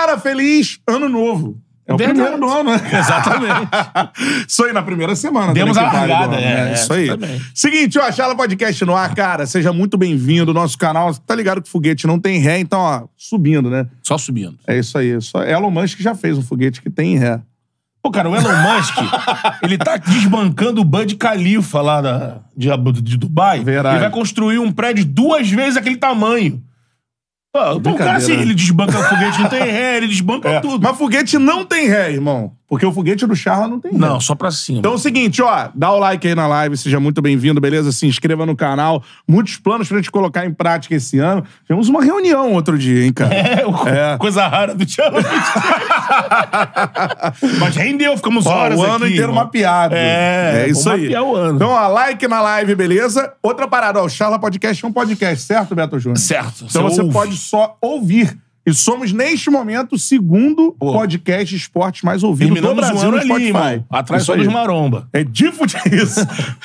Galera, feliz ano novo. É o Verdade. primeiro ano, né? Exatamente. isso aí, na primeira semana. Demos né, a largada, é, né? é, Isso aí. Também. Seguinte, ó, Charla Podcast no ar, cara. Seja muito bem-vindo ao nosso canal. Tá ligado que foguete não tem ré, então, ó, subindo, né? Só subindo. É isso aí. Só... Elon Musk já fez um foguete que tem ré. Pô, cara, o Elon Musk, ele tá desbancando o Bud Khalifa lá da, de, de Dubai. Verdade. Ele vai construir um prédio duas vezes aquele tamanho. Pô, o cara, assim, né? ele desbanca o foguete, não tem ré, ele desbanca é. tudo. Mas foguete não tem ré, irmão. Porque o foguete do Charla não tem. Não, só pra cima. Então é o seguinte, ó, dá o like aí na live, seja muito bem-vindo, beleza? Se inscreva no canal. Muitos planos pra gente colocar em prática esse ano. Tivemos uma reunião outro dia, hein, cara? É, é. coisa rara do Thiago. Mas rendeu, ficamos Pô, horas o ano aqui, inteiro mapeado. É, é isso aí. O ano. Então, ó, like na live, beleza? Outra parada, ó, o Charla Podcast é um podcast, certo, Beto Júnior? Certo. Então você, você pode só ouvir e somos, neste momento, o segundo Pô. podcast de esportes mais ouvido Terminamos do Brasil no Spotify. Ali, Atrás só de maromba. É de futebol.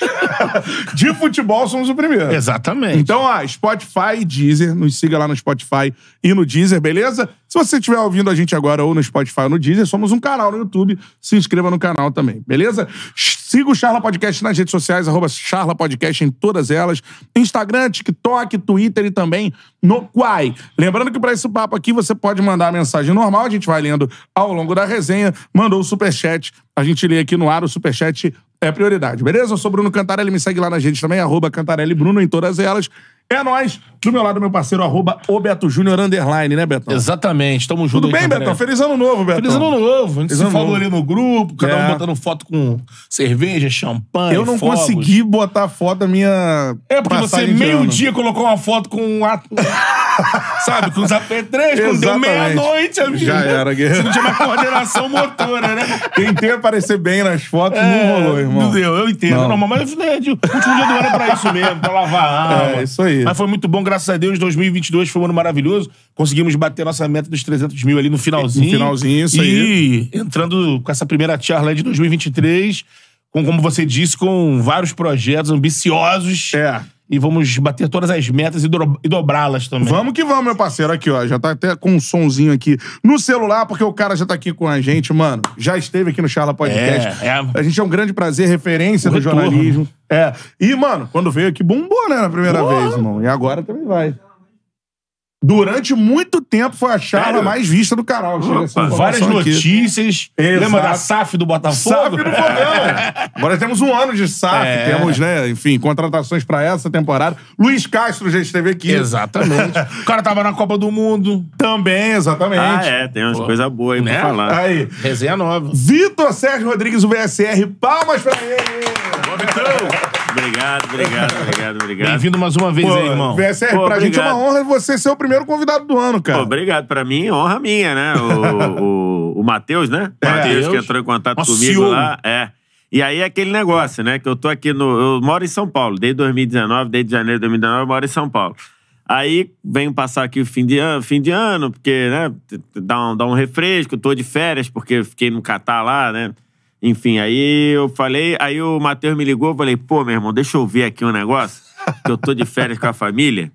de futebol somos o primeiro. Exatamente. Então, ó, Spotify e Deezer. Nos siga lá no Spotify e no Deezer, beleza? Se você estiver ouvindo a gente agora ou no Spotify ou no Deezer, somos um canal no YouTube. Se inscreva no canal também, beleza? Siga o Charla Podcast nas redes sociais, arroba Charla Podcast em todas elas. Instagram, TikTok, Twitter e também no Quai. Lembrando que para esse papo aqui, você pode mandar a mensagem normal, a gente vai lendo ao longo da resenha. Mandou o superchat, a gente lê aqui no ar, o superchat é prioridade, beleza? Eu sou Bruno Cantarelli, me segue lá na gente também, arroba Cantarelli Bruno em todas elas. É nós, do meu lado, meu parceiro, arroba o Beto Júnior Underline, né, Betão? Exatamente, tamo junto. Tudo bem, Beto? Betão? Feliz ano novo, Betão. Feliz ano novo. A gente se falou novo. ali no grupo, cada é. um botando foto com cerveja, champanhe, Eu não fogos. consegui botar foto da minha. É, porque você meio-dia colocou uma foto com um ato. Sabe? Com os apetrechos, quando meia-noite, amigo. Já era, guerreiro. Você não tinha mais coordenação motora, né? Tentei aparecer bem nas fotos, é, não rolou, irmão. Não deu, eu entendo. Não. Normal, mas eu falei, o último dia do ano é pra isso mesmo, pra lavar a é, alma. É, isso aí. Mas foi muito bom, graças a Deus, 2022 foi um ano maravilhoso. Conseguimos bater nossa meta dos 300 mil ali no finalzinho. No finalzinho, isso aí. E entrando com essa primeira Charla de 2023 com, como você disse, com vários projetos ambiciosos. É. E vamos bater todas as metas e, do, e dobrá-las também. Vamos que vamos, meu parceiro. Aqui, ó. Já tá até com um sonzinho aqui no celular, porque o cara já tá aqui com a gente, mano. Já esteve aqui no Charla Podcast. É, é. A gente é um grande prazer, referência o do retorno. jornalismo. É. E, mano, quando veio aqui, bombou, né, na primeira Boa. vez, irmão. E agora também vai. Durante muito tempo foi a charla Sério? mais vista do canal. Assim, várias notícias. Lembra da SAF do Botafogo? SAF do Fogão. É. Agora temos um ano de SAF. É. Temos, né, enfim, contratações para essa temporada. Luiz Castro já esteve aqui. Exatamente. o cara tava na Copa do Mundo. Também, exatamente. Ah, é. Tem umas coisas boas aí né? pra falar. Aí. Resenha nova. Vitor Sérgio Rodrigues, o VSR. Palmas pra ele. Boa, Vitão. Obrigado, obrigado, obrigado, obrigado. Bem-vindo mais uma vez Pô, aí, irmão. VSR, é Pô, pra obrigado. gente é uma honra você ser o primeiro convidado do ano, cara. Pô, obrigado. Pra mim, honra minha, né? O, o, o Matheus, né? O é, Matheus que entrou em contato Nossa, comigo lá. É. E aí é aquele negócio, né? Que eu tô aqui no. Eu moro em São Paulo, desde 2019, desde janeiro de 2019, eu moro em São Paulo. Aí venho passar aqui o fim de ano, fim de ano, porque, né, dá um, dá um refresco, tô de férias, porque fiquei no Catar lá, né? Enfim, aí eu falei, aí o Matheus me ligou, falei, pô, meu irmão, deixa eu ver aqui um negócio, que eu tô de férias com a família.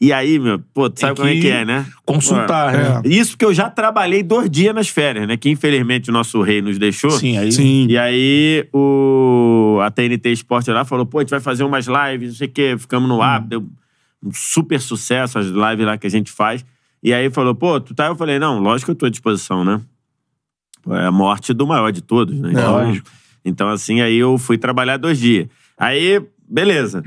E aí, meu, pô, tu sabe como é que é, né? Consultar, pô, né? É. Isso que eu já trabalhei dois dias nas férias, né? Que infelizmente o nosso rei nos deixou. Sim, aí. Sim. E aí o, a TNT Esporte lá falou, pô, a gente vai fazer umas lives, não sei o quê, ficamos no hum. ar, hum. deu um super sucesso as lives lá que a gente faz. E aí falou, pô, tu tá? Eu falei, não, lógico que eu tô à disposição, né? É a morte do maior de todos, né? Então, é, então, assim, aí eu fui trabalhar dois dias. Aí, beleza.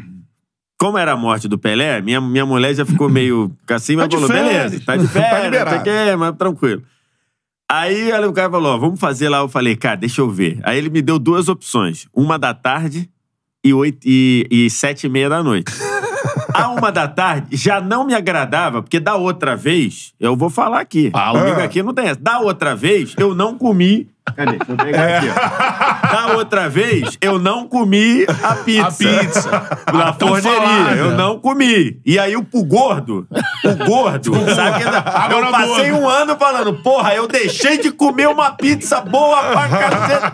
Como era a morte do Pelé, minha, minha mulher já ficou meio assim, mas tá falou, beleza, tá de pé tá que, mas tranquilo. Aí o cara falou, vamos fazer lá. Eu falei, cara, deixa eu ver. Aí ele me deu duas opções. Uma da tarde e, oito, e, e sete e meia da noite a uma da tarde já não me agradava, porque da outra vez, eu vou falar aqui. Fala. Comigo aqui não tem essa. Da outra vez, eu não comi Cadê? Vou pegar aqui, ó. Da outra vez, eu não comi a pizza. A pizza. Na a ah, tá forneria. Eu não comi. E aí, o, gordo, o gordo, sabe? Eu passei um ano falando, porra, eu deixei de comer uma pizza boa pra cacete.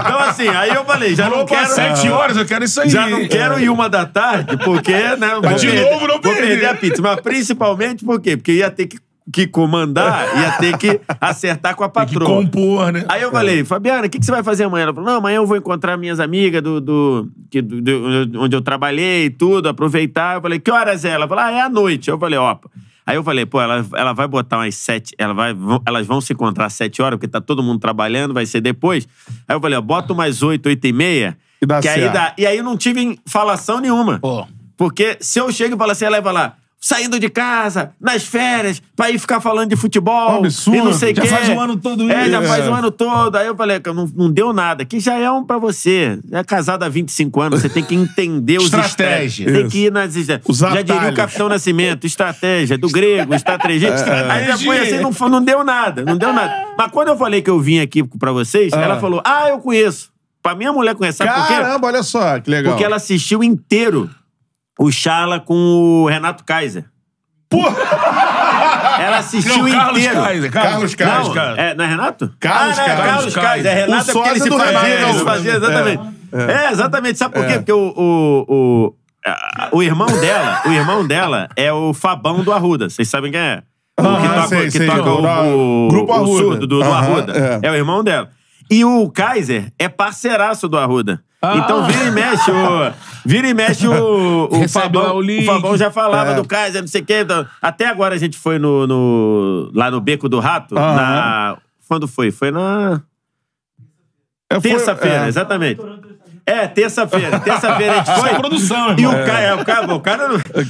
Então, assim, aí eu falei, já não quero... sete horas, eu quero isso aí. Já não quero ir uma da tarde, porque, né? de perder, novo não vou perder a pizza. Mas principalmente por quê? Porque ia ter que que comandar, ia ter que acertar com a patroa. Tem que compor, né? Aí eu falei, é. Fabiana, o que, que você vai fazer amanhã? Ela falou, não, amanhã eu vou encontrar minhas amigas do, do, que, do, do onde eu trabalhei e tudo, aproveitar. Eu falei, que horas é? Ela falou, ah, é à noite. Eu falei, opa. Aí eu falei, pô, ela, ela vai botar umas sete, ela vai, elas vão se encontrar às sete horas, porque tá todo mundo trabalhando, vai ser depois. Aí eu falei, ó, bota umas oito, oito e meia. E, dá que aí dá, e aí eu não tive falação nenhuma. Pô. Porque se eu chego e falo assim, ela vai falar, saindo de casa, nas férias, pra ir ficar falando de futebol. Um absurdo. E não sei o quê. Já faz um ano todo isso. É, já faz um é. ano todo. Aí eu falei, não, não deu nada. Que já é um pra você. É casado há 25 anos, você tem que entender os estratégias. Tem que ir nas estratégias. Já diria o Capitão Nascimento, estratégia do grego, estratégia. É, é. Aí aí foi assim, não, não deu nada, não deu nada. Mas quando eu falei que eu vim aqui pra vocês, ah. ela falou, ah, eu conheço. Pra minha mulher conhecer, sabe Caramba, por quê? Caramba, olha só, que legal. Porque ela assistiu inteiro o Charla com o Renato Kaiser. Porra! Ela assistiu não, Carlos Kaiser, Carlos Kaiser. Não, É, não é Renato? Carlos ah, não, é Carlos, Carlos Kaiser. É Kaiser. É Renato o porque ele se fazia, Renato, ele se fazia, é. exatamente. É, é exatamente. Sabe por quê? É. Porque o, o, o, o irmão dela, o irmão dela é o Fabão do Arruda. Vocês sabem quem é? O ah, que toca, o, o, Grupo Arruda. surdo do, do Arruda. É. é o irmão dela. E o Kaiser é parceiraço do Arruda. Ah. Então vira e mexe o. Vira e mexe o. O, Fabão, o, o Fabão já falava é. do Kaiser, não sei o quê. Então, até agora a gente foi no, no lá no Beco do Rato. Ah. Na, quando foi? Foi na. Terça-feira, é. exatamente. É, terça-feira. Terça-feira a gente foi. Isso é produção, irmão. E o cara, é, o cara, o cara, o cara,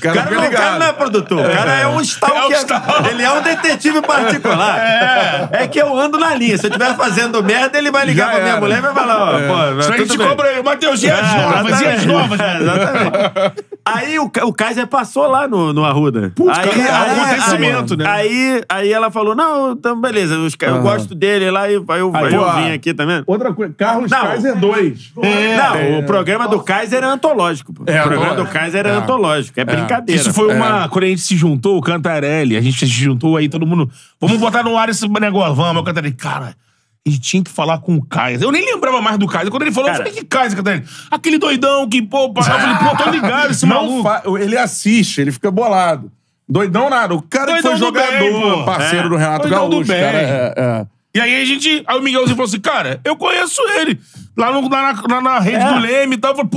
cara, não, o cara não é produtor. O cara é um é. stalker. É ele é um detetive particular. É. é que eu ando na linha. Se eu estiver fazendo merda, ele vai ligar Já pra minha era. mulher e vai falar, ó, é. pô, Isso aí te bem. cobra aí. Matheus, e é, as novas? E as novas? É, exatamente. Aí o, o Kaiser passou lá no, no Arruda. Putz, aí, cara, aí, acontecimento, né? Aí, aí ela falou, não, então beleza, eu, eu gosto dele lá e eu, aí, eu, eu vim aqui também. Outra coisa, Carlos não. Kaiser 2. É. Não, não, é. o programa do Kaiser era antológico. Pô. É, o programa agora. do Kaiser era é. antológico. É, é, brincadeira. Isso foi é. uma. Quando a gente se juntou, o Cantarelli, a gente se juntou aí, todo mundo. Vamos botar no ar esse negócio, vamos. O Cantarelli, cara. E tinha que falar com o Kaiser. Eu nem lembrava mais do Kaiser. Quando ele falou, cara, eu falei, que Kaiser, Catarina? Aquele doidão que, pô, parava. Eu falei, pô, tô ligado, esse maluco. Ele assiste, ele fica bolado. Doidão nada. O cara doidão que foi jogador, bem, parceiro é. do Renato doidão Gaúcho. Do bem. Cara, é, é. E aí a gente. Aí o Miguelzinho falou assim: cara, eu conheço ele. Lá, no, lá na, lá na rede é. do Leme e tal. Eu falei,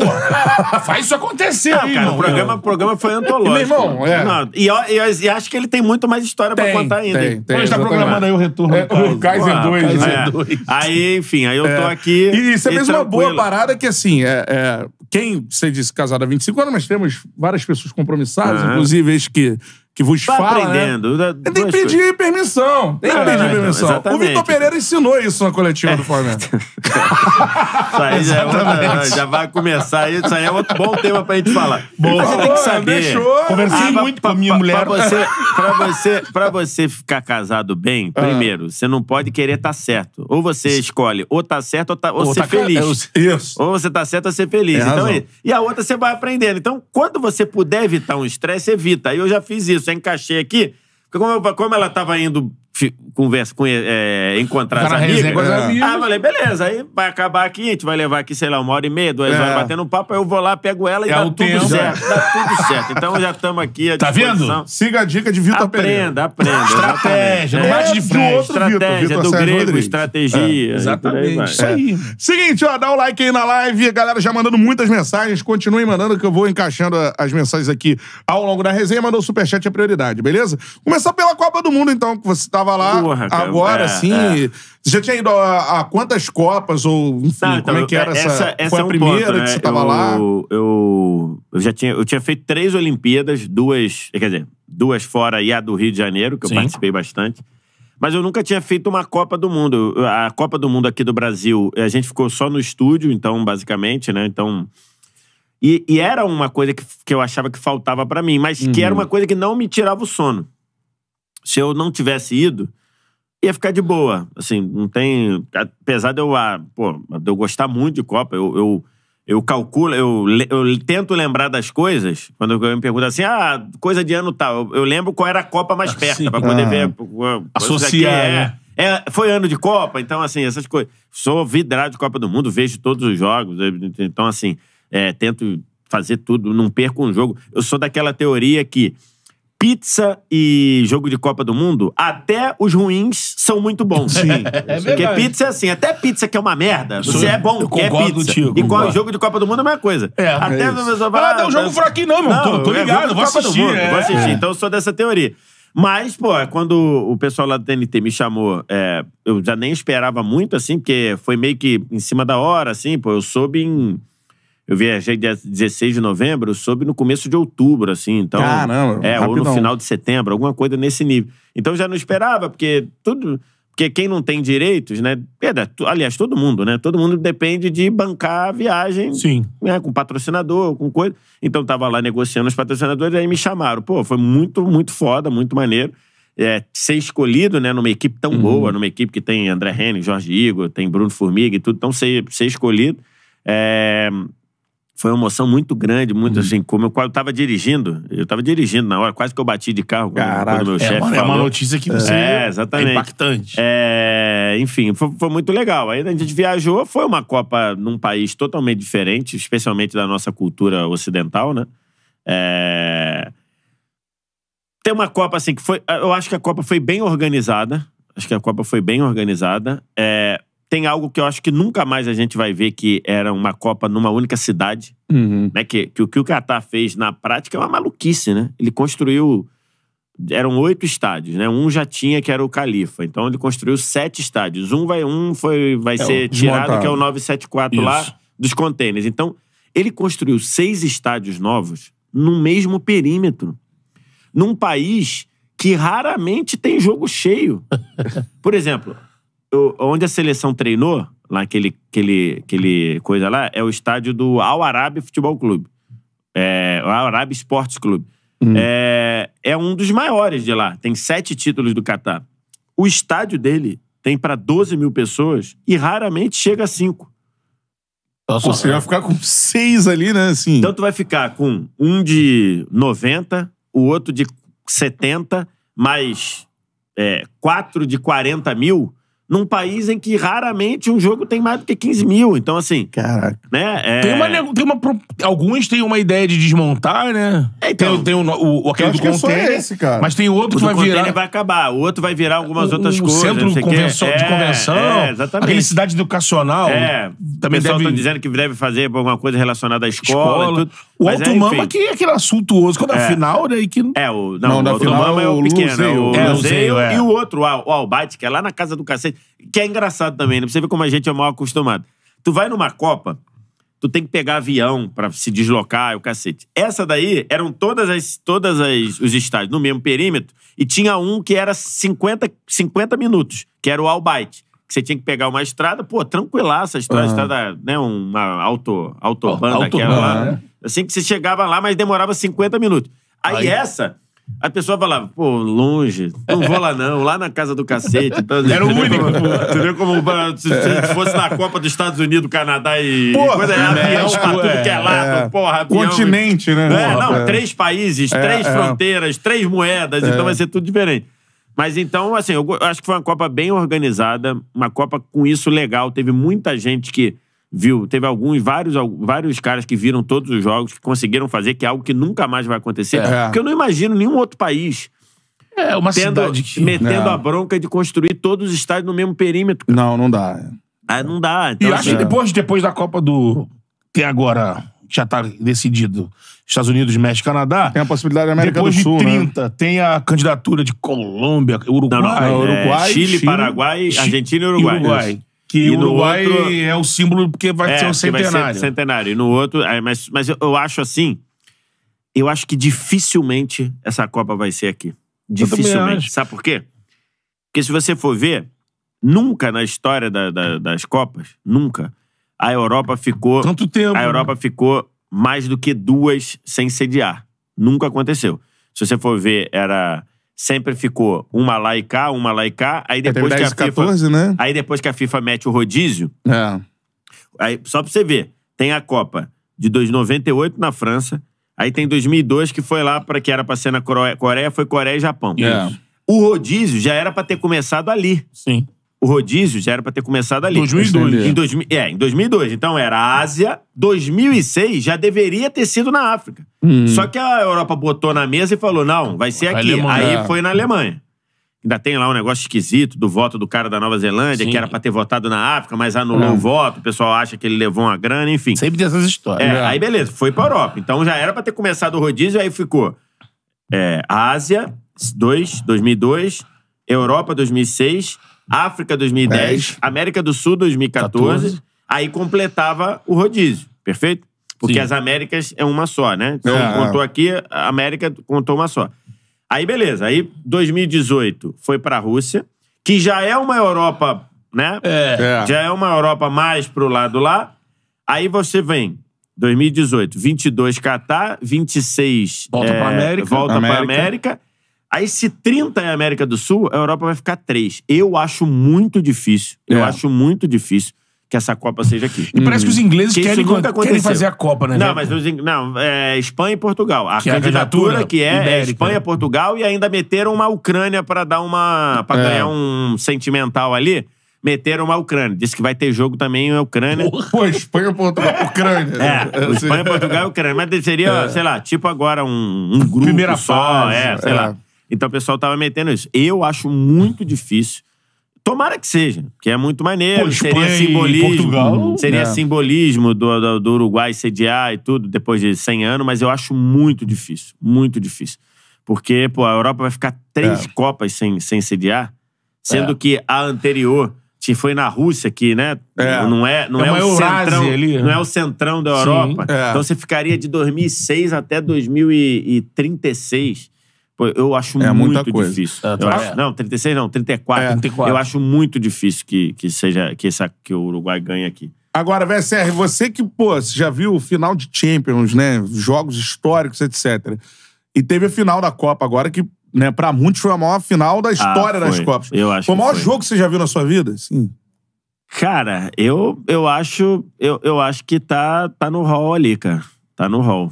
pô, faz isso acontecer, ah, aí, cara. Irmão, o programa, o programa foi antológico. Meu irmão, é. Não, e, eu, e acho que ele tem muito mais história pra contar ainda. tem, hein? tem. a gente tá programando aí o retorno. É, o Kaiser. Kaiser Ah, 2, né? Kaiser É. dois. Aí, enfim, aí eu tô é. aqui. E você fez uma boa parada que, assim, é, é, quem você disse casado há 25 anos, mas temos várias pessoas compromissadas, Aham. É. inclusive as que que vos tá fala. Né? Aprendendo. Né? Tem que pedir coisas. permissão. Tem que é, pedir então, permissão. o Vitor Pereira ensinou isso na coletiva é. do Flamengo. isso aí já, é outra, já vai começar. Isso aí é outro bom tema pra gente falar. você tem que saber. Deixou. Conversei ah, muito pra, com a minha pra, mulher. Pra você, pra, você, pra você ficar casado bem, ah. primeiro, você não pode querer estar tá certo. Ou você escolhe ou tá certo ou, tá, ou, ou ser tá feliz. É isso. Ou você tá certo ou ser feliz. então, e, e a outra você vai aprendendo. Então, quando você puder evitar um estresse, evita. Aí eu já fiz isso já encaixei aqui. Porque como, como ela estava indo conversa, com, é, encontrar as amigas. Com é. Ah, falei, beleza, aí vai acabar aqui, a gente vai levar aqui, sei lá, uma hora e meia, duas é. horas batendo um papo, aí eu vou lá, pego ela e é dá tudo tempo. certo. Dá tudo certo. Então já estamos aqui à Tá vendo? Siga a dica de Vitor Pereira. Aprenda, aprenda. Estratégia, não bate de é, frente. Estratégia Vitor, do grego, Rodrigues. estratégia. É, exatamente, isso aí. Seguinte, ó, dá o um like aí na live, a galera já mandando muitas mensagens, continuem mandando que eu vou encaixando as mensagens aqui ao longo da resenha, mandou o superchat a prioridade, beleza? Começar pela Copa do Mundo, então, que você estava tava lá Porra, agora, é, assim. É. Já tinha ido a, a, quantas Copas, ou enfim, então, como é que é, era essa? essa, é um primeira ponto, né? que você tava eu, lá? Eu, eu já tinha, eu tinha feito três Olimpíadas, duas, quer dizer, duas fora e a do Rio de Janeiro, que Sim. eu participei bastante. Mas eu nunca tinha feito uma Copa do Mundo. A Copa do Mundo aqui do Brasil, a gente ficou só no estúdio, então, basicamente, né? Então. E, e era uma coisa que, que eu achava que faltava para mim, mas uhum. que era uhum. uma coisa que não me tirava o sono se eu não tivesse ido, ia ficar de boa. Assim, não tem. Apesar de eu, ah, pô, de eu gostar muito de Copa, eu, eu, eu calculo, eu, eu tento lembrar das coisas. Quando eu me pergunto assim, ah, coisa de ano tal, eu, eu lembro qual era a Copa mais ah, perto, para poder ah, ver. Associar. É, né? é, foi ano de Copa, então, assim, essas coisas. Sou vidrado de Copa do Mundo, vejo todos os jogos, então, assim, é, tento fazer tudo, não perco um jogo. Eu sou daquela teoria que pizza e jogo de Copa do Mundo, até os ruins são muito bons. Sim. É, é Porque pizza é assim, até pizza que é uma merda, você é bom, eu é pizza. e com o jogo de Copa do Mundo é a mesma coisa. É, até é você Vai, ah, não, ah, um jogo fraquinho não, meu. Não, tô, tô é ligado, é vou assistir. Mundo, é. Vou assistir, então eu sou dessa teoria. Mas, pô, é quando o pessoal lá do TNT me chamou, é, eu já nem esperava muito, assim, porque foi meio que em cima da hora, assim, pô, eu soube em eu viajei dia 16 de novembro, soube no começo de outubro, assim. Então, Caramba, é, rapidão. ou no final de setembro, alguma coisa nesse nível. Então eu já não esperava, porque tudo. Porque quem não tem direitos, né? É aliás, todo mundo, né? Todo mundo depende de bancar a viagem. Sim. Né? Com patrocinador, com coisa. Então tava lá negociando os patrocinadores, aí me chamaram. Pô, foi muito, muito foda, muito maneiro. É, ser escolhido, né? Numa equipe tão uhum. boa, numa equipe que tem André Henning, Jorge Igor, tem Bruno Formiga e tudo. Então, ser, ser escolhido. É, foi uma emoção muito grande, muito uhum. assim, como eu, eu tava dirigindo, eu tava dirigindo na hora, quase que eu bati de carro Caraca, quando, meu é chefe falou. É uma notícia que você é, é exatamente. é impactante. É, enfim, foi, foi, muito legal. Aí a gente viajou, foi uma Copa num país totalmente diferente, especialmente da nossa cultura ocidental, né? É... Tem uma Copa assim que foi, eu acho que a Copa foi bem organizada, acho que a Copa foi bem organizada. É, tem algo que eu acho que nunca mais a gente vai ver que era uma Copa numa única cidade. Uhum. Né? Que, que o que o Qatar fez na prática é uma maluquice, né? Ele construiu. Eram oito estádios, né? Um já tinha, que era o Califa. Então ele construiu sete estádios. Um vai, um foi, vai é, ser tirado, que é o 974 Isso. lá, dos contêineres. Então, ele construiu seis estádios novos no mesmo perímetro. Num país que raramente tem jogo cheio. Por exemplo, eu, onde a seleção treinou, lá aquele, aquele, aquele coisa lá, é o estádio do Al Arabi Futebol Clube. É, o Al Arabi Esportes Clube. Hum. É, é um dos maiores de lá. Tem sete títulos do Catar. O estádio dele tem para 12 mil pessoas e raramente chega a cinco. Nossa, você é. vai ficar com seis ali, né? Assim. Então tu vai ficar com um de 90, o outro de 70, mais é, quatro de 40 mil num país em que raramente um jogo tem mais do que 15 mil. Então, assim. Caraca. Né, é... tem, uma, tem uma. Alguns têm uma ideia de desmontar, né? É, então, tem, tem o, o, aquele do é container. É esse, cara. Mas tem outro o que vai virar. vai acabar, o outro vai virar algumas outras coisas. Centro de é, é, convenção, de convenção. É, exatamente. Aquele cidade educacional. É. Também o pessoal deve... Tá dizendo que deve fazer alguma coisa relacionada à escola. escola. O Mas Alto Mama, que é aquele assuntooso hoje, quando é a final, né? que... É, o. Não, não o Alto Mama é o pequeno. O, é, o, e o outro, o Albate, que é lá na casa do cacete. Que é engraçado também, né? Pra você ver como a gente é mal acostumado. Tu vai numa Copa, tu tem que pegar avião para se deslocar, o cacete. Essa daí eram todas as todas as, os estádios no mesmo perímetro e tinha um que era 50, 50 minutos, que era o Albaite. Que você tinha que pegar uma estrada, pô, tranquilaça a estrada, uhum. estrada né, uma auto, autobanda, auto, aquela lá. É. Assim que você chegava lá, mas demorava 50 minutos. Aí, Aí. essa a pessoa falava, pô, longe, não vou lá não, lá na casa do cacete. Então, Era o único. Como, entendeu como se, fosse na Copa dos Estados Unidos, Canadá e porra, coisa, é, avião pra tudo é, que é lado, é, porra, avião. Continente, né? É, porra, não, é. três países, é, três é. fronteiras, três moedas, é. então vai ser tudo diferente. Mas então, assim, eu acho que foi uma Copa bem organizada, uma Copa com isso legal. Teve muita gente que viu, teve alguns, vários, vários caras que viram todos os jogos, que conseguiram fazer, que é algo que nunca mais vai acontecer. É. Porque eu não imagino nenhum outro país. É, uma tendo, cidade que... Metendo é. a bronca de construir todos os estádios no mesmo perímetro. Cara. Não, não dá. Ah, não dá. Então, e acho é. que assim, depois, depois da Copa do... Tem é agora já está decidido Estados Unidos, México, Canadá. Tem a possibilidade da América Depois do Sul. Depois de 30, né? tem a candidatura de Colômbia, Uruguai, não, não, é, Uruguai Chile, Chile, Paraguai, Chile, Argentina e Uruguai. Uruguai. Que e o Uruguai outro... é o símbolo porque vai é, ser um centenário. ser centenário. E no outro. É, mas, mas eu acho assim. Eu acho que dificilmente essa Copa vai ser aqui. Dificilmente. Sabe por quê? Porque se você for ver, nunca na história da, da, das Copas, nunca, a Europa ficou. Tanto tempo. A né? Europa né? ficou mais do que duas sem sediar. Nunca aconteceu. Se você for ver, era sempre ficou uma lá e cá, uma lá e cá. Aí depois que a 14, FIFA, né? Aí depois que a FIFA mete o rodízio. É. Aí, só pra você ver, tem a Copa de 98 na França. Aí tem 2002 que foi lá para que era para ser na Coreia, foi Coreia e Japão. É. O rodízio já era para ter começado ali. Sim o rodízio já era para ter começado ali. 2002. Em é, em 2002. Então era a Ásia. 2006 já deveria ter sido na África. Hum. Só que a Europa botou na mesa e falou: não, vai ser aqui. Alemanha. Aí foi na Alemanha. Ainda tem lá um negócio esquisito do voto do cara da Nova Zelândia, Sim. que era pra ter votado na África, mas anulou é. o voto, o pessoal acha que ele levou uma grana, enfim. Sempre dessas histórias. É, é. aí beleza, foi pra Europa. Então já era pra ter começado o rodízio, aí ficou é, Ásia, 2, 2002, Europa, 2006, África 2010, 10. América do Sul 2014, 14. aí completava o rodízio, perfeito? Porque Sim. as Américas é uma só, né? Então, é. contou aqui, a América contou uma só. Aí, beleza. Aí, 2018, foi para a Rússia, que já é uma Europa, né? É. é. Já é uma Europa mais pro lado lá. Aí você vem 2018, 22 Catar, 26 volta é, para América, volta América. América Aí, se 30 é América do Sul, a Europa vai ficar 3. Eu acho muito difícil. Eu é. acho muito difícil que essa Copa seja aqui. E hum. parece que os uhum. ingleses que querem, querem fazer a Copa, né? Não, mas os, não, é Espanha e Portugal. A que é candidatura é que é, é Espanha, né? Portugal e ainda meteram uma Ucrânia para dar uma para é. ganhar um sentimental ali. Meteram uma Ucrânia. Disse que vai ter jogo também na Ucrânia. Pô, Espanha, Portugal, Ucrânia. Né? É, é, Espanha, Portugal e Ucrânia. Mas seria, sei lá, tipo agora um, um grupo Primeira só. Fase. É, sei lá. Então o pessoal tava metendo isso. Eu acho muito difícil. Tomara que seja, porque é muito maneiro. Pô, seria simbolismo. Portugal, seria é. simbolismo do, do, do Uruguai sediar e tudo depois de 100 anos, mas eu acho muito difícil. Muito difícil. Porque, pô, a Europa vai ficar três é. Copas sem, sem sediar, sendo é. que a anterior foi na Rússia aqui, né? É. Não é, não é, é o centrão, ali, né? não é o centrão da Europa. Sim, é. Então você ficaria de 2006 até 2036 eu acho é muito muita coisa. difícil. Ah, tá. acho, não, 36 não, 34. É. 34. Eu acho muito difícil que, que seja que, essa, que o Uruguai ganhe aqui. Agora, VSR, você que, pô, você já viu o final de Champions, né? Jogos históricos, etc. E teve a final da Copa agora que, né, pra muitos foi a maior final da ah, história ah, das Copas. Eu acho foi o maior foi. jogo que você já viu na sua vida? Sim. Cara, eu, eu acho eu, eu acho que tá, tá no hall ali, cara. Tá no hall.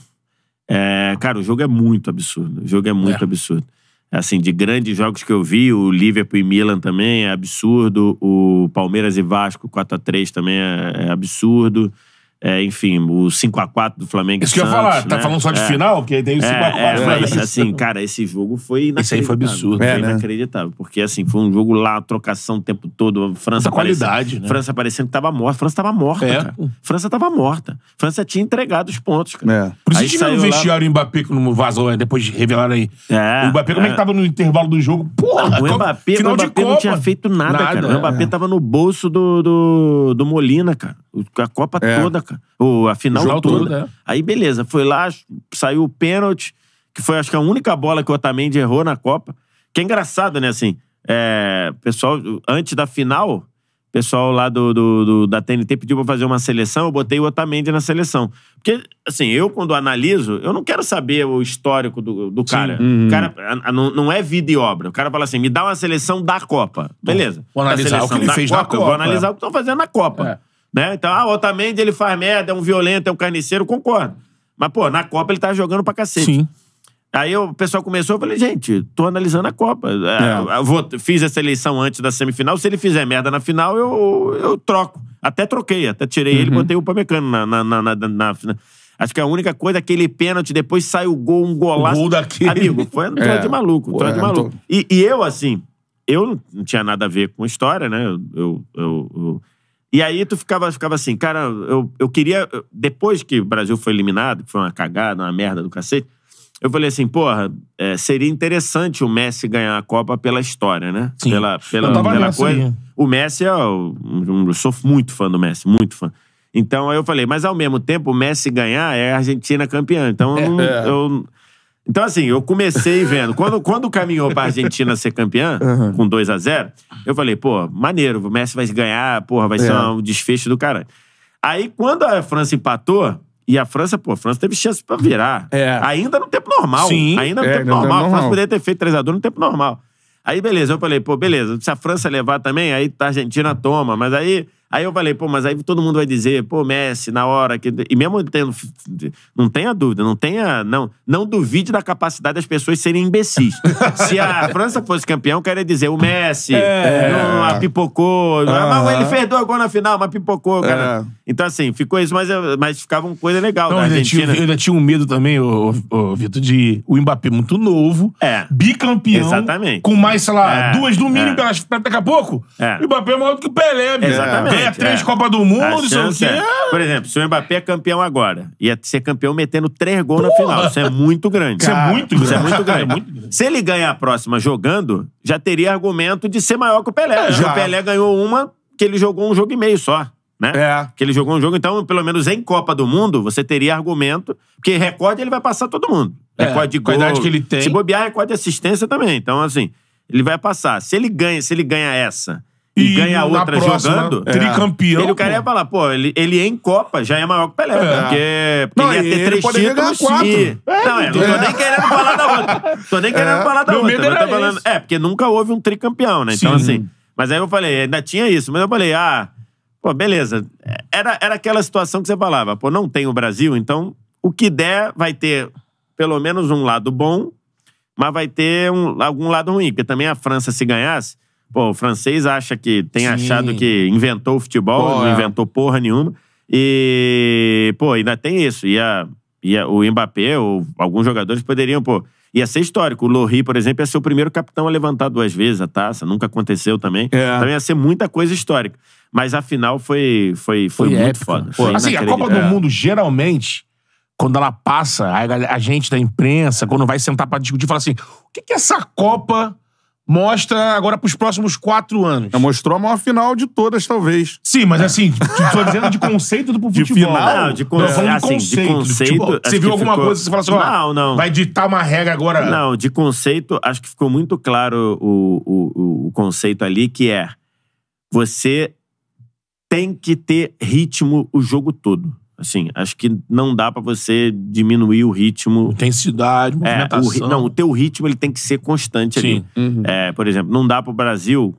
É, cara, o jogo é muito absurdo. O jogo é muito é. absurdo. Assim, de grandes jogos que eu vi, o Liverpool e Milan também é absurdo. O Palmeiras e Vasco 4x3 também é, é absurdo. É, enfim, o 5x4 do Flamengo. Isso que Santos, eu ia falar, tá né? tá falando só de é. final? Porque tem o 5x4. É, é, né? mas, assim, cara, esse jogo foi Isso aí foi absurdo. Foi é, né? inacreditável. Né? Porque, assim, foi um jogo lá, trocação o tempo todo. França qualidade, né? França parecendo que tava morta. França tava morta, é. cara. França tava morta. França tinha entregado os pontos, cara. É. Por isso aí que não vestiário o Mbappé não vazou, né? depois de revelar aí. o Mbappé, como é que tava no intervalo do jogo? Porra, o Mbappé, final o Mbappé de Copa. não tinha feito nada, nada cara. O Mbappé tava no bolso do, do, do Molina, cara. A Copa é. toda, cara. a final toda. toda é. Aí, beleza. Foi lá, saiu o pênalti, que foi acho que a única bola que o Otamendi errou na Copa. Que é engraçado, né, assim. É, pessoal, antes da final, pessoal lá do, do, do, da TNT pediu pra fazer uma seleção, eu botei o Otamendi na seleção. Porque, assim, eu quando analiso, eu não quero saber o histórico do, do cara. Uhum. O cara a, a, não, não é vida e obra. O cara fala assim, me dá uma seleção da Copa. Beleza. Vou analisar o que ele fez Copa, na Copa. Eu vou analisar é. o que estão fazendo na Copa. É. Né? Então, ah, o Otamendi ele faz merda, é um violento, é um carniceiro, concordo. Mas, pô, na Copa ele tá jogando pra cacete. Sim. Aí o pessoal começou, eu falei, gente, tô analisando a Copa. É. é. Vou, fiz essa eleição antes da semifinal, se ele fizer merda na final, eu, eu troco. Até troquei, até tirei uhum. ele e uhum. botei o Pamecano na, na, na, na, na Acho que a única coisa, é aquele pênalti, depois sai o gol, um golaço. O gol daquele. Amigo, foi um é. de maluco, um de é, maluco. E, e, eu, assim, eu não tinha nada a ver com história, né? Eu, eu, eu, e aí tu ficava, ficava assim, cara, eu, eu queria. Depois que o Brasil foi eliminado, que foi uma cagada, uma merda do cacete, eu falei assim, porra, é, seria interessante o Messi ganhar a Copa pela história, né? Sim. Pela, pela, pela coisa. Aí. O Messi, eu, é eu sou muito fã do Messi, muito fã. Então aí eu falei, mas ao mesmo tempo, o Messi ganhar é a Argentina campeã. Então é, eu, é. eu então, assim, eu comecei vendo. Quando, quando caminhou pra Argentina ser campeã, uhum. com 2 a 0 eu falei, pô, maneiro, o Messi vai ganhar, porra, vai é. ser um desfecho do caralho. Aí, quando a França empatou, e a França, pô, a França teve chance pra virar. É. Ainda no tempo normal. Sim. Ainda no é, tempo normal. normal. A França poderia ter feito 3 2 no tempo normal. Aí, beleza, eu falei, pô, beleza, se a França levar também, aí tá, a Argentina toma, mas aí Aí eu falei, pô, mas aí todo mundo vai dizer, pô, Messi, na hora. Que... E mesmo tendo. Não tenha dúvida, não tenha. Não, não duvide da capacidade das pessoas serem imbecis. Se a França fosse campeão, queria dizer, o Messi é. não, pipocou. Uhum. Ah, mas ele fez dois gols na final, mas pipocou, cara. É. Então, assim, ficou isso, mas, mas ficava uma coisa legal não, da Argentina. Eu ainda tinha um medo também, o ô, Vitor, de o Mbappé muito novo, é. bicampeão. Exatamente. Com mais, sei lá, é. duas no mínimo, é. daqui a pouco. É. O Mbappé é maior do que o Pelé, é. Exatamente ganha é, três é. Copa do Mundo, chance, é. Por exemplo, se o Mbappé é campeão agora, ia ser campeão metendo três gols Porra. na final. Isso é muito grande. Isso é muito é grande. Isso é muito grande. Se ele ganhar a próxima jogando, já teria argumento de ser maior que o Pelé. É, já. O Pelé ganhou uma que ele jogou um jogo e meio só. Né? É. Que ele jogou um jogo, então, pelo menos em Copa do Mundo, você teria argumento, porque recorde ele vai passar todo mundo. É, recorde de gol. que ele tem. Se bobear, recorde de assistência também. Então, assim, ele vai passar. Se ele ganha, se ele ganha essa e, e ganha outra próxima, jogando. É. Tricampeão. Ele, o cara ia falar, pô, ele, ele é em Copa já é maior que o Pelé. É. Porque, porque não, ele ia ter três títulos. Quatro. E... É, não, é, não tô nem querendo falar da outra. Tô nem querendo falar da Meu outra. Falando... É, porque nunca houve um tricampeão, né? Então, Sim. assim. Mas aí eu falei, ainda tinha isso, mas eu falei, ah, pô, beleza. Era, era aquela situação que você falava, pô, não tem o Brasil, então o que der vai ter pelo menos um lado bom, mas vai ter um, algum lado ruim, porque também a França, se ganhasse, Pô, o francês acha que tem Sim. achado que inventou o futebol, não é. inventou porra nenhuma. E, pô, ainda tem isso. E, a, e a, o Mbappé, ou alguns jogadores poderiam, pô. Ia é ser histórico. O Lohri, por exemplo, ia ser o primeiro capitão a levantar duas vezes a taça. Nunca aconteceu também. É. Também então ia ser muita coisa histórica. Mas a final foi, foi, foi, foi muito foda. Foi assim, a Copa do é. Mundo, geralmente, quando ela passa, a, a gente da imprensa, quando vai sentar pra discutir, fala assim: o que, que essa Copa mostra agora para os próximos quatro anos. Já mostrou a maior final de todas, talvez. Sim, mas assim, tô dizendo de conceito do futebol. De final? Não, de, con é, assim, conceito, de conceito. você viu alguma ficou... coisa que você fala assim, não, não. vai ditar uma regra agora? Não, de conceito, acho que ficou muito claro o, o, o conceito ali, que é você tem que ter ritmo o jogo todo. Assim, acho que não dá para você diminuir o ritmo. Intensidade, movimentação. É, o, não, o teu ritmo ele tem que ser constante Sim. ali. Uhum. É, por exemplo, não dá para o Brasil,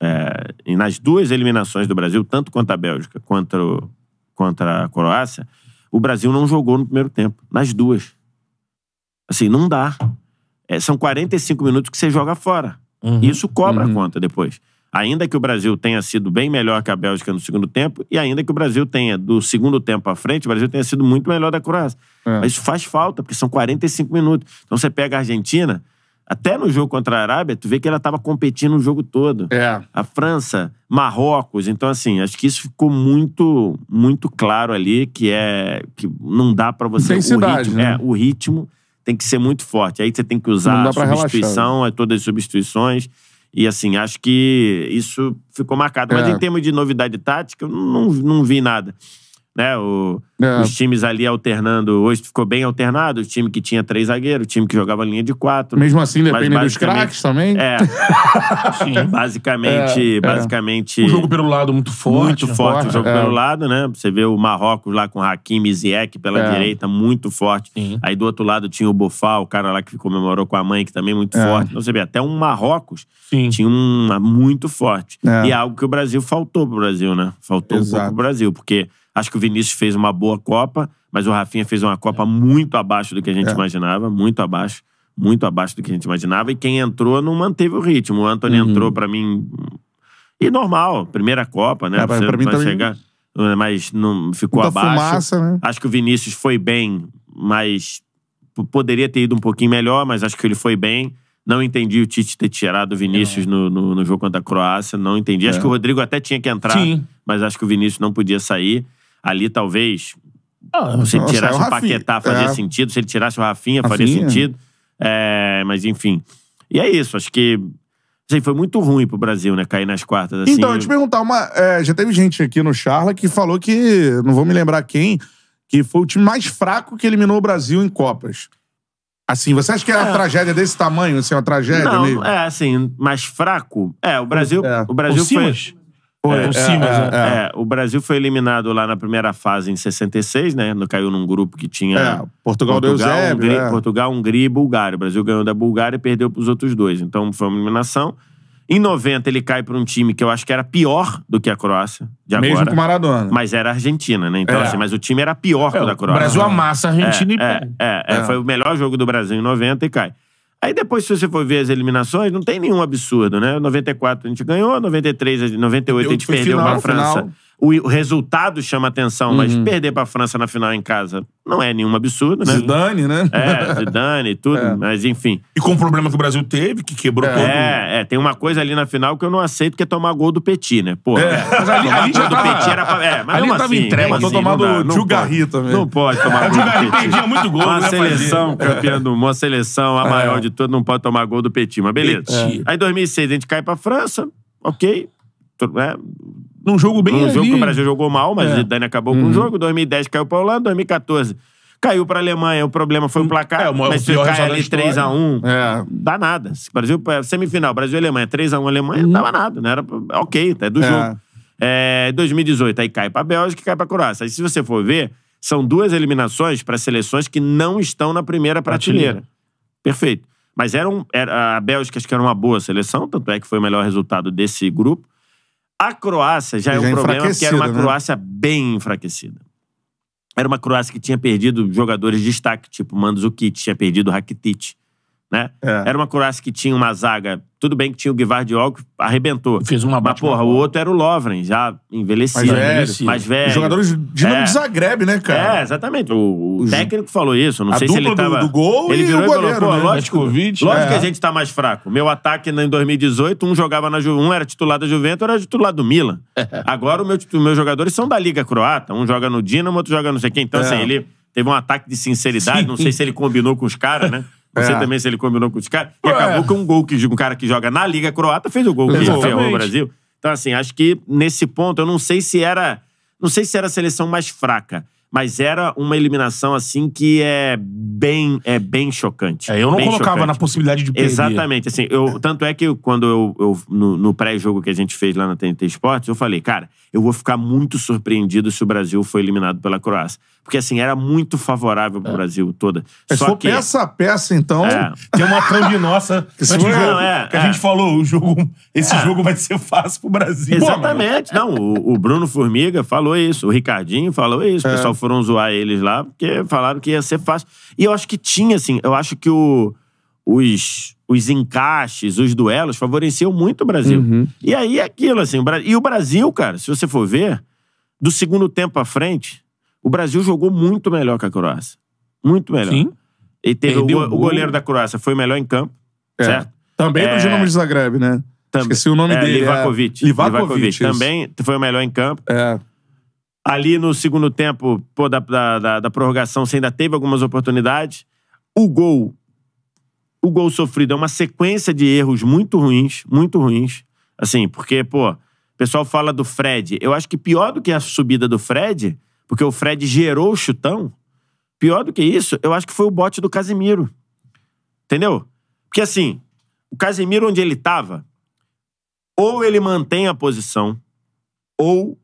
é, nas duas eliminações do Brasil, tanto contra a Bélgica quanto contra a Croácia, o Brasil não jogou no primeiro tempo. Nas duas. Assim, não dá. É, são 45 minutos que você joga fora. Uhum. E isso cobra uhum. a conta depois ainda que o Brasil tenha sido bem melhor que a Bélgica no segundo tempo, e ainda que o Brasil tenha, do segundo tempo à frente, o Brasil tenha sido muito melhor da Croácia. É. Mas isso faz falta, porque são 45 minutos. Então você pega a Argentina, até no jogo contra a Arábia, tu vê que ela estava competindo o jogo todo. É. A França, Marrocos. Então, assim, acho que isso ficou muito, muito claro ali, que é. que não dá para você. Intensidade, o ritmo, né? É, o ritmo tem que ser muito forte. Aí você tem que usar a substituição, né? é, todas as substituições. E assim, acho que isso ficou marcado. Mas é. em termos de novidade tática, eu não, não vi nada né? O, é. Os times ali alternando. Hoje ficou bem alternado. O time que tinha três zagueiros, o time que jogava linha de quatro. Mesmo assim, depende dos craques também. É. Sim. Basicamente, é, é, basicamente. O jogo pelo lado muito forte. Muito forte, forte o jogo é. pelo lado, né? Você vê o Marrocos lá com Hakimi Ziyech pela é. direita, muito forte. Sim. Aí do outro lado tinha o Bofal, o cara lá que comemorou com a mãe, que também é muito forte. Então você vê, até um Marrocos Sim. tinha uma muito forte. E algo que o Brasil faltou pro Brasil, né? Faltou Exato. um pouco pro Brasil, porque Acho que o Vinícius fez uma boa Copa, mas o Rafinha fez uma Copa muito abaixo do que a gente é. imaginava, muito abaixo, muito abaixo do que a gente imaginava. E quem entrou não manteve o ritmo. O Anthony uhum. entrou para mim e normal, primeira Copa, né? É, pra, Você pra mim também... chegar, mas não ficou Muita abaixo. Fumaça, né? Acho que o Vinícius foi bem, mas poderia ter ido um pouquinho melhor, mas acho que ele foi bem. Não entendi o Tite ter tirado o Vinícius é. no, no, no, jogo contra a Croácia. Não entendi. É. Acho que o Rodrigo até tinha que entrar, Sim. mas acho que o Vinícius não podia sair ali talvez. Ah, se ele é tirasse o, Paquetá, fazia é. sentido. Se ele tirasse o Rafinha, Rafinha. faria sentido. É, mas enfim. E é isso, acho que. Assim, foi muito ruim pro Brasil, né? Cair nas quartas. Assim, então, eu te perguntar, uma, é, já teve gente aqui no Charla que falou que. Não vou me lembrar quem, que foi o time mais fraco que eliminou o Brasil em Copas. Assim, você acha que é uma é. tragédia desse tamanho, assim, uma tragédia não, mesmo? É, assim, mais fraco. É, o Brasil. É. O Brasil foi. Foi, é, sim, é, mas é, é, é, O Brasil foi eliminado lá na primeira fase em 66, né? Caiu num grupo que tinha. É, Portugal, Portugal, Hungria, né? Portugal, Hungria e Bulgária. O Brasil ganhou da Bulgária e perdeu para os outros dois. Então foi uma eliminação. Em 90, ele cai para um time que eu acho que era pior do que a Croácia. De agora, Mesmo com Maradona. Mas era a Argentina, né? Então, é. assim, mas o time era pior é, que o da Croácia. O Brasil amassa a Argentina é, e é, é, é, foi o melhor jogo do Brasil em 90 e cai. Aí depois, se você for ver as eliminações, não tem nenhum absurdo, né? 94 a gente ganhou, 93, 98 a gente perdeu final, a França. Final o resultado chama atenção, uhum. mas perder para a França na final em casa não é nenhum absurdo, né? Zidane, né? É, Zidane e tudo, é. mas enfim. E com o problema que o Brasil teve, que quebrou é. todo. É, é, tem uma coisa ali na final que eu não aceito, que é tomar gol do Petit, né? Pô, é. mas ali, ali já do Petit era pra, É, mas ali tava assim, entregue, mas assim, o do Jugarri também. Não pode tomar gol do Petit. perdia muito gol, Uma né, seleção é. campeão do uma seleção a é. maior de todas, não pode tomar gol do Petit, mas beleza. Petit. Aí em 2006 a gente cai pra França, ok, é, num jogo bem Um jogo que o Brasil jogou mal, mas É. o Dani acabou com o uhum. jogo. 2010 caiu para o Holanda, 2014 caiu para a Alemanha. O problema foi o hum. placar. É, o mas se o cai ali 3x1, É. dá nada. Se Brasil, é, semifinal, Brasil e Alemanha, 3x1 Alemanha, não uhum. dava nada. Né? Era ok, tá, é do É. jogo. É, 2018, aí cai a Bélgica e cai para Croácia. Aí se você for ver, são duas eliminações para seleções que não estão na primeira prateleira. Perfeito. Mas era um, era, a Bélgica acho que era uma boa seleção, tanto é que foi o melhor resultado desse grupo. A Croácia já, é já é um problema, porque era uma né? Croácia bem enfraquecida. Era uma Croácia que tinha perdido jogadores de destaque, tipo Mandzukic, tinha perdido Rakitic, né? É. Era uma Croácia que tinha uma zaga. Tudo bem que tinha o Guivardiol que arrebentou. Fez uma Mas, porra, o outro era o Lovren, já envelhecido. Mais velho. Mais velho. Jogadores de é. de Zagreb, né, cara? É, exatamente. O, o técnico falou isso. Não a sei se ele do, tava... do gol ele e o goleiro, e falou, né? lógico, lógico é. que a gente tá mais fraco. Meu ataque em 2018, um jogava na um era titular da Juventus, outro era titular do Milan. Agora o meu, os meus jogadores são da Liga Croata. Um joga no Dinamo, outro joga não sei quem. Então, assim, é. ele teve um ataque de sinceridade. Sim. Não sei se ele combinou com os caras, né? Você é. também, se ele combinou com os caras. E acabou com é um gol que um cara que joga na Liga Croata fez o gol que Exatamente. ferrou o Brasil. Então, assim, acho que nesse ponto, eu não sei se era. Não sei se era a seleção mais fraca mas era uma eliminação assim que é bem é bem chocante. É, eu não colocava chocante. na possibilidade de perder. Exatamente, assim, eu, tanto é que quando eu, eu no, no pré-jogo que a gente fez lá na TNT Esportes, eu falei, cara, eu vou ficar muito surpreendido se o Brasil for eliminado pela Croácia. Porque, assim, era muito favorável pro é. Brasil toda. Mas é, Só que... peça a peça, então... É. Tem uma thumb nossa que, jogo, não, é, que a é. gente falou, o jogo, esse jogo vai ser fácil pro Brasil. Exatamente. Pô, não, o, o, Bruno Formiga falou isso, o Ricardinho falou isso. O pessoal foram zoar eles lá porque falaram que ia ser fácil. E eu acho que tinha, assim, eu acho que o, os os encaixes, os duelos favoreciam muito o Brasil. Uhum. E aí é aquilo, assim. E o Brasil, cara, se você for ver, do segundo tempo à frente, o Brasil jogou muito melhor que a Croácia. Muito melhor. Sim. E teve o, o, goleiro da Croácia foi melhor em campo, é. certo? Também é... do Dinamo de Zagreb, né? Também. Esqueci o nome é, dele. Livakovic. É... Livakovic, Livakovic também foi o melhor em campo. É. Ali no segundo tempo, pô, da, da, da, da prorrogação, você ainda teve algumas oportunidades. O gol o gol sofrido é uma sequência de erros muito ruins, muito ruins. Assim, porque, pô, o pessoal fala do Fred. Eu acho que pior do que a subida do Fred porque o Fred gerou o chutão. Pior do que isso, eu acho que foi o bote do Casimiro. Entendeu? Porque assim, o Casimiro, onde ele estava, ou ele mantém a posição, ou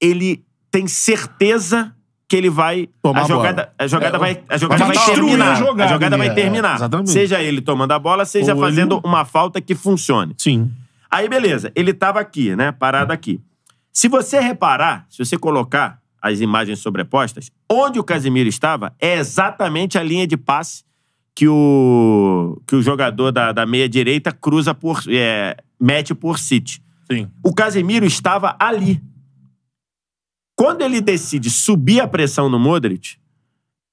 ele tem certeza que ele vai. Tomar a jogada, a, a jogada é, vai, a jogada vai, vai terminar. A jogada, a jogada vai é, terminar. É, seja ele tomando a bola, seja ou fazendo ele... uma falta que funcione. Sim. Aí, beleza, ele estava aqui, né? Parado é. aqui. Se você reparar, se você colocar as imagens sobrepostas, onde o Casemiro estava é exatamente a linha de passe que o, que o jogador da, da meia-direita cruza por. É, mete por City. Sim. O Casemiro estava ali. Quando ele decide subir a pressão no Modric,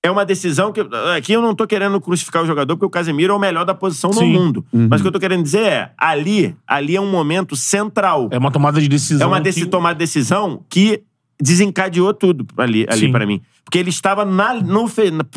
é uma decisão que. Aqui eu não tô querendo crucificar o jogador, porque o Casemiro é o melhor da posição Sim. no mundo. Uhum. Mas o que eu tô querendo dizer é: ali, ali é um momento central. É uma tomada de decisão. É uma que... tomada de decisão que desencadeou tudo ali, ali para mim. Porque ele estava na, no,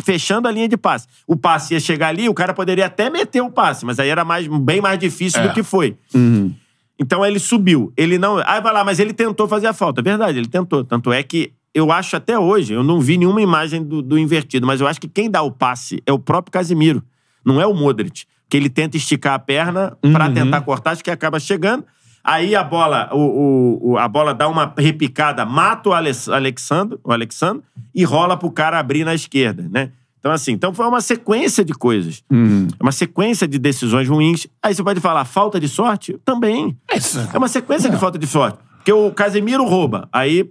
fechando a linha de passe. O passe ia chegar ali, o cara poderia até meter o passe, mas aí era mais, bem mais difícil é. do que foi. Uhum. Então ele subiu. Ele não. Aí vai lá, mas ele tentou fazer a falta. É verdade, ele tentou. Tanto é que eu acho até hoje, eu não vi nenhuma imagem do, do invertido, mas eu acho que quem dá o passe é o próprio Casimiro, não é o Modric. Que ele tenta esticar a perna para uhum. tentar cortar, acho que acaba chegando. Aí a bola, o, o, a bola dá uma repicada, mata o Alexandre, o Alexandre e rola pro cara abrir na esquerda, né? Então, assim, então foi uma sequência de coisas. Uhum. Uma sequência de decisões ruins. Aí você pode falar, falta de sorte? Também. É, é uma sequência Não. de é. falta de sorte. Porque o Casemiro rouba, aí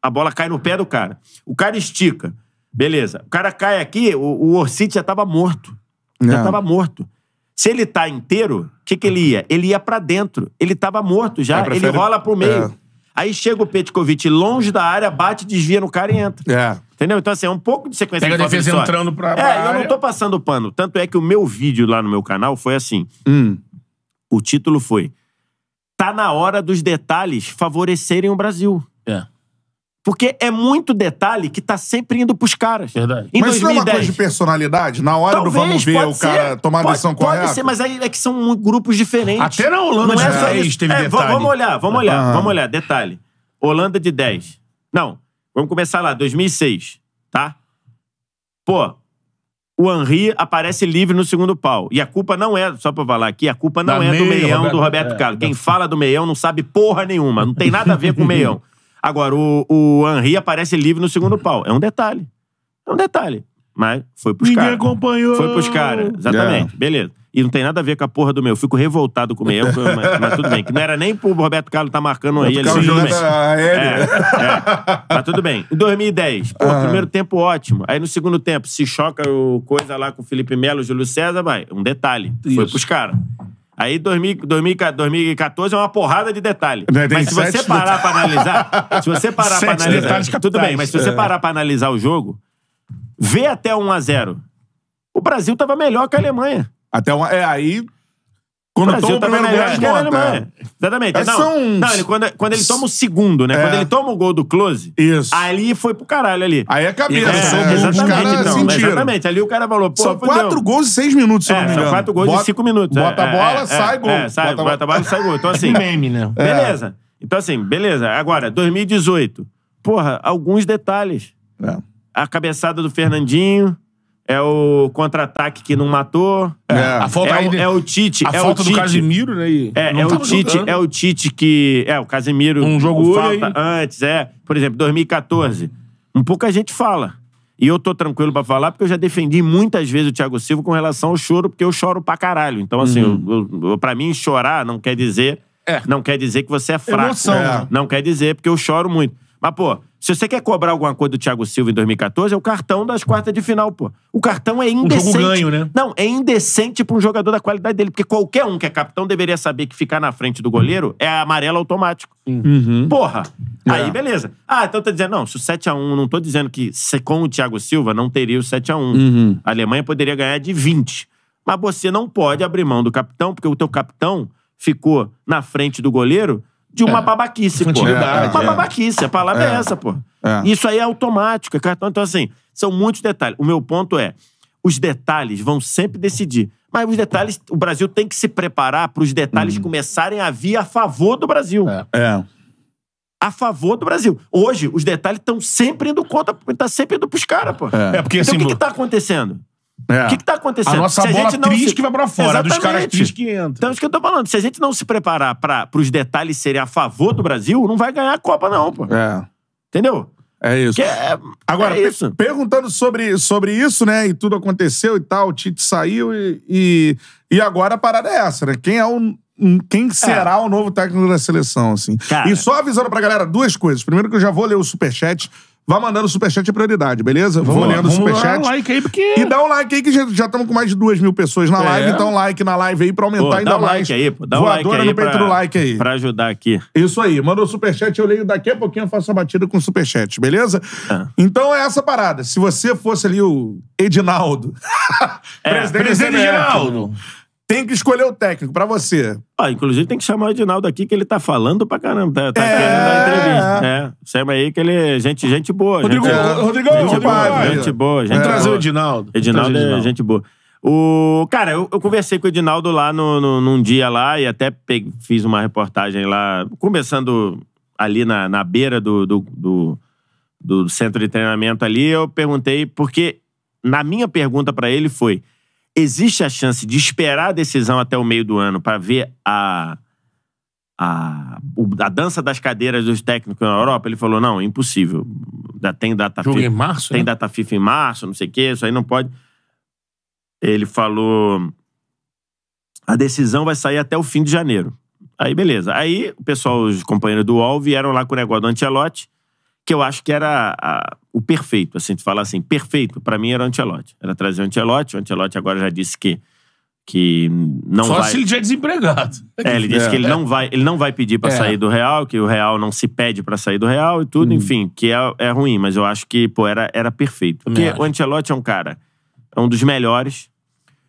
a bola cai no pé do cara. O cara estica. Beleza. O cara cai aqui, o, o Orsic já tava morto. Já Não. É. tava morto. Se ele tá inteiro, o que, que ele uhum. ia? Ele ia para dentro. Ele tava morto já. Prefiro... É, ele rola pro meio. É. Aí chega o Petkovic longe da área, bate, desvia no cara e entra. É. Entendeu? Então, assim, é um pouco de sequência Pega de a defesa assim, entrando pra. É, eu não tô passando pano. Tanto é que o meu vídeo lá no meu canal foi assim. Hum. O título foi: Tá na hora dos detalhes favorecerem o Brasil. É. Porque é muito detalhe que tá sempre indo pros caras. Verdade. Em mas 2010, isso não é uma coisa de personalidade? Na hora talvez, do vamos ver o ser, cara tomar pode, a decisão correta? Pode ser, mas aí é que são grupos diferentes. Até na Holanda não de é 10 teve é, detalhe. Vamos olhar, vamos olhar, ah. vamos olhar. Detalhe. Holanda de 10. Não, vamos começar lá, 2006, tá? Pô, o Henri aparece livre no segundo pau. E a culpa não é, só pra falar aqui, a culpa não da é do meião Roberto, do Roberto é, Carlos. Quem é. fala do meião não sabe porra nenhuma. Não tem nada a ver com o meião. Agora, o, o Henry aparece livre no segundo pau. É um detalhe. É um detalhe. Mas foi pros caras. Ninguém acompanhou. Foi pros caras, exatamente. É. Beleza. E não tem nada a ver com a porra do meu. Eu fico revoltado com o meu, mas, mas, tudo bem. Que não era nem pro Roberto Carlos tá marcando aí. Ele, tudo a É, é. Mas tudo bem. Em 2010, pô, ah. primeiro tempo ótimo. Aí no segundo tempo, se choca o coisa lá com o Felipe Melo, Júlio César, vai. Um detalhe. Isso. Foi pros caras. Aí 2000, 2014 é uma porrada de detalhe. Mas se você parar pra analisar. Se você parar para analisar. Tudo bem, mas se você é. parar pra analisar o jogo, vê até 1x0. O Brasil tava melhor que a Alemanha. Até uma, é, aí quando Brasil toma o primeiro gol, É. Né? Exatamente. Não, são não ele, quando, quando ele toma o segundo, né? É. Quando ele toma o gol do Close, Isso. ali foi pro caralho ali. Aí é cabeça. É, é, exatamente, então. Exatamente. Ali o cara falou, pô, São quatro gols e seis minutos, se é, não me engano. São quatro gols bota, e cinco minutos. Bota a bola, sai gol. sai, bota, bota a bola e sai gol. Então é assim... meme, né? É. Beleza. Então assim, beleza. Agora, 2018. Porra, alguns detalhes. A cabeçada do Fernandinho é o contra-ataque que não matou. É, é. a falta é, o, é o Tite. A é falta o Tite. do Casemiro, né? E é, é o Tite, jogando. é o Tite que. É, o Casemiro. Um jogo falta aí. antes, é. Por exemplo, 2014. Um pouco a gente fala. E eu tô tranquilo para falar, porque eu já defendi muitas vezes o Thiago Silva com relação ao choro, porque eu choro pra caralho. Então, assim, uhum. Eu, eu, pra mim, chorar não quer dizer. É. Não quer dizer que você é fraco. Emoção, né? Não quer dizer, porque eu choro muito. Mas, pô, se você quer cobrar alguma coisa do Thiago Silva em 2014, é o cartão das quartas de final, pô. O cartão é indecente. Um jogo ganho, né? Não, é indecente para um jogador da qualidade dele. Porque qualquer um que é capitão deveria saber que ficar na frente do goleiro é amarelo automático. Uhum. Porra! É. Aí, beleza. Ah, então tá dizendo, não, se o 7x1, não tô dizendo que com o Thiago Silva não teria o 7x1. Uhum. A Alemanha poderia ganhar de 20. Mas você não pode abrir mão do capitão, porque o teu capitão ficou na frente do goleiro de uma é. babaquice, pô. É, uma é. babaquice, a palavra é, é. essa, pô. É. Isso aí é automático, é cartão. Então, assim, são muitos detalhes. O meu ponto é: os detalhes vão sempre decidir. Mas os detalhes, o Brasil tem que se preparar para os detalhes uhum. começarem a vir a favor do Brasil. é a favor do Brasil. Hoje, os detalhes estão sempre indo contra, tá sempre indo pros caras, pô. É, porque então, assim, o que, assim, que tá acontecendo? É. O que está acontecendo? A nossa se bola a se... que vai para fora, Exatamente. dos caras atriz que entram. Então, é isso que eu tô falando. Se a gente não se preparar para os detalhes serem a favor do Brasil, não vai ganhar a Copa, não, pô. É. Entendeu? É isso. É... Agora, é isso. perguntando sobre, sobre isso, né? E tudo aconteceu e tal, o Tite saiu e, e, e agora a parada é essa, né? Quem é o quem é. será é. o novo técnico da seleção, assim. Cara. E só avisando pra galera duas coisas. Primeiro que eu já vou ler o superchat Vá mandando superchat é prioridade, beleza? Vamos, vamos lendo o superchat. Dá um like aí, porque. E dá um like aí, que já estamos com mais de duas mil pessoas na é. live. É. Então, like na live aí pra aumentar pô, ainda dá um mais. Like aí, pô. Dá um Voadora like aí. Voadora no pra, like aí. Pra ajudar aqui. Isso aí. Mandou superchat, eu leio daqui a pouquinho, eu faço a batida com superchat, beleza? É. Então é essa parada. Se você fosse ali o Edinaldo. é, presidente, presidente Edinaldo. Tem que escolher o técnico pra você. Ah, inclusive tem que chamar o Edinaldo aqui, que ele tá falando pra caramba. Tá, tá é... querendo dar entrevista. É. Chama aí que ele. É gente, gente boa. Rodrigo, gente, é. Rodrigão, gente, Rodrigo, boa, Rodrigo. gente boa, gente é. boa. Trazer o Edinaldo. Edinaldo é Edinaldo. gente boa. O, cara, eu, eu, conversei com o Edinaldo lá no, no num dia lá e até peguei, fiz uma reportagem lá, começando ali na, na beira do, do, do, do centro de treinamento ali. Eu perguntei, porque na minha pergunta para ele foi existe a chance de esperar a decisão até o meio do ano para ver a, a, a dança das cadeiras dos técnicos na Europa? Ele falou: não, impossível. Tem data FIFA. em março? Tem né? data FIFA em março, não sei o quê, isso aí não pode. Ele falou: a decisão vai sair até o fim de janeiro. Aí, beleza. Aí, o pessoal, os companheiros do UOL, vieram lá com o negócio do Antelote, que eu acho que era a, o perfeito. Assim, tu falar assim, perfeito, para mim era o Antelote. Era trazer o Antelote. O Antelote agora já disse que que não Só vai... se ele já é desempregado. É, ele disse que ele, é. não vai, ele não vai pedir para é. sair do Real, que o Real não se pede para sair do Real e tudo, hum. enfim, que é, é ruim, mas eu acho que, pô, era, era perfeito. Porque é. o Antelote é um cara, é um dos melhores,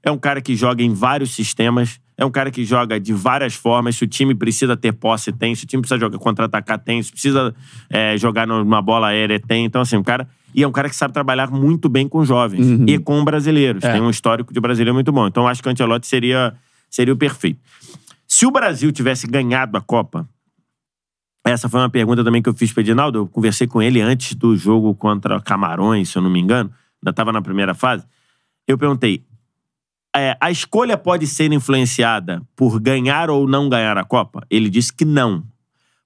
é um cara que joga em vários sistemas, é um cara que joga de várias formas. Se o time precisa ter posse, tem. Se o time precisa jogar contra-atacar, tem. Se precisa é, jogar numa bola aérea, tem. Então, assim, um cara. E é um cara que sabe trabalhar muito bem com jovens uhum. e com brasileiros. É. Tem um histórico de brasileiro muito bom. Então, acho que o Antelote seria, seria o perfeito. Se o Brasil tivesse ganhado a Copa, essa foi uma pergunta também que eu fiz para Edinaldo. Eu conversei com ele antes do jogo contra Camarões, se eu não me engano. Ainda estava na primeira fase. Eu perguntei: é, a escolha pode ser influenciada por ganhar ou não ganhar a Copa? Ele disse que não.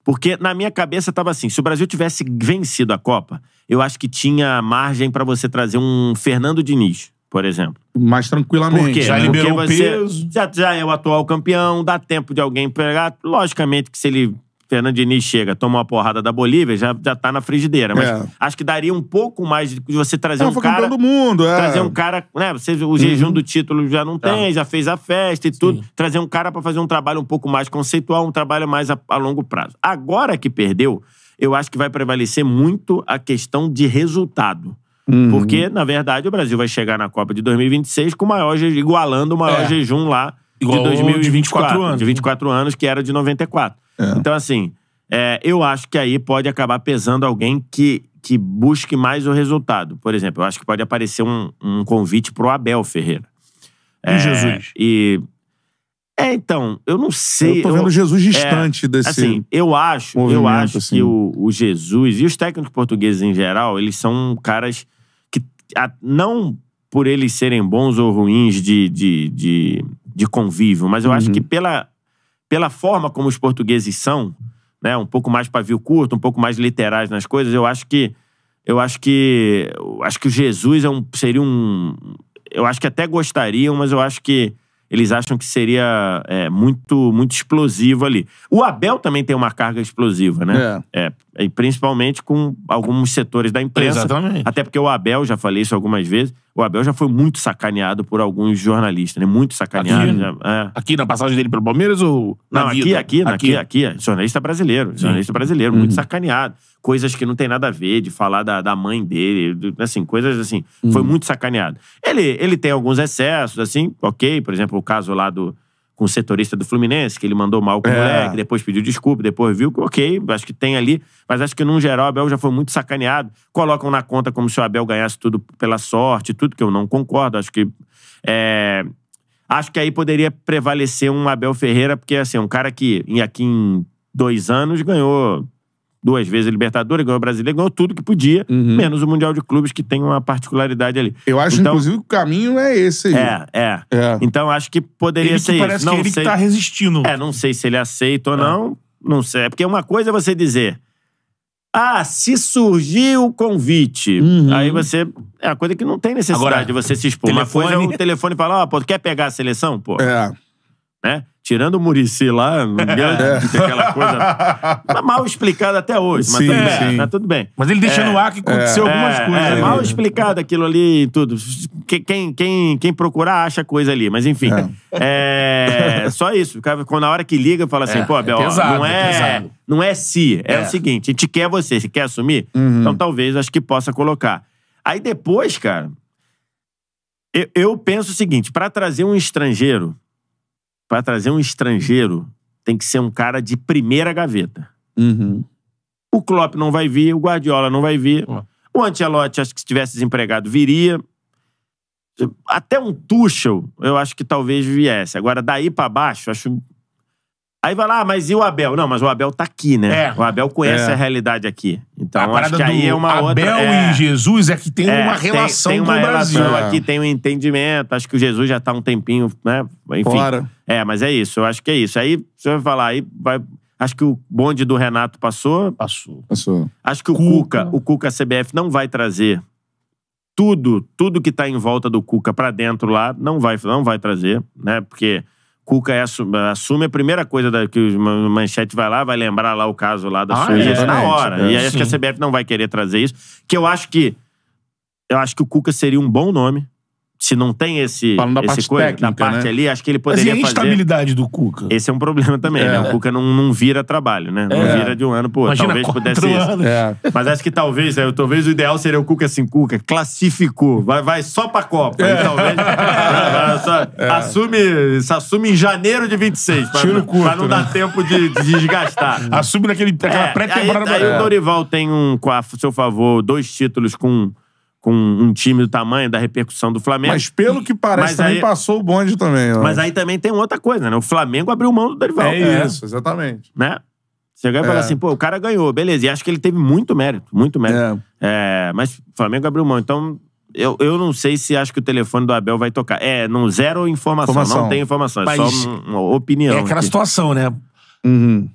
Porque na minha cabeça estava assim: se o Brasil tivesse vencido a Copa, eu acho que tinha margem para você trazer um Fernando Diniz, por exemplo. Mais tranquilamente. Por quê? Já liberou Porque você, peso. Já, já é o atual campeão, dá tempo de alguém pegar. Logicamente que se ele Fernando Diniz chega, toma uma porrada da Bolívia, já, já tá na frigideira. Mas é. acho que daria um pouco mais de você trazer é, um cara. do mundo, é. Trazer um cara, né? Você, o uhum. jejum do título já não tem, tá. já fez a festa e Sim. tudo. Trazer um cara para fazer um trabalho um pouco mais conceitual, um trabalho mais a, a longo prazo. Agora que perdeu, eu acho que vai prevalecer muito a questão de resultado. Uhum. Porque, na verdade, o Brasil vai chegar na Copa de 2026 com maior igualando o maior é. jejum lá de 2024. De 24 anos. De 24 anos, que era de 94. É. Então, assim, é, eu acho que aí pode acabar pesando alguém que, que busque mais o resultado. Por exemplo, eu acho que pode aparecer um, um convite pro Abel Ferreira. E é, Jesus. E. É, então, eu não sei. Eu tô vendo eu, Jesus é, distante é, desse. Assim, eu acho, eu acho assim. que o, o, Jesus e os técnicos portugueses em geral, eles são caras que, a, não por eles serem bons ou ruins de, de, de, de convívio, mas eu uhum. acho que uhum. pela pela forma como os portugueses são, né, um pouco mais pavio curto, um pouco mais literais nas coisas, eu acho que eu acho que acho que o Jesus é um, seria um eu acho que até gostariam, mas eu acho que eles acham que seria é, muito muito explosivo ali. O Abel também tem uma carga explosiva, né? É. é e principalmente com alguns setores da imprensa. Exatamente. Até porque o Abel, já falei isso algumas vezes, o Abel já foi muito sacaneado por alguns jornalistas, né? Muito sacaneado. Aqui, já, é. aqui na passagem dele para o Palmeiras ou Não, aqui, aqui, aqui, aqui, aqui, é. jornalista brasileiro. Sim. Jornalista brasileiro, uhum. muito sacaneado. Coisas que não tem nada a ver, de falar da, da mãe dele, assim, coisas assim. Uhum. Foi muito sacaneado. Ele, ele tem alguns excessos, assim, ok, por exemplo, o caso lá do, com o setorista do Fluminense, que ele mandou mal com o é. moleque, depois pediu desculpa, depois viu que, ok, acho que tem ali, mas acho que, num geral, o Abel já foi muito sacaneado. Colocam na conta como se o Abel ganhasse tudo pela sorte, tudo que eu não concordo. Acho que. É... Acho que aí poderia prevalecer um Abel Ferreira, porque, assim, um cara que aqui em dois anos ganhou duas vezes a Libertadores, ganhou o Brasileiro, ganhou tudo que podia, uhum. menos o Mundial de Clubes, que tem uma particularidade ali. Eu acho, então, inclusive, que o caminho é esse aí. É, é. é. Então acho que poderia ele ser que parece isso. Parece não que é ele sei... Tá resistindo. É, não sei se ele aceita ou é. não, não sei. É porque uma coisa é você dizer. Ah, se surgir o convite, uhum. aí você. É a coisa que não tem necessidade Agora, de você se expor. Telefone... Uma coisa é o telefone falar, ó, oh, pô, quer pegar a seleção? Pô. É. Né? Tirando o Murici lá, não é. aquela coisa mal explicada até hoje, mas, sim, tudo, bem, sim. mas tá tudo bem. Mas ele deixa é. no ar que aconteceu é. algumas é, coisas. É mal explicado aquilo ali e tudo. Quem, quem, quem procurar acha coisa ali, mas enfim. É. é só isso. Quando na hora que liga, fala assim, pô, Abel, pesado, não é... Pesado. Não é se, é, o seguinte, a gente quer você, se quer assumir, uhum. então talvez acho que possa colocar. Aí depois, cara, eu, eu penso o seguinte, para trazer um estrangeiro para trazer um estrangeiro, tem que ser um cara de primeira gaveta. Uhum. O Klopp não vai vir, o Guardiola não vai vir. Uhum. O Ancelotti, acho que se tivesse desempregado, viria. Até um Tuchel, eu acho que talvez viesse. Agora, daí para baixo, acho Aí vai lá, ah, mas e o Abel? Não, mas o Abel tá aqui, né? É. O Abel conhece é. a realidade aqui. Então, a acho que aí é uma Abel outra... Abel e é. Jesus é que tem é, uma relação tem, tem uma com o Brasil. Relação é. aqui tem um entendimento. Acho que o Jesus já tá um tempinho, né? Enfim. Fora. É, mas é isso. Eu acho que é isso. Aí você vai falar, aí vai... Acho que o bonde do Renato passou. Passou. Passou. Acho que o Cuca, Cuca o Cuca CBF não vai trazer tudo, tudo que tá em volta do Cuca para dentro lá, não vai, não vai trazer, né? Porque Cuca é assume a primeira coisa da, que o Manchete vai lá, vai lembrar lá o caso lá da ah, Suíça é, na hora. É, e aí acho que a CBF não vai querer trazer isso. Que eu acho que. Eu acho que o Cuca seria um bom nome se não tem esse. da esse parte coisa, técnica, né? parte né? ali, acho que ele poderia fazer. Mas e a instabilidade fazer... do Cuca? Esse é um problema também, né? é. né? O Cuca não, não vira trabalho, né? Não é. vira de um ano pro outro. talvez pudesse anos. É. Mas acho que talvez, é, talvez o ideal seria o Cuca assim, Cuca, classificou, vai, vai só pra Copa. É. Talvez. É. assume, se assume em janeiro de 26. Pra, Tiro curto, pra não dar né? tempo de, de desgastar. assume naquele, naquela é, pré-temporada. Aí, aí o Dorival tem um, a seu favor, dois títulos com com um time do tamanho, da repercussão do Flamengo. Mas pelo que parece, mas também aí, passou o bonde também. Mas aí também tem outra coisa, né? O Flamengo abriu mão do Dorival. É, é. isso, exatamente. Né? Você ganha e é. fala assim, pô, o cara ganhou, beleza. E acho que ele teve muito mérito, muito mérito. É. é. mas o Flamengo abriu mão. Então, eu, eu não sei se acho que o telefone do Abel vai tocar. É, não zero informação, informação. não tem informação, é mas só uma, uma opinião. É aquela aqui. situação, né? Uhum.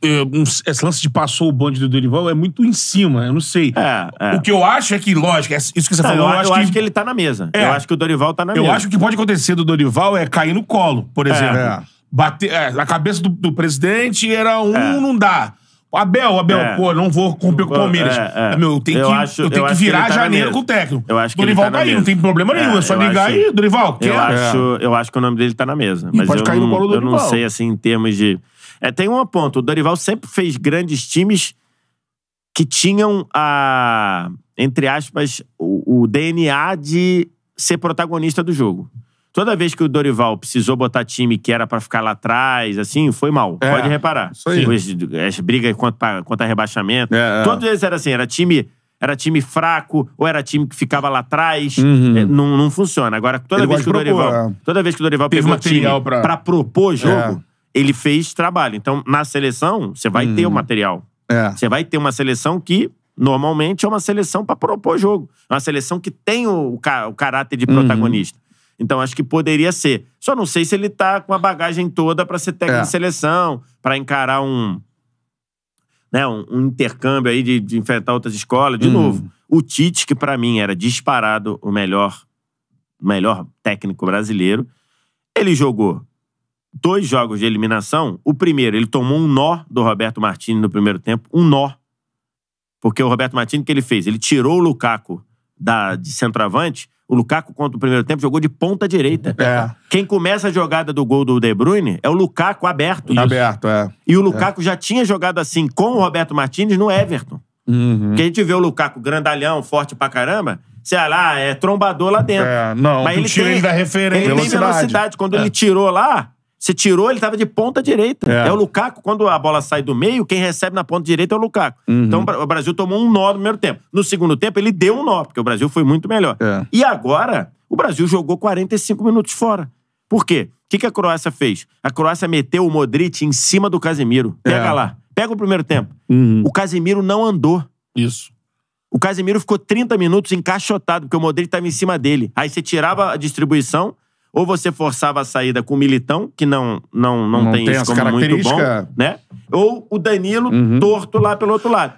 esse lance de passou o bonde do Dorival é muito em cima, eu não sei. É, é. O que eu acho é que, lógico, isso que você falou, eu, eu acho, que... acho, que... ele tá na mesa. É. Eu acho que o Dorival tá na eu mesa. Eu acho que pode acontecer do Dorival é cair no colo, por é. exemplo. É. Bater, é, a cabeça do, do, presidente era um, não dá. Abel, Abel, é. pô, não vou cumprir com o Palmeiras. É, é. Meu, eu tenho eu que, acho, eu tenho eu que virar que tá janeiro com o técnico. Eu acho que Dorival ele tá, tá aí, não tem problema nenhum. É, só ligar acho, aí, Dorival. Eu acho, eu acho que o nome dele tá na mesa. Mas pode eu, cair não, no colo do eu não sei, assim, em termos de é, tem um ponto. O Dorival sempre fez grandes times que tinham a, entre aspas, o, o DNA de ser protagonista do jogo. Toda vez que o Dorival precisou botar time que era para ficar lá atrás, assim, foi mal. É, Pode reparar. Isso aí. As, tipo, as brigas contra, rebaixamento. É, é, Todos eles assim, era time era time fraco ou era time que ficava lá atrás. Uhum. É, não, não funciona. Agora, toda Ele vez que o Dorival. é. Toda vez que o Dorival teve material time pra... pra propor jogo. É ele fez trabalho. Então, na seleção, você vai hum. ter o uhum. material. É. Você vai ter uma seleção que normalmente é uma seleção para propor jogo. É uma seleção que tem o, o caráter de uhum. protagonista. Uhum. Então acho que poderia ser. Só não sei se ele está com a bagagem toda para ser técnico é. de seleção, para encarar um, né, um, um intercâmbio aí de, de, enfrentar outras escolas. De uhum. novo, o Tite, que para mim era disparado o melhor, melhor técnico brasileiro, ele jogou dois jogos de eliminação. O primeiro, ele tomou um nó do Roberto Martini no primeiro tempo, um nó. Porque o Roberto Martini, o que ele fez? Ele tirou o Lukaku da, de centroavante. O Lukaku, contra o primeiro tempo, jogou de ponta direita. É. Quem começa a jogada do gol do De Bruyne é o Lukaku aberto. Isso. Aberto, é. E o é. Lukaku é. já tinha jogado assim com o Roberto Martins no Everton. Uhum. Porque a gente vê o Lukaku grandalhão, forte pra caramba, sei lá, é trombador lá dentro. É, não, Mas ele tira tem, ele da referência. Ele velocidade. tem velocidade. Quando é. ele tirou lá, você tirou, ele tava de ponta direita. É. é. o Lukaku. Quando a bola sai do meio, quem recebe na ponta direita é o Lukaku. Uhum. Então o Brasil tomou um nó no primeiro tempo. No segundo tempo, ele deu um nó, porque o Brasil foi muito melhor. É. E agora, o Brasil jogou 45 minutos fora. Por quê? O que, que a Croácia fez? A Croácia meteu o Modric em cima do Casemiro. É. Pega é. lá. Pega o primeiro tempo. Uhum. O Casemiro não andou. Isso. O Casemiro ficou 30 minutos encaixotado, porque o Modric estava em cima dele. Aí você tirava a distribuição, ou você forçava a saída com o Militão, que não não, não, não tem, tem isso como muito bom, né? Ou o Danilo uhum. torto lá pelo outro lado.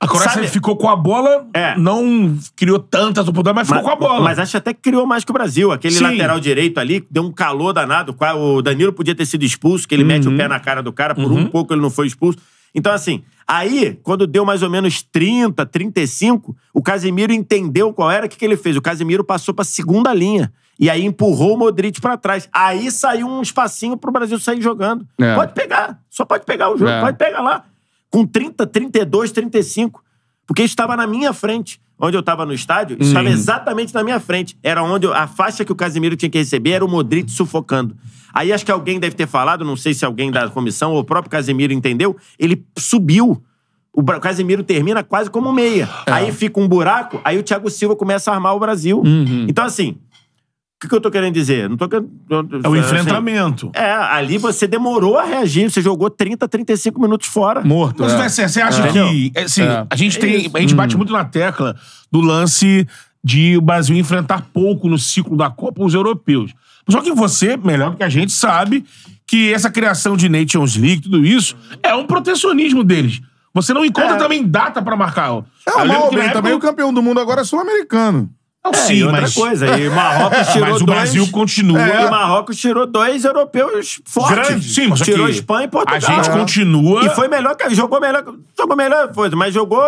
A Croácia Sabe... ficou com a bola, é. não criou tantas oportunidades, mas, mas, ficou com a bola. Mas acho até que criou mais que o Brasil. Aquele Sim. lateral direito ali deu um calor danado. O Danilo podia ter sido expulso, que ele uhum. mete o pé na cara do cara, por uhum. um pouco ele não foi expulso. Então, assim, aí, quando deu mais ou menos 30, 35, o Casemiro entendeu qual era, o que, que ele fez? O Casemiro passou para segunda linha. E aí empurrou o Modric para trás. Aí saiu um espacinho pro Brasil sair jogando. É. Pode pegar, só pode pegar o jogo, é. pode pegar lá. Com 30, 32, 35. Porque estava na minha frente. Onde eu estava no estádio, estava exatamente na minha frente. Era onde eu, a faixa que o Casimiro tinha que receber era o Modric sufocando. Aí acho que alguém deve ter falado, não sei se alguém da comissão ou o próprio Casimiro entendeu, ele subiu. O Casemiro termina quase como meia. É. Aí fica um buraco, aí o Thiago Silva começa a armar o Brasil. Uhum. Então, assim, o que, que, eu tô querendo dizer? Não tô querendo, é o enfrentamento. Assim, é, ali você demorou a reagir, você jogou 30, 35 minutos fora. Morto. Mas é. você acha é. que. sim, é. a gente tem. A gente bate hum. muito na tecla do lance de o Brasil enfrentar pouco no ciclo da Copa os europeus. Só que você, melhor do que a gente, sabe que essa criação de Nations League, tudo isso, é um protecionismo deles. Você não encontra é. também data para marcar. É, o mal, também é o campeão do mundo agora é sul-americano. Não, é, sim, outra mas... coisa. E Marrocos tirou mas o dois, Brasil continua. É, e Marrocos tirou dois europeus fortes. Grande. Sim, mas tirou Espanha e Portugal. A gente é. continua. E foi melhor que jogou melhor, jogou melhor coisa, mas jogou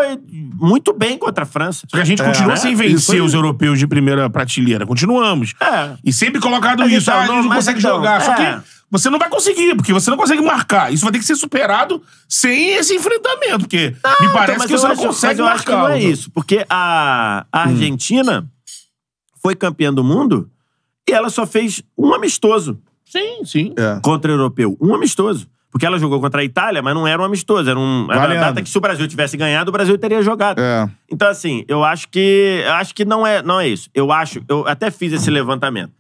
muito bem contra a França. Porque a gente é, continua né? sem vencer foi... os europeus de primeira prateleira. Continuamos. É. E sempre colocado isso, então, ah, a gente não consegue então, jogar. É. Só que é. você não vai conseguir, porque você não consegue marcar. Isso vai ter que ser superado sem esse enfrentamento, porque não, me então, parece então, que você não acho, consegue marcar. Não é isso, porque a, a hum. Argentina hum foi campeã do mundo e ela só fez um amistoso. Sim, sim. É. Contra o europeu. Um amistoso. Porque ela jogou contra a Itália, mas não era um amistoso. Era, um, era uma data que se o Brasil tivesse ganhado, o Brasil teria jogado. É. Então, assim, eu acho que. Eu acho que não é, não é isso. Eu acho, eu até fiz esse levantamento.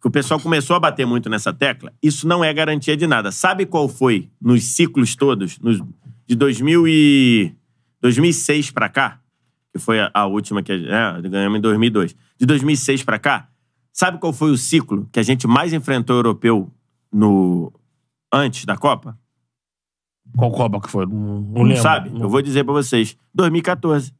Que o pessoal começou a bater muito nessa tecla. Isso não é garantia de nada. Sabe qual foi nos ciclos todos, nos, de 2000 e, 2006 para cá? que foi a, a última que né, ganhamos em 2002. De 2006 para cá, sabe qual foi o ciclo que a gente mais enfrentou europeu no antes da Copa? Qual Copa que foi? Não, não Sabe? Não. Eu vou dizer para vocês. 2014.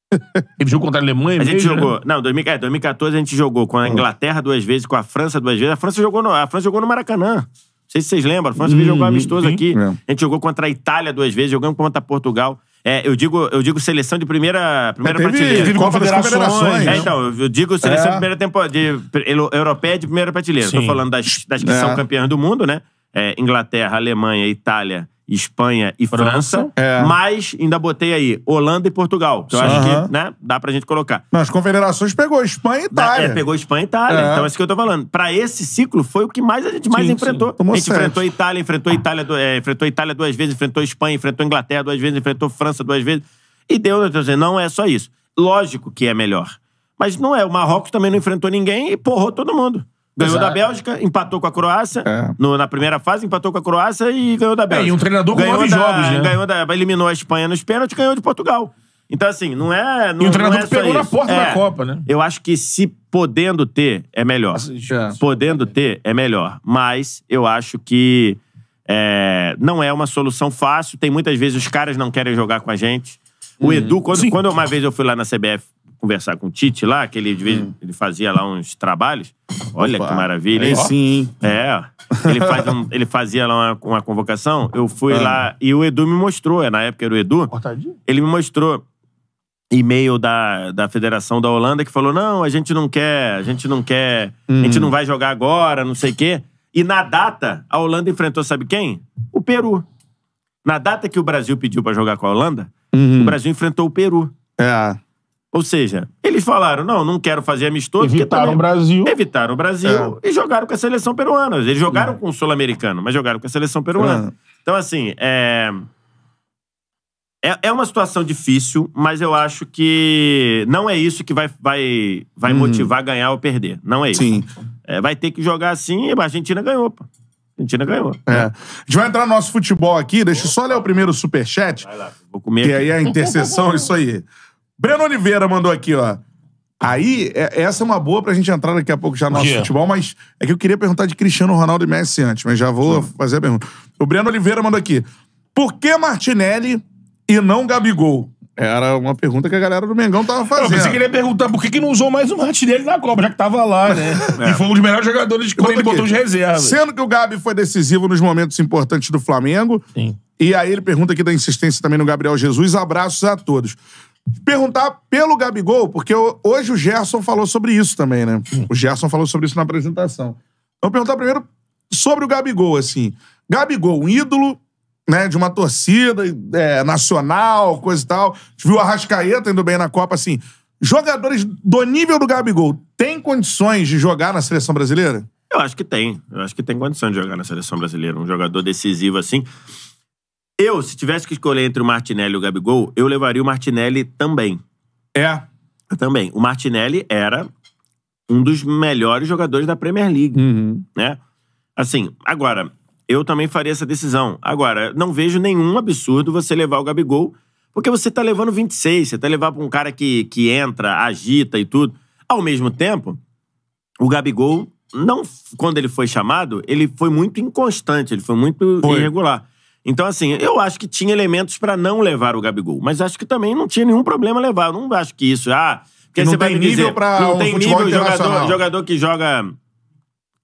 Ele jogou contra a Alemanha? A gente mesmo, né? jogou. Né? Não, 2014, 2014 é, a gente jogou com a hum. Inglaterra duas vezes, com a França duas vezes. A França jogou no, a França jogou no Maracanã. Não sei se vocês lembram. A França hum, jogou amistoso sim. aqui. É. A gente jogou contra a Itália duas vezes, jogamos contra Portugal. É, eu, digo, eu digo seleção de primeira, primeira é, teve, prateleira. Teve Copa das Confederações. É, né? então, eu digo seleção é. de primeira temporada, de, europeia de primeira prateleira. Estou falando das, das que é. são campeãs do mundo, né? É, Inglaterra, Alemanha, Itália, Espanha e França, França é. mas ainda botei aí Holanda e Portugal, que eu acho que né, dá pra gente colocar. Nas confederações pegou Espanha e é, Itália. É, pegou Espanha e Itália. É. Então é isso que eu tô falando. Pra esse ciclo foi o que mais a gente mais enfrentou. a gente sete. enfrentou a Itália, enfrentou a Itália, é, enfrentou a Itália duas vezes, enfrentou a Espanha, enfrentou a Inglaterra duas vezes, enfrentou a França duas vezes. E deu, não é só isso. Lógico que é melhor. Mas não é. O Marrocos também não enfrentou ninguém e porrou todo mundo. Ganhou Exato. da Bélgica, empatou com a Croácia. É. No, na primeira fase, empatou com a Croácia e ganhou da Bélgica. É, e um treinador ganhou com nove da, jogos, né? Ganhou da, eliminou a Espanha nos pênaltis ganhou de Portugal. Então, assim, não é. Não, e um treinador é que pegou isso. na porta é, da Copa, né? Eu acho que se podendo ter, é melhor. Já. Podendo ter, é melhor. Mas eu acho que é, não é uma solução fácil. Tem muitas vezes os caras não querem jogar com a gente. O hum. Edu, quando, quando uma vez eu fui lá na CBF conversar com o Tite lá, que ele, hum. ele fazia lá uns trabalhos. Olha Opa. que maravilha. Aí sim. É. Ele, faz um, ele fazia lá uma, uma convocação, eu fui é. lá e o Edu me mostrou, é, na época era o Edu. Cortadinho. Ele me mostrou e-mail da, da Federação da Holanda que falou: "Não, a gente não quer, a gente não quer, hum. a gente hum. não vai jogar agora, não sei o quê". E na data, a Holanda enfrentou sabe quem? O Peru. Na data que o Brasil pediu para jogar com a Holanda, uhum. o Brasil enfrentou o Peru. É. Ou seja, eles falaram: não, não quero fazer amistoso. Evitaram também... o Brasil. Evitaram o Brasil é. e jogaram com a seleção peruana. Eles jogaram é. com o sul-americano, mas jogaram com a seleção peruana. É. Então, assim, é... é. é uma situação difícil, mas eu acho que não é isso que vai, vai, vai hum. motivar ganhar ou perder. Não é isso. Sim. É, vai ter que jogar assim e a Argentina ganhou, pô. Argentina ganhou. É. A gente vai entrar no nosso futebol aqui, deixa eu só ler o primeiro superchat. Vai lá, vou comer. E aí é a interseção, isso aí. Breno Oliveira mandou aqui, ó. Aí, é, essa é uma boa pra gente entrar daqui a pouco já no nosso futebol, mas é que eu queria perguntar de Cristiano Ronaldo e Messi antes, mas já vou Sim. fazer a pergunta. O Breno Oliveira mandou aqui. Por que Martinelli e não Gabigol? Era uma pergunta que a galera do Mengão tava fazendo. Eu pensei que ele ia perguntar por que, que não usou mais o Martinelli na Copa, já que tava lá, né? é. E foi um dos melhores jogadores quando ele botou de reserva. Sendo que o Gabi foi decisivo nos momentos importantes do Flamengo. Sim. E aí ele pergunta aqui da insistência também no Gabriel Jesus. Abraços a todos perguntar pelo Gabigol, porque hoje o Gerson falou sobre isso também, né? O Gerson falou sobre isso na apresentação. Vou perguntar primeiro sobre o Gabigol, assim. Gabigol, um ídolo né, de uma torcida é, nacional, coisa e tal. A viu a Rascaeta indo bem na Copa, assim. Jogadores do nível do Gabigol têm condições de jogar na seleção brasileira? Eu acho que tem. Eu acho que tem condição de jogar na seleção brasileira. Um jogador decisivo assim. Eu, se tivesse que escolher entre o Martinelli e o Gabigol, eu levaria o Martinelli também. É. Eu também. O Martinelli era um dos melhores jogadores da Premier League, uhum. né? Assim, agora, eu também faria essa decisão. Agora, não vejo nenhum absurdo você levar o Gabigol, porque você tá levando 26, você tá levando pra um cara que, que entra, agita e tudo. Ao mesmo tempo, o Gabigol, não quando ele foi chamado, ele foi muito inconstante, ele foi muito foi. irregular. Então, assim, eu acho que tinha elementos para não levar o Gabigol, mas acho que também não tinha nenhum problema levar. Eu não acho que isso. Ah, porque você vai me dizer. não tem nível jogador, jogador que joga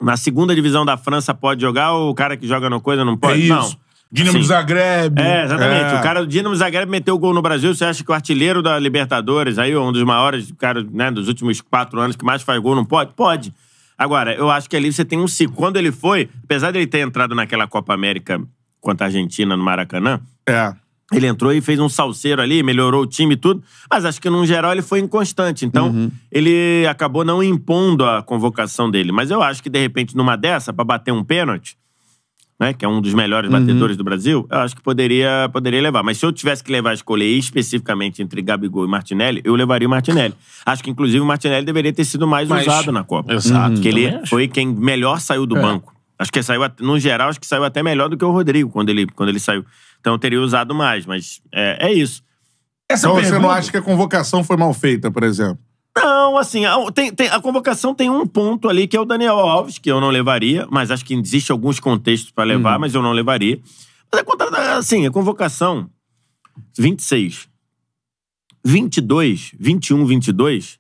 na segunda divisão da França pode jogar ou o cara que joga no coisa não pode? É isso. Não. Dinamo assim, Zagreb. É, exatamente. É. O cara do Dinamo Zagreb meteu o gol no Brasil. Você acha que o artilheiro da Libertadores, aí, um dos maiores, cara, né, dos últimos quatro anos que mais faz gol, não pode? Pode. Agora, eu acho que ali você tem um ciclo. Quando ele foi, apesar dele ter entrado naquela Copa América contra a Argentina no Maracanã. É. Ele entrou e fez um salseiro ali, melhorou o time e tudo, mas acho que no geral ele foi inconstante. Então, uhum. ele acabou não impondo a convocação dele. Mas eu acho que, de repente, numa dessa, para bater um pênalti, né, que é um dos melhores uhum. batedores do Brasil, eu acho que poderia, poderia levar. Mas se eu tivesse que levar a escolher especificamente entre Gabigol e Martinelli, eu levaria o Martinelli. Acho que, inclusive, o Martinelli deveria ter sido mais mas... usado na Copa. Exato. Porque uhum. ele foi quem melhor saiu do é. banco. Acho que saiu, no geral, acho que saiu até melhor do que o Rodrigo quando ele, quando ele saiu. Então eu teria usado mais, mas é, é isso. Essa então pergunta... você não acha que a convocação foi mal feita, por exemplo? Não, assim, a, tem, tem, a convocação tem um ponto ali que é o Daniel Alves, que eu não levaria, mas acho que existe alguns contextos para levar, hum. mas eu não levaria. Mas é contra assim, a convocação, 26, 22, 21, 22,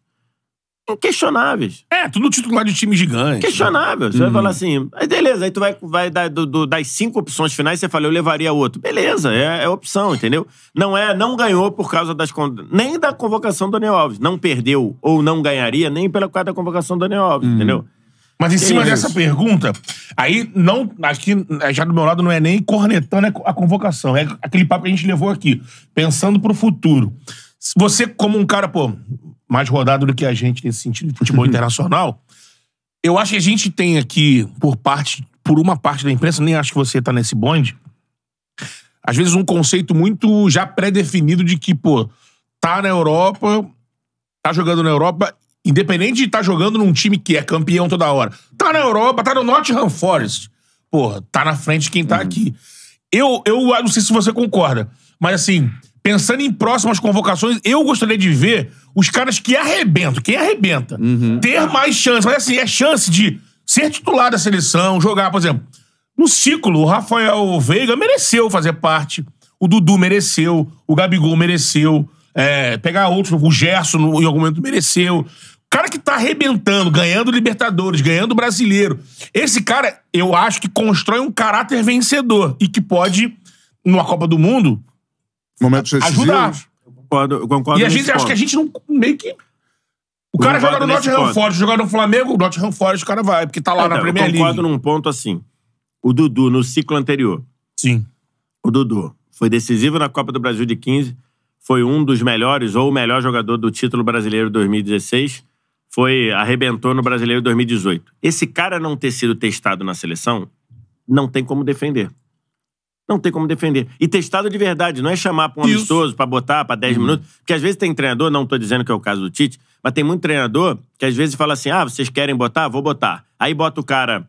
questionáveis. É, tudo titular de time gigante. Questionável. Né? Você uhum. vai falar assim, aí beleza, aí tu vai, vai dar do, do, das cinco opções finais, você fala, eu levaria outro. Beleza, é, é opção, entendeu? Não é, não ganhou por causa das. Nem da convocação do Daniel Alves. Não perdeu ou não ganharia, nem pela causa é da convocação do Daniel Alves, uhum. entendeu? Mas em que cima é dessa pergunta, aí não. Aqui, eh, já do meu lado, não é nem cornetando a convocação. É aquele papo que a gente levou aqui, pensando pro futuro. Você, como um cara, pô, mais rodado do que a gente nesse sentido de futebol internacional. Eu acho que a gente tem aqui, por parte, por uma parte da imprensa, nem acho que você tá nesse bonde, às vezes um conceito muito já pré-definido de que, pô, tá na Europa, tá jogando na Europa, independente de estar tá jogando num time que é campeão toda hora. Tá na Europa, tá no Nottingham Forest. Pô, tá na frente quem tá uhum. aqui. Eu, eu não sei se você concorda, mas assim, pensando em próximas convocações, eu gostaria de ver os caras que arrebentam, quem arrebenta, uhum. ter mais chance. Mas assim, é chance de ser titular da seleção, jogar, por exemplo. No ciclo, o Rafael Veiga mereceu fazer parte. O Dudu mereceu, o Gabigol mereceu. É, pegar outros, o Gerson no, em algum momento mereceu. Cara que tá arrebentando, ganhando Libertadores, ganhando brasileiro. Esse cara, eu acho que constrói um caráter vencedor e que pode, numa Copa do Mundo, momentos ajudar. Eu concordo, concordo e a gente, acho que a gente não meio que. O cara joga no Nottingham Forest, joga no Flamengo, o Nottingham Forest o cara vai, porque tá lá é, na primeira linha. Eu concordo num ponto assim. O Dudu, no ciclo anterior. Sim. O Dudu foi decisivo na Copa do Brasil de 15, foi um dos melhores ou o melhor jogador do título brasileiro 2016, foi arrebentou no Brasileiro 2018. Esse cara não ter sido testado na seleção, não tem como defender. Não tem como defender. E testado de verdade, não é chamar para um Isso. amistoso, para botar para 10 uhum. minutos. Porque às vezes tem treinador, não estou dizendo que é o caso do Tite, mas tem muito treinador que às vezes fala assim: ah, vocês querem botar? Vou botar. Aí bota o cara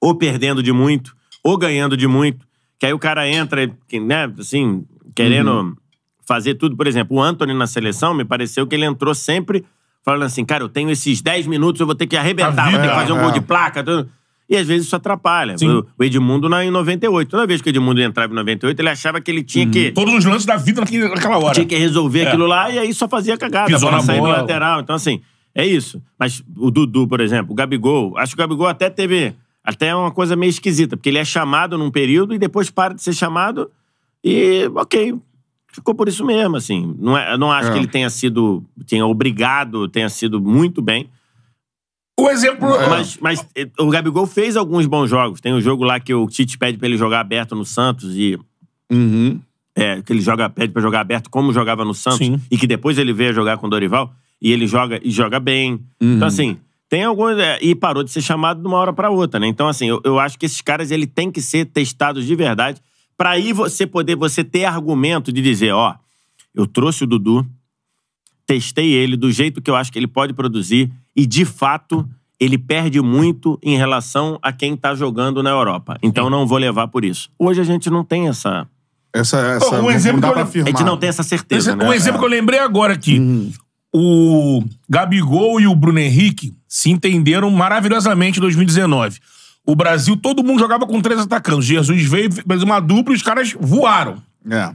ou perdendo de muito, ou ganhando de muito, que aí o cara entra, né, assim, querendo uhum. fazer tudo. Por exemplo, o Anthony na seleção, me pareceu que ele entrou sempre falando assim: cara, eu tenho esses 10 minutos, eu vou ter que arrebentar, tá vou ter que fazer um gol é. de placa. Tudo. E às vezes isso atrapalha. Sim. O Edmundo na, em 98. Toda vez que o Edmundo entrava em 98, ele achava que ele tinha uhum. que. Todos os lances da vida naquela hora. Tinha que resolver é. aquilo lá e aí só fazia cagada. Pisou na sair bola. no lateral. Então, assim, é isso. Mas o Dudu, por exemplo, o Gabigol, acho que o Gabigol até teve. Até é uma coisa meio esquisita, porque ele é chamado num período e depois para de ser chamado e, ok, ficou por isso mesmo, assim. Não, é, não acho é. que ele tenha sido, tenha obrigado, tenha sido muito bem, o exemplo. Mas, ah. mas eh, o Gabigol fez alguns bons jogos. Tem um jogo lá que o Tite pede pra ele jogar aberto no Santos e. Uhum. É, que ele joga, pede pra jogar aberto como jogava no Santos. Sim. E que depois ele veio jogar com o Dorival. E ele joga e joga bem. Então, uhum. Então, assim, tem alguns. É, e parou de ser chamado de uma hora para outra, né? Então, assim, eu, eu acho que esses caras ele tem que ser testados de verdade. para aí você poder, você ter argumento de dizer, ó, eu trouxe o Dudu, testei ele do jeito que eu acho que ele pode produzir e, de fato, ele perde muito em relação a quem está jogando na Europa. Então não vou levar por isso. Hoje a gente não tem essa. Essa, essa Pô, um exemplo não dá afirmar. A gente não tem essa certeza. Esse, né? Um exemplo é. que eu é. lembrei agora aqui. Hum. O Gabigol e o Bruno Henrique se entenderam maravilhosamente em 2019. O Brasil, todo mundo jogava com três atacantes. Jesus veio, fez uma dupla e os caras voaram. É.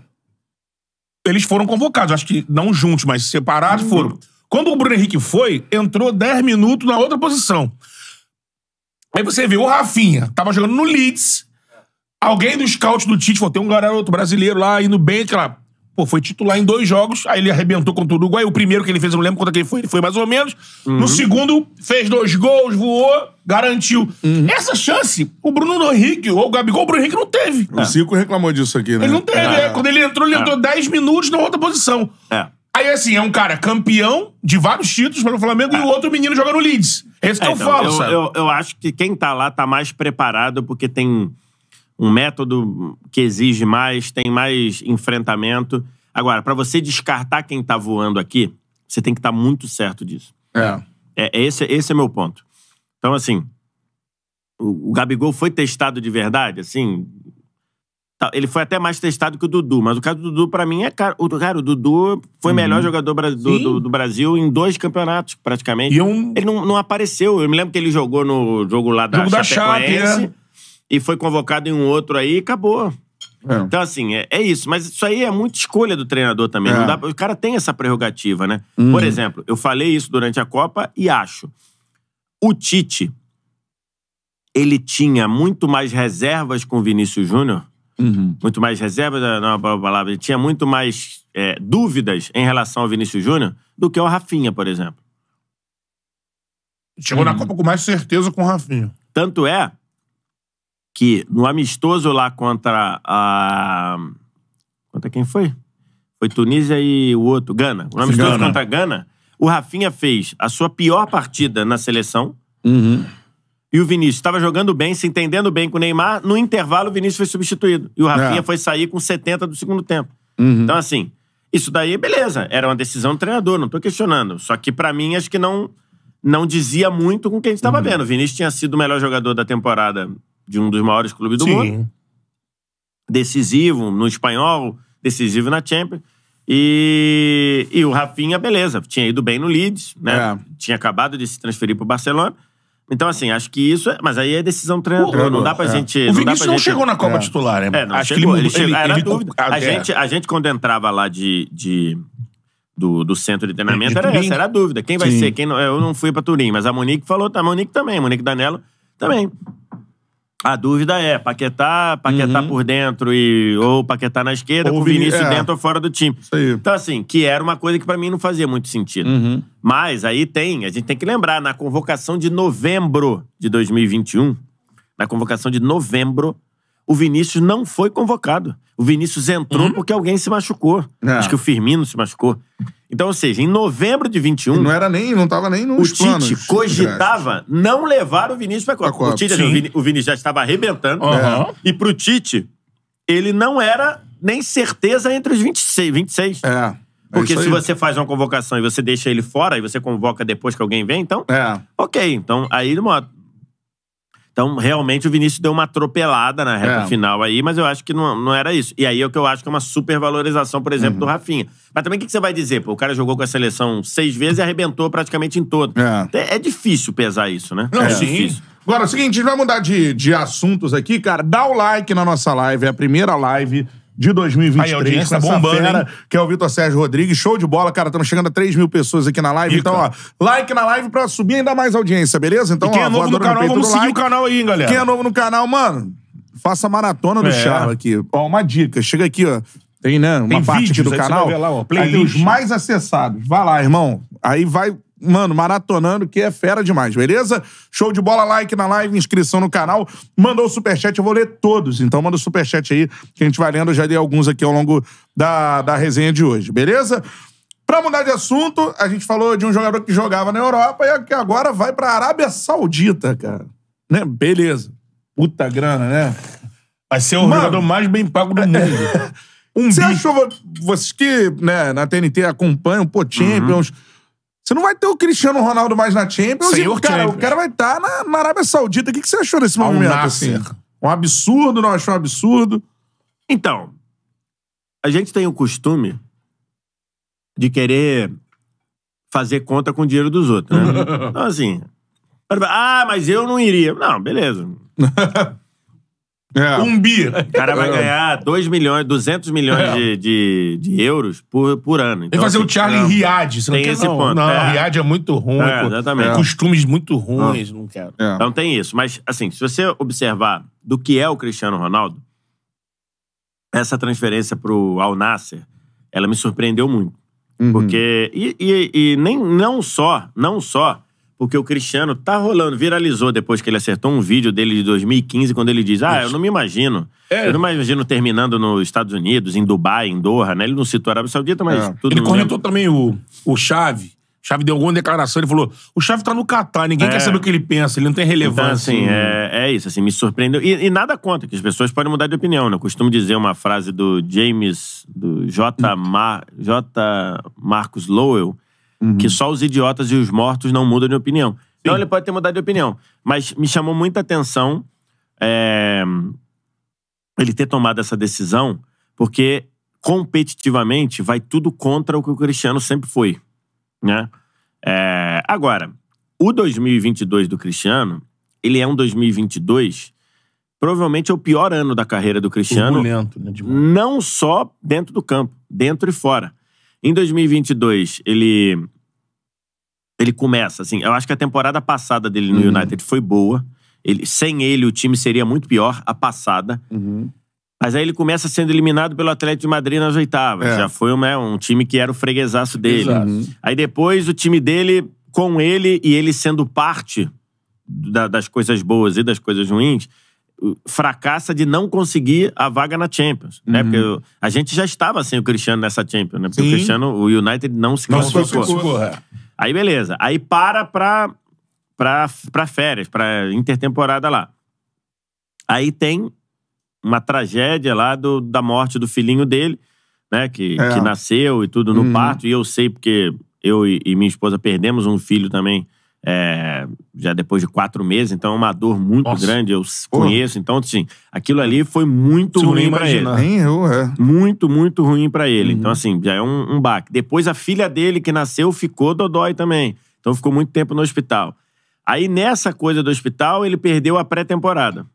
Eles foram convocados, acho que não juntos, mas separados hum. foram. Quando o Bruno Henrique foi, entrou 10 minutos na outra posição. Aí você vê o Rafinha, tava jogando no Leeds. Alguém do scout do Tite falou: tem um garoto brasileiro lá indo bem, aquela. Pô, foi titular em dois jogos, aí ele arrebentou contra o Uruguai. O primeiro que ele fez, eu não lembro contra é quem foi, ele foi mais ou menos. Uhum. No segundo, fez dois gols, voou, garantiu. Uhum. Essa chance, o Bruno Henrique ou o Gabigol, o Bruno Henrique não teve. O Cico reclamou disso aqui, né? Ele não teve. É. É. Quando ele entrou, ele é. entrou 10 é. minutos na outra posição. É. Aí, assim, é um cara campeão de vários títulos pelo Flamengo e o outro menino joga no Leeds. Esse é, que é, eu então, falo, eu, sabe? Eu, eu acho que quem tá lá tá mais preparado porque tem um método que exige mais, tem mais enfrentamento. Agora, para você descartar quem tá voando aqui, você tem que estar tá muito certo disso. É. é. é esse, esse é meu ponto. Então, assim, o, o Gabigol foi testado de verdade, assim, ele foi até mais testado que o Dudu, mas o caso do Dudu, para mim, é caro. O, cara, o Dudu foi uhum. melhor jogador do, do, do, Brasil em dois campeonatos, praticamente. E um... Ele não, não, apareceu. Eu me lembro que ele jogou no jogo lá da, jogo da Chape, é. e foi convocado em um outro aí e acabou. É. Então, assim, é, é, isso. Mas isso aí é muita escolha do treinador também. É. Dá, o cara tem essa prerrogativa, né? Uhum. Por exemplo, eu falei isso durante a Copa e acho. O Tite, ele tinha muito mais reservas com o Vinícius Júnior uhum. muito mais reserva, né, não é uma palavra, ele tinha muito mais é, dúvidas em relação ao Vinícius Júnior do que o Rafinha, por exemplo. Chegou na uhum. Copa com mais certeza com o Rafinha. Tanto é que no amistoso lá contra a. Contra quem foi? Foi Tunísia e o outro, Gana. O amistoso Gana. contra Gana, o Rafinha fez a sua pior partida na seleção. Uhum e o Vinícius estava jogando bem, se entendendo bem com o Neymar. No intervalo, o Vinícius foi substituído. E o Rafinha é. foi sair com 70 do segundo tempo. Uhum. Então, assim, isso daí, beleza. Era uma decisão do treinador, não estou questionando. Só que, para mim, acho que não não dizia muito com o que a gente estava uhum. vendo. O Vinícius tinha sido o melhor jogador da temporada de um dos maiores clubes do Sim. mundo. Decisivo no espanhol, decisivo na Champions. E, e o Rafinha, beleza, tinha ido bem no Leeds, né? É. Tinha acabado de se transferir para o Barcelona. Então, assim, acho que isso. É, mas aí é decisão do treinador. Porra, não dá pra é. gente. O vinicius Vinícius não, gente... chegou na Copa é. titular, né? É, não acho chegou, que ele, ele, ele, era ele... dúvida. A, gente, a gente, quando entrava lá de, de do, do centro de treinamento de era essa, era a dúvida. Quem vai Sim. ser? Quem não, eu não fui pra Turim, mas a Monique falou, tá, a Monique também, a Monique Danello também. A dúvida é, Paquetá, Paquetá uhum. por dentro e ou Paquetá na esquerda, ou com o Vinícius é. dentro ou fora do time. Isso aí. Então assim, que era uma coisa que para mim não fazia muito sentido. Uhum. Mas aí tem, a gente tem que lembrar na convocação de novembro de 2021, na convocação de novembro, o Vinícius não foi convocado. O Vinícius entrou uhum. porque alguém se machucou. É. Acho que o Firmino se machucou. Então, ou seja, em novembro de 21. Não era nem, não tava nem nos O planos, Tite cogitava não levar o Vinícius para Copa. O Tite, o, o Vinícius já estava arrebentando. Uhum. E pro Tite, ele não era nem certeza entre os 26. 26. É, é. Porque é se você faz uma convocação e você deixa ele fora, e você convoca depois que alguém vem, então. É. Ok, então aí ele mostra. Então, realmente, o Vinícius deu uma atropelada na reta é. final aí, mas eu acho que não, não era isso. E aí é o que eu acho que é uma supervalorização, por exemplo, uhum. do Rafinha. Mas também o que, que, você vai dizer? Pô, o cara jogou com a seleção seis vezes e arrebentou praticamente em todo. É. é, é difícil pesar isso, né? Não, é. sim. Difícil. Agora, é o seguinte, a gente vai mudar de, de assuntos aqui, cara. Dá o like na nossa live, é a primeira live de 2023 com essa bombando, fera, hein? que é o Vitor Sérgio Rodrigues. Show de bola, cara. Estamos chegando a 3 mil pessoas aqui na live. Ica. Então, ó, like na live pra subir ainda mais audiência, beleza? Então, e quem é ó, é novo no canal, no vamos seguir like. o canal aí, galera. Quem é novo no canal, mano, faça a maratona do é. Charla aqui. Ó, uma dica. Chega aqui, ó. Tem, né? Uma tem parte vídeos, do canal. Lá, ó, aí tem os mais acessados. Vai lá, irmão. Aí vai mano, maratonando, que é fera demais, beleza? Show de bola, like na live, inscrição no canal. Mandou o superchat, eu vou ler todos. Então manda o superchat aí, que a gente vai lendo. Eu já dei alguns aqui ao longo da, da resenha de hoje, beleza? Pra mudar de assunto, a gente falou de um jogador que jogava na Europa e que agora vai pra Arábia Saudita, cara. Né? Beleza. Puta grana, né? Vai ser o mano, jogador mais bem pago do é, mundo. É. Você bicho. achou... Vocês que né, na TNT acompanham, pô, uhum. Champions... Uhum você não vai ter o Cristiano Ronaldo mais na Champions. Senhor e, cara, Champions. o cara vai estar tá na, na, Arábia Saudita. O que, que você achou desse momento Assim? Um absurdo, não achou um absurdo? Então, a gente tem o costume de querer fazer conta com o dinheiro dos outros, né? então, assim. Ah, mas eu não iria. Não, beleza. É. Um bi. O cara vai é. ganhar 2 milhões, 200 milhões de, de, de euros por, por ano. Então, tem que fazer assim, o então, Charlie não, Riad. Você não tem quer, esse não. ponto. Não, é. Riad é muito ruim. É, exatamente. Tem costumes muito ruins. Não, não quero. É. Então tem isso. Mas, assim, se você observar do que é o Cristiano Ronaldo, essa transferência pro Al Nasser, ela me surpreendeu muito. Uhum. Porque... E, e, e nem, não só, não só porque o Cristiano tá rolando, viralizou depois que ele acertou um vídeo dele de 2015, quando ele diz: Ah, eu não me imagino. É. Eu não me imagino terminando nos Estados Unidos, em Dubai, em Doha, né? Ele não citou a Arábia Saudita, mas é. tudo Ele comentou também o, o Chave. Chave deu alguma declaração, ele falou: o Chave tá no Catar, ninguém é. quer saber o que ele pensa, ele não tem então, relevância. Então, assim, é, é isso, assim, me surpreendeu. E, e, nada conta que as pessoas podem mudar de opinião, né? Eu costumo dizer uma frase do James, do J. Hum. Mar, J. Marcos Lowell, Uhum. Que só os idiotas e os mortos não mudam de opinião. Então, Sim. Então ele pode ter mudado de opinião. Mas me chamou muita atenção é, ele ter tomado essa decisão, porque competitivamente vai tudo contra o que o Cristiano sempre foi. Né? É, agora, o 2022 do Cristiano, ele é um 2022 provavelmente é o pior ano da carreira do Cristiano. Turbulento, né, Não só dentro do campo, dentro e fora. Em 2022, ele ele começa assim. Eu acho que a temporada passada dele no uhum. United foi boa. Ele, sem ele, o time seria muito pior, a passada. Uhum. Mas aí ele começa sendo eliminado pelo Atlético de Madrid nas oitavas. É. Já foi uma, um time que era o freguesaço dele. Uhum. Aí depois o time dele, com ele e ele sendo parte da, das coisas boas e das coisas ruins, fracassa de não conseguir a vaga na Champions, né? uhum. né? Porque a gente já estava sem o Cristiano nessa Champions, né? Porque Sim. o Cristiano, o United não se não classificou. É. Aí beleza, aí para pra, pra, pra férias, pra intertemporada lá. Aí tem uma tragédia lá do, da morte do filhinho dele, né? Que, é. que nasceu e tudo no uhum. parto, e eu sei porque eu e, e minha esposa perdemos um filho também é, já depois de quatro meses, então é uma dor muito Nossa. grande, eu conheço. Então, assim, aquilo ali foi muito ruim para ele. eu, é. Muito, muito ruim para ele. Então, uhum. Então, assim, já é um, um baque. Depois a filha dele que nasceu ficou dodói também. Então ficou muito tempo no hospital. Aí nessa coisa do hospital, ele perdeu a pré-temporada.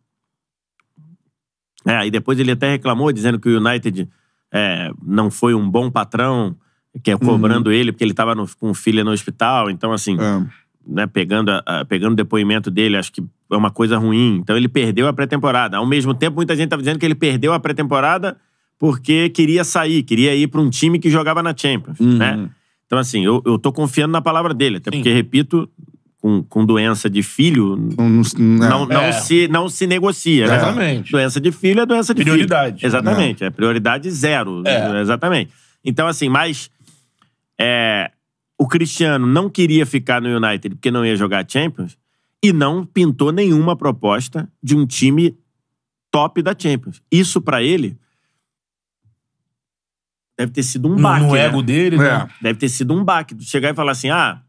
É, aí depois ele até reclamou, dizendo que o United é, não foi um bom patrão, que é uhum. cobrando uhum. ele, porque ele estava com filha no hospital. Então, assim, é né, pegando, a, pegando o depoimento dele, acho que é uma coisa ruim. Então ele perdeu a pré-temporada. Ao mesmo tempo, muita gente estava dizendo que ele perdeu a pré-temporada porque queria sair, queria ir para um time que jogava na Champions, uhum. né? Então, assim, eu, eu tô confiando na palavra dele, até Sim. porque, repito, com, com doença de filho, não, não, é. é. se, não se negocia. Né? Exatamente. Né? Doença de filho é doença de prioridade, filho. Né? Exatamente. É prioridade zero. É. Exatamente. Então, assim, mas. É, o Cristiano não queria ficar no United porque não ia jogar Champions e não pintou nenhuma proposta de um time top da Champions. Isso para ele deve ter sido um baque. No ego né? dele, né? É. Deve ter sido um baque. Chegar e falar assim: ah,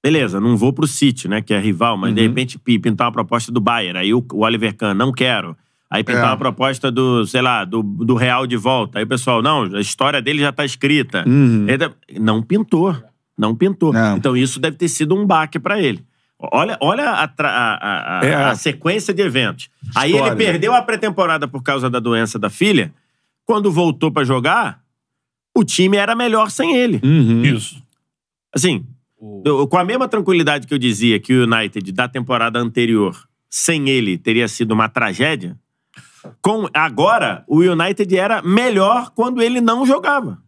beleza, não vou pro City, né? Que é rival, mas uhum. de repente pintar uma proposta do Bayern. Aí o, Oliver Kahn, não quero. Aí pintava é. a proposta do, sei lá, do, do real de volta. Aí o pessoal, não, a história dele já está escrita. Uhum. Ele, não pintou. Não pintou. Não. Então isso deve ter sido um baque para ele. Olha, olha a, a, a, é. a sequência de eventos. História. Aí ele perdeu a pré-temporada por causa da doença da filha. Quando voltou para jogar, o time era melhor sem ele. Uhum. Isso. Assim, eu, com a mesma tranquilidade que eu dizia que o United da temporada anterior sem ele teria sido uma tragédia, com, agora, o United era melhor quando ele não jogava.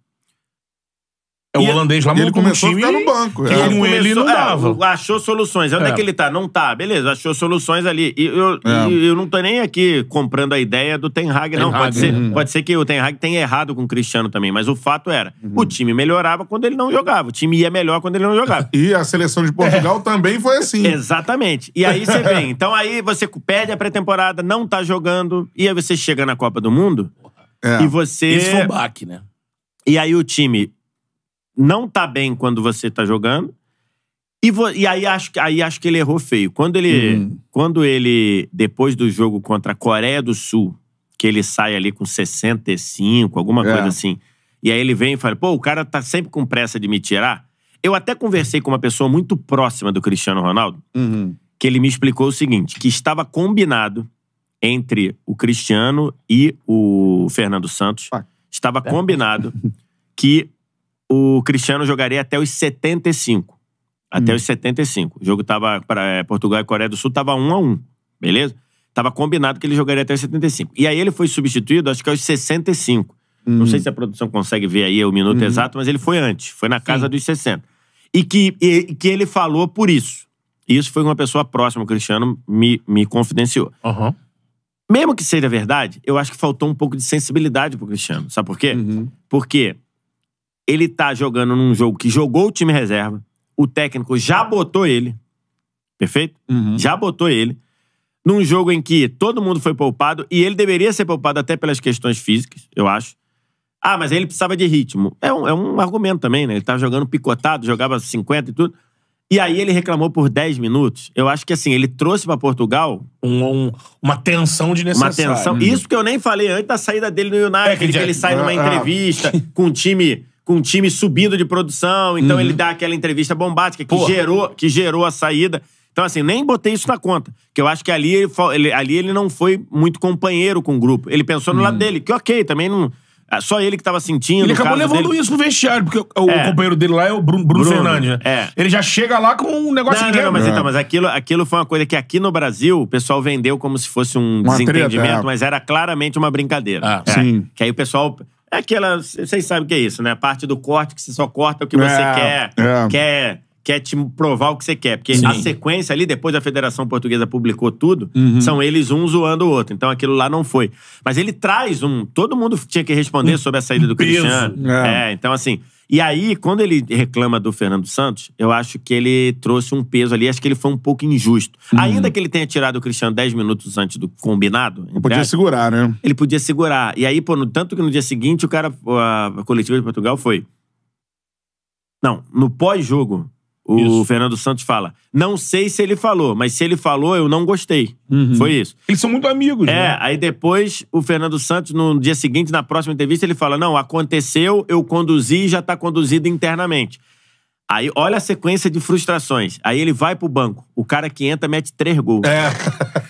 É o e holandês lá montou ele começou um time a no banco. É. Ele, começou, ele não é, dava. É, achou soluções. É onde é. é. que ele tá? Não tá. Beleza, achou soluções ali. E eu, é. eu não tô nem aqui comprando a ideia do Ten Hag, não. Ten Hag, pode, ser, hum. pode ser que o Ten Hag tenha errado com o Cristiano também, mas o fato era, uhum. o time melhorava quando ele não jogava. O time ia melhor quando ele não jogava. e a seleção de Portugal é. também foi assim. Exatamente. E aí você vem. Então aí você perde a pré-temporada, não tá jogando, e aí você chega na Copa do Mundo e você... e foi baque, né? E aí o time não tá bem quando você tá jogando. E, e aí, acho, aí acho que ele errou feio. Quando ele, uhum. quando ele, depois do jogo contra a Coreia do Sul, que ele sai ali com 65, alguma é. coisa assim, e aí ele vem e fala: pô, o cara tá sempre com pressa de me tirar. Eu até conversei com uma pessoa muito próxima do Cristiano Ronaldo, uhum. que ele me explicou o seguinte: que estava combinado entre o Cristiano e o Fernando Santos. Ah, estava é. combinado que o Cristiano jogaria até os 75. Até hum. os 75. O jogo tava para é, Portugal e Coreia do Sul, tava 1 a 1 beleza? Tava combinado que ele jogaria até os 75. E aí ele foi substituído, acho que aos 65. Hum. Não sei se a produção consegue ver aí o minuto hum. exato, mas ele foi antes, foi na casa Sim. dos 60. E que, e, que ele falou por isso. E isso foi uma pessoa próxima, o Cristiano me, me confidenciou. Uhum. Mesmo que seja verdade, eu acho que faltou um pouco de sensibilidade pro Cristiano. Sabe por quê? Uhum. Porque ele tá jogando num jogo que jogou o time reserva. O técnico já botou ele. Perfeito? Uhum. Já botou ele. Num jogo em que todo mundo foi poupado e ele deveria ser poupado até pelas questões físicas, eu acho. Ah, mas ele precisava de ritmo. É um, é um argumento também, né? Ele tava jogando picotado, jogava 50 e tudo. E aí ele reclamou por 10 minutos. Eu acho que assim, ele trouxe para Portugal. Um, um, uma tensão de necessidade. Uma tensão. Uhum. Isso que eu nem falei antes da tá saída dele no United, é que, que ele, é já... sai ah, numa entrevista ah. com um time com um time subido de produção, então uhum. ele dá aquela entrevista bombástica que gerou, que gerou a saída. Então, assim, nem botei isso na conta. porque eu acho que ali ele, ele, ali ele não foi muito companheiro com o grupo. Ele pensou no uhum. lado dele, que ok, também não. É, só ele que tava sentindo. Ele acabou levando dele. isso pro vestiário, porque o, é. companheiro dele lá é o Bruno, Bruno, Bruno Fernandes, né? É. Ele já chega lá com um negócio não, não, não, mas, então, é. então, mas aquilo, aquilo foi uma coisa que aqui no Brasil o pessoal vendeu como se fosse um uma desentendimento, treta, é. mas era claramente uma brincadeira. Ah, é. sim. Que aí o pessoal é aquela. Vocês sabem o que é isso, né? A parte do corte que você só corta o que você é, quer. É. Quer quer te provar o que você quer. Porque Sim. a sequência ali, depois a Federação Portuguesa publicou tudo, uhum. são eles um zoando o outro. Então aquilo lá não foi. Mas ele traz um. Todo mundo tinha que responder sobre a saída do Cristiano. É. é. então assim. E aí, quando ele reclama do Fernando Santos, eu acho que ele trouxe um peso ali, acho que ele foi um pouco injusto. Uhum. Ainda que ele tenha tirado o Cristiano 10 minutos antes do combinado. Podia segurar, né? Ele podia segurar. E aí, pô, no, tanto que no dia seguinte, o cara, a coletiva de Portugal foi. Não, no pós-jogo, o isso. Fernando Santos fala: Não sei se ele falou, mas se ele falou, eu não gostei. Uhum. Foi isso. Eles são muito amigos, é, né? É, aí depois o Fernando Santos, no dia seguinte, na próxima entrevista, ele fala: Não, aconteceu, eu conduzi e já está conduzido internamente. Aí olha a sequência de frustrações. Aí ele vai pro banco. O cara que entra mete três gols. É.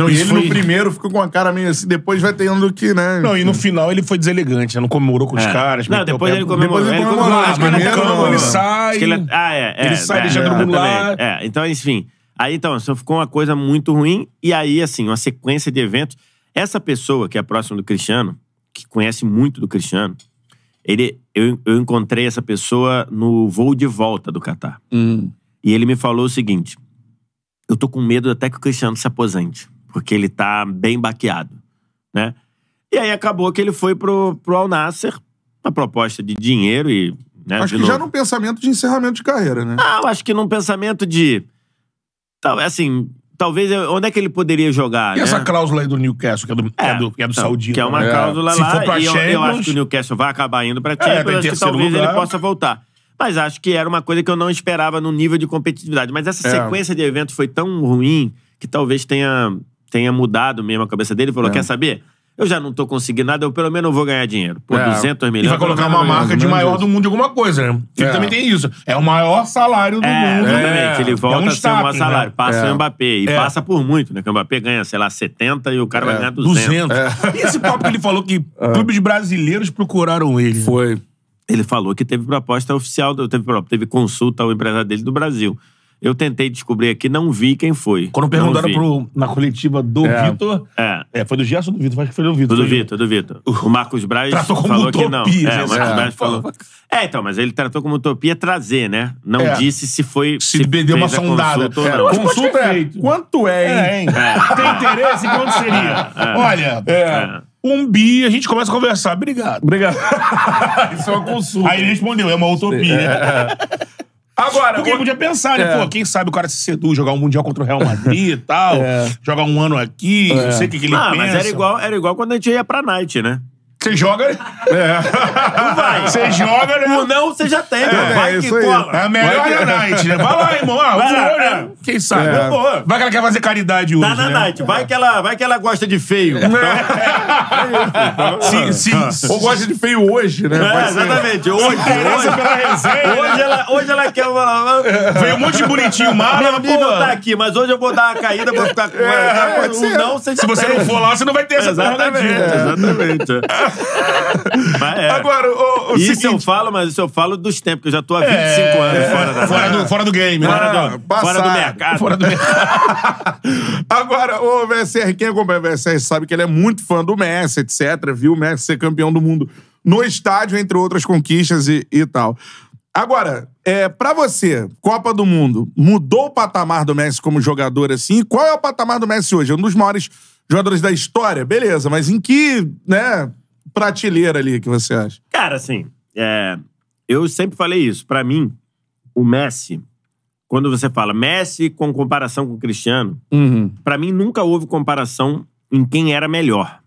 Não, e ele foi... no primeiro ficou com uma cara meio assim, depois vai tendo que, né? Não, e no final ele foi deselegante, né? Não comemorou com os é. caras. Não, depois ele comemorou. Depois ele comemorou. Ele comemorou. Ele, comemorou. ele sai. Ele... É- ah, é, é. Ele sai é, deixando é, todo lá. É, então, enfim. Aí, então, só ficou uma coisa muito ruim. E aí, assim, uma sequência de eventos. Essa pessoa que é próxima do Cristiano, que conhece muito do Cristiano, ele, eu, eu encontrei essa pessoa no voo de volta do Catar. Hum. E ele me falou o seguinte: eu tô com medo até que o Cristiano se aposente porque ele tá bem baqueado, né? E aí acabou que ele foi pro, pro Al Nasser, uma proposta de dinheiro e... Né, acho que novo. já num pensamento de encerramento de carreira, né? Ah, eu acho que num pensamento de... É assim, talvez onde é que ele poderia jogar? E né? essa cláusula aí do Newcastle, que é do, é, é, do, que é do então, Saudita. Que é uma né? cláusula Se lá. For pra e Champions... eu, eu, acho que o Newcastle vai acabar indo pra é, Champions, é, acho que talvez lugar. ele possa voltar. Mas acho que era uma coisa que eu não esperava no nível de competitividade. Mas essa é. sequência de eventos foi tão ruim que talvez tenha tenha mudado mesmo a cabeça dele. Falou, é. quer saber? Eu já não tô conseguindo nada, eu pelo menos vou ganhar dinheiro. Por 200 milhões. E vai colocar uma marca de maior do mundo de alguma coisa, né? Ele é. também tem isso. É o maior salário do é, mundo. Né? Exatamente. Ele volta é um a ser o maior né? salário. Passa o Mbappé. E passa por muito, né? Que o Mbappé ganha, sei lá, 70 e o cara vai ganhar 200. 200. E esse papo que ele falou que clubes brasileiros procuraram ele? Foi. Ele falou que teve proposta oficial, teve, teve consulta ao empresário dele do Brasil. Eu tentei descobrir aqui, não vi quem foi. Quando perguntaram pro, na coletiva do é. Vitor. É. é. Foi do Gerson do Vitor? Acho que foi do Vitor. Do né, Vitor, do Vitor. Uh, o Marcos Braz tratou como falou utopia, que não. É, o Marcos é, Braz falou. É, então, mas ele tratou como utopia trazer, né? Não é. disse se foi. Se, se uma sondada. Consulta, é. consulta é. Quanto é, hein? É, Tem interesse? Quanto seria? Olha. É um bi, a gente começa a conversar. Obrigado. Obrigado. Isso é uma consulta. Aí ele respondeu, é uma utopia. É. Agora. Porque podia pensar, né? É. Pô, quem sabe o cara se seduz, jogar um Mundial contra o Real Madrid e tal, é. jogar um ano aqui, é. não sei o que, que ele ah, pensa. Mas era igual, era igual quando a gente ia pra Night, né? Você joga. Né? É. Não vai. Você joga, né? O não, você já tem. É, né? vai é, que cola. É a melhor vai, night, né? Vai lá, irmão. Ah, vai lá, né? Quem sabe? É. Vai que ela quer fazer caridade hoje. Tá na né? night. Vai, que ela, vai que ela gosta de feio. É. Sim, sim. Ou gosta de feio hoje, né? É, exatamente. Hoje. Hoje, é hoje, hoje, ela, hoje ela quer uma... É. Veio um monte de bonitinho mal. Meu nível pô. tá aqui, mas hoje eu vou dar uma caída pra ficar com ela. não, você Se você não for lá, você não vai ter essa Exatamente. Exatamente. É. Agora, o, o isso seguinte... eu falo, mas isso eu falo dos tempos, que eu já tô há 25 é, anos fora da é, fora do, fora do game, fora, né? do, fora do ah, mercado. Fora do mercado. Agora, o VSR, quem acompanha o VSR sabe que ele é muito fã do Messi, etc. Viu o Messi ser campeão do mundo no estádio, entre outras conquistas e, e tal. Agora, é, para você, Copa do Mundo, mudou o patamar do Messi como jogador assim? Qual é o patamar do Messi hoje? É um dos maiores jogadores da história, beleza, mas em que, né, prateleira ali que você acha? Cara, assim, é, eu sempre falei isso. Para mim, o Messi, quando você fala Messi com comparação com o Cristiano, uhum. para mim nunca houve comparação em quem era melhor.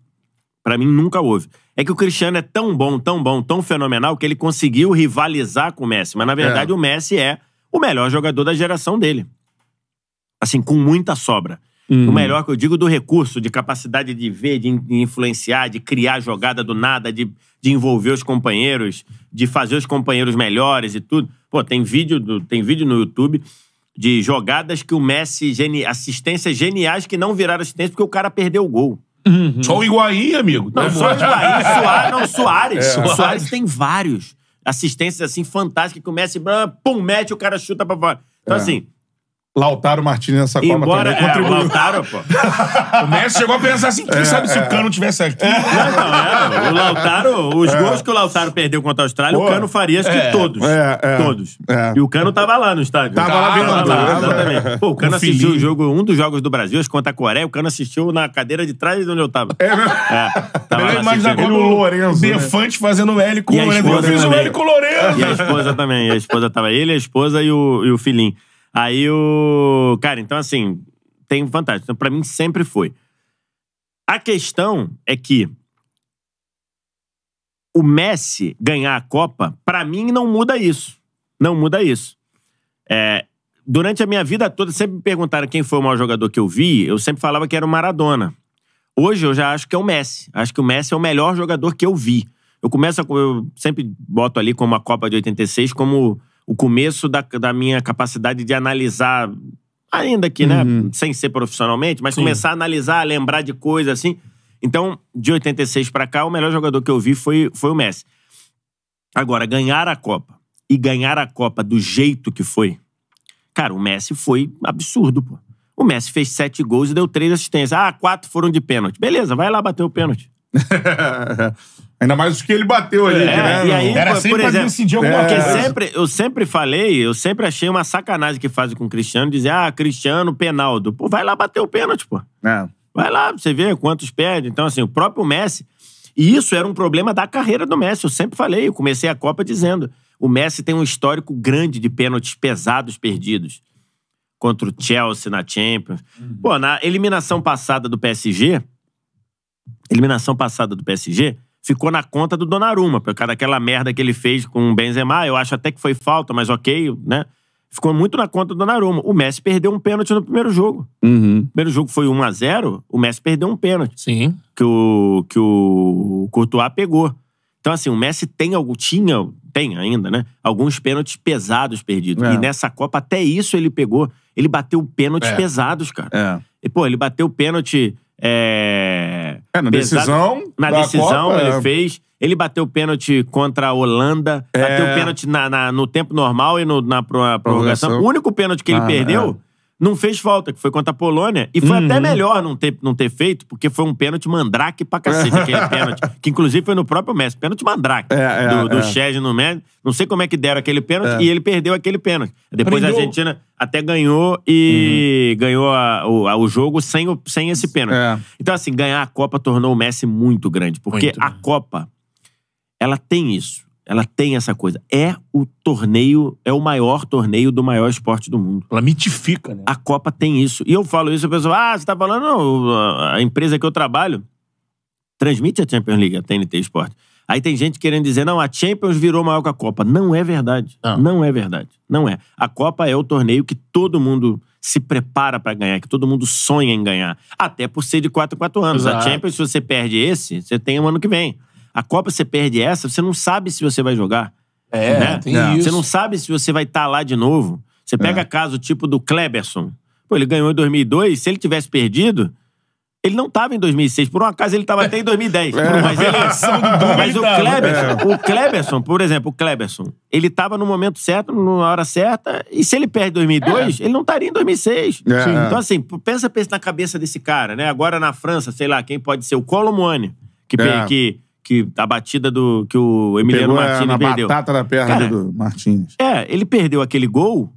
Para mim nunca houve. É que o Cristiano é tão bom, tão bom, tão fenomenal que ele conseguiu rivalizar com o Messi. Mas na é. verdade é. o Messi é o melhor jogador da geração dele. Assim, com muita sobra. Uhum. O melhor que eu digo do recurso, de capacidade de ver, de, influenciar, de criar jogada do nada, de, de envolver os companheiros, de fazer os companheiros melhores e tudo. Pô, tem vídeo, do, tem vídeo no YouTube de jogadas que o Messi, geni, assistências geniais que não viraram assistência porque o cara perdeu o gol. Uhum. Só o Higuaín, amigo. Não, só o Higuaín. Soares, não, Soares. É. Soares tem vários. Assistências, assim, fantásticas que o Messi, pum, mete, o cara chuta pra fora. Então, é. assim, Lautaro Martins nessa Copa Embora, também é, contribuiu. É, Lautaro, pô. o Messi chegou a pensar assim, quem é, sabe é. se o Cano tivesse aqui. É. Não, não, é, o Lautaro, os é. gols que o Lautaro perdeu contra a Austrália, pô. o Cano faria acho que todos. todos. E o Cano tava lá no estádio. Tava, lá vendo. Tava lá, exatamente. Pô, o Cano o assistiu o jogo, um dos jogos do Brasil, acho contra a Coreia, o Cano assistiu na cadeira de trás de onde eu tava. É, né? É. Tava eu imagino o Lorenzo. Defante né? fazendo o L com o Lorenzo. Eu fiz o L com o Lorenzo. E a esposa também. a esposa tava ele, a esposa e o filhinho. Aí o. Cara, então assim, tem vantagem. Então, pra mim, sempre foi. A questão é que o Messi ganhar a Copa, para mim, não muda isso. Não muda isso. É, durante a minha vida toda, sempre me perguntaram quem foi o maior jogador que eu vi, eu sempre falava que era o Maradona. Hoje eu já acho que é o Messi. Acho que o Messi é o melhor jogador que eu vi. Eu começo, a, eu sempre boto ali como a Copa de 86 como o começo da, da minha capacidade de analisar, ainda que, né, uhum. sem ser profissionalmente, mas Sim. começar a analisar, a lembrar de coisas assim. Então, de 86 para cá, o melhor jogador que eu vi foi, foi o Messi. Agora, ganhar a Copa e ganhar a Copa do jeito que foi, cara, o Messi foi absurdo, pô. O Messi fez sete gols e deu três assistências. Ah, quatro foram de pênalti. Beleza, vai lá bater o pênalti. Ainda mais os que ele bateu ali. É, né? E aí, Era sempre por exemplo, decidir alguma é, coisa. Sempre, eu sempre falei, eu sempre achei uma sacanagem que fazem com o Cristiano, dizer, ah, Cristiano, penaldo. Pô, vai lá bater o pênalti, pô. É. Vai lá, você vê quantos perde. Então, assim, o próprio Messi... E isso era um problema da carreira do Messi. Eu sempre falei, eu comecei a Copa dizendo, o Messi tem um histórico grande de pênaltis pesados perdidos. Contra o Chelsea na Champions. Uhum. Pô, na eliminação passada do PSG... Eliminação passada do PSG ficou na conta do Donnarumma, por causa daquela merda que ele fez com o Benzema. Eu acho até que foi falta, mas ok, né? Ficou muito na conta do Donnarumma. O Messi perdeu um pênalti no primeiro jogo. Uhum. O primeiro jogo foi 1 a 0 o Messi perdeu um pênalti. Sim. Que o, que o Courtois pegou. Então, assim, o Messi tem algo, tinha, tem ainda, né? Alguns pênaltis pesados perdidos. É. E nessa Copa, até isso ele pegou. Ele bateu pênaltis é. pesados, cara. É. E, pô, ele bateu pênalti é, é na decisão. Na decisão, Copa, ele é... fez. Ele bateu o pênalti contra a Holanda, é... bateu pênalti na, na, no tempo normal e no, na prorrogação. O único pênalti que ele ah, perdeu. É não fez falta, que foi contra a Polônia. E foi uhum. até melhor não ter, não ter feito, porque foi um pênalti mandrake pra cacete, aquele pênalti. Que inclusive foi no próprio Messi. Pênalti mandrake. É, é, do do é. no Messi. Não sei como é que deram aquele pênalti é. e ele perdeu aquele pênalti. Depois Prendeu. a Argentina até ganhou e uhum. ganhou a, o, a, o, jogo sem, o, sem esse pênalti. É. Então, assim, ganhar a Copa tornou o Messi muito grande. Porque muito. Né? a Copa, ela tem isso. Ela tem essa coisa. É o torneio, é o maior torneio do maior esporte do mundo. Ela mitifica, né? A Copa tem isso. E eu falo isso, a pessoa, ah, você tá falando, não, a empresa que eu trabalho transmite a Champions League, a TNT Esporte. Aí tem gente querendo dizer, não, a Champions virou maior que a Copa. Não é verdade. Ah. Não é verdade. Não é. A Copa é o torneio que todo mundo se prepara para ganhar, que todo mundo sonha em ganhar. Até por ser de 4 em 4 anos. Exato. A Champions, se você perde esse, você tem o um ano que vem. A Copa você perde essa, você não sabe se você vai jogar. É, né? tem não. isso. Você não sabe se você vai estar tá lá de novo. Você pega é. caso tipo do Kleberson. Pô, ele ganhou em 2002, se ele tivesse perdido, ele não estava em 2006. Por um acaso, ele estava até em 2010. É. Mas, ele... mas o Kleberson, é. o Kleberson, por exemplo, o Kleberson, ele estava no momento certo, na hora certa, e se ele perde 2002, é. ele não estaria em 2006. É. Então, assim, pensa, pensa na cabeça desse cara, né? Agora, na França, sei lá, quem pode ser? O Colomone, que, é. que que a batida do que o Emiliano é, Martins na perdeu. batata da perna cara, do Martins. É, ele perdeu aquele gol.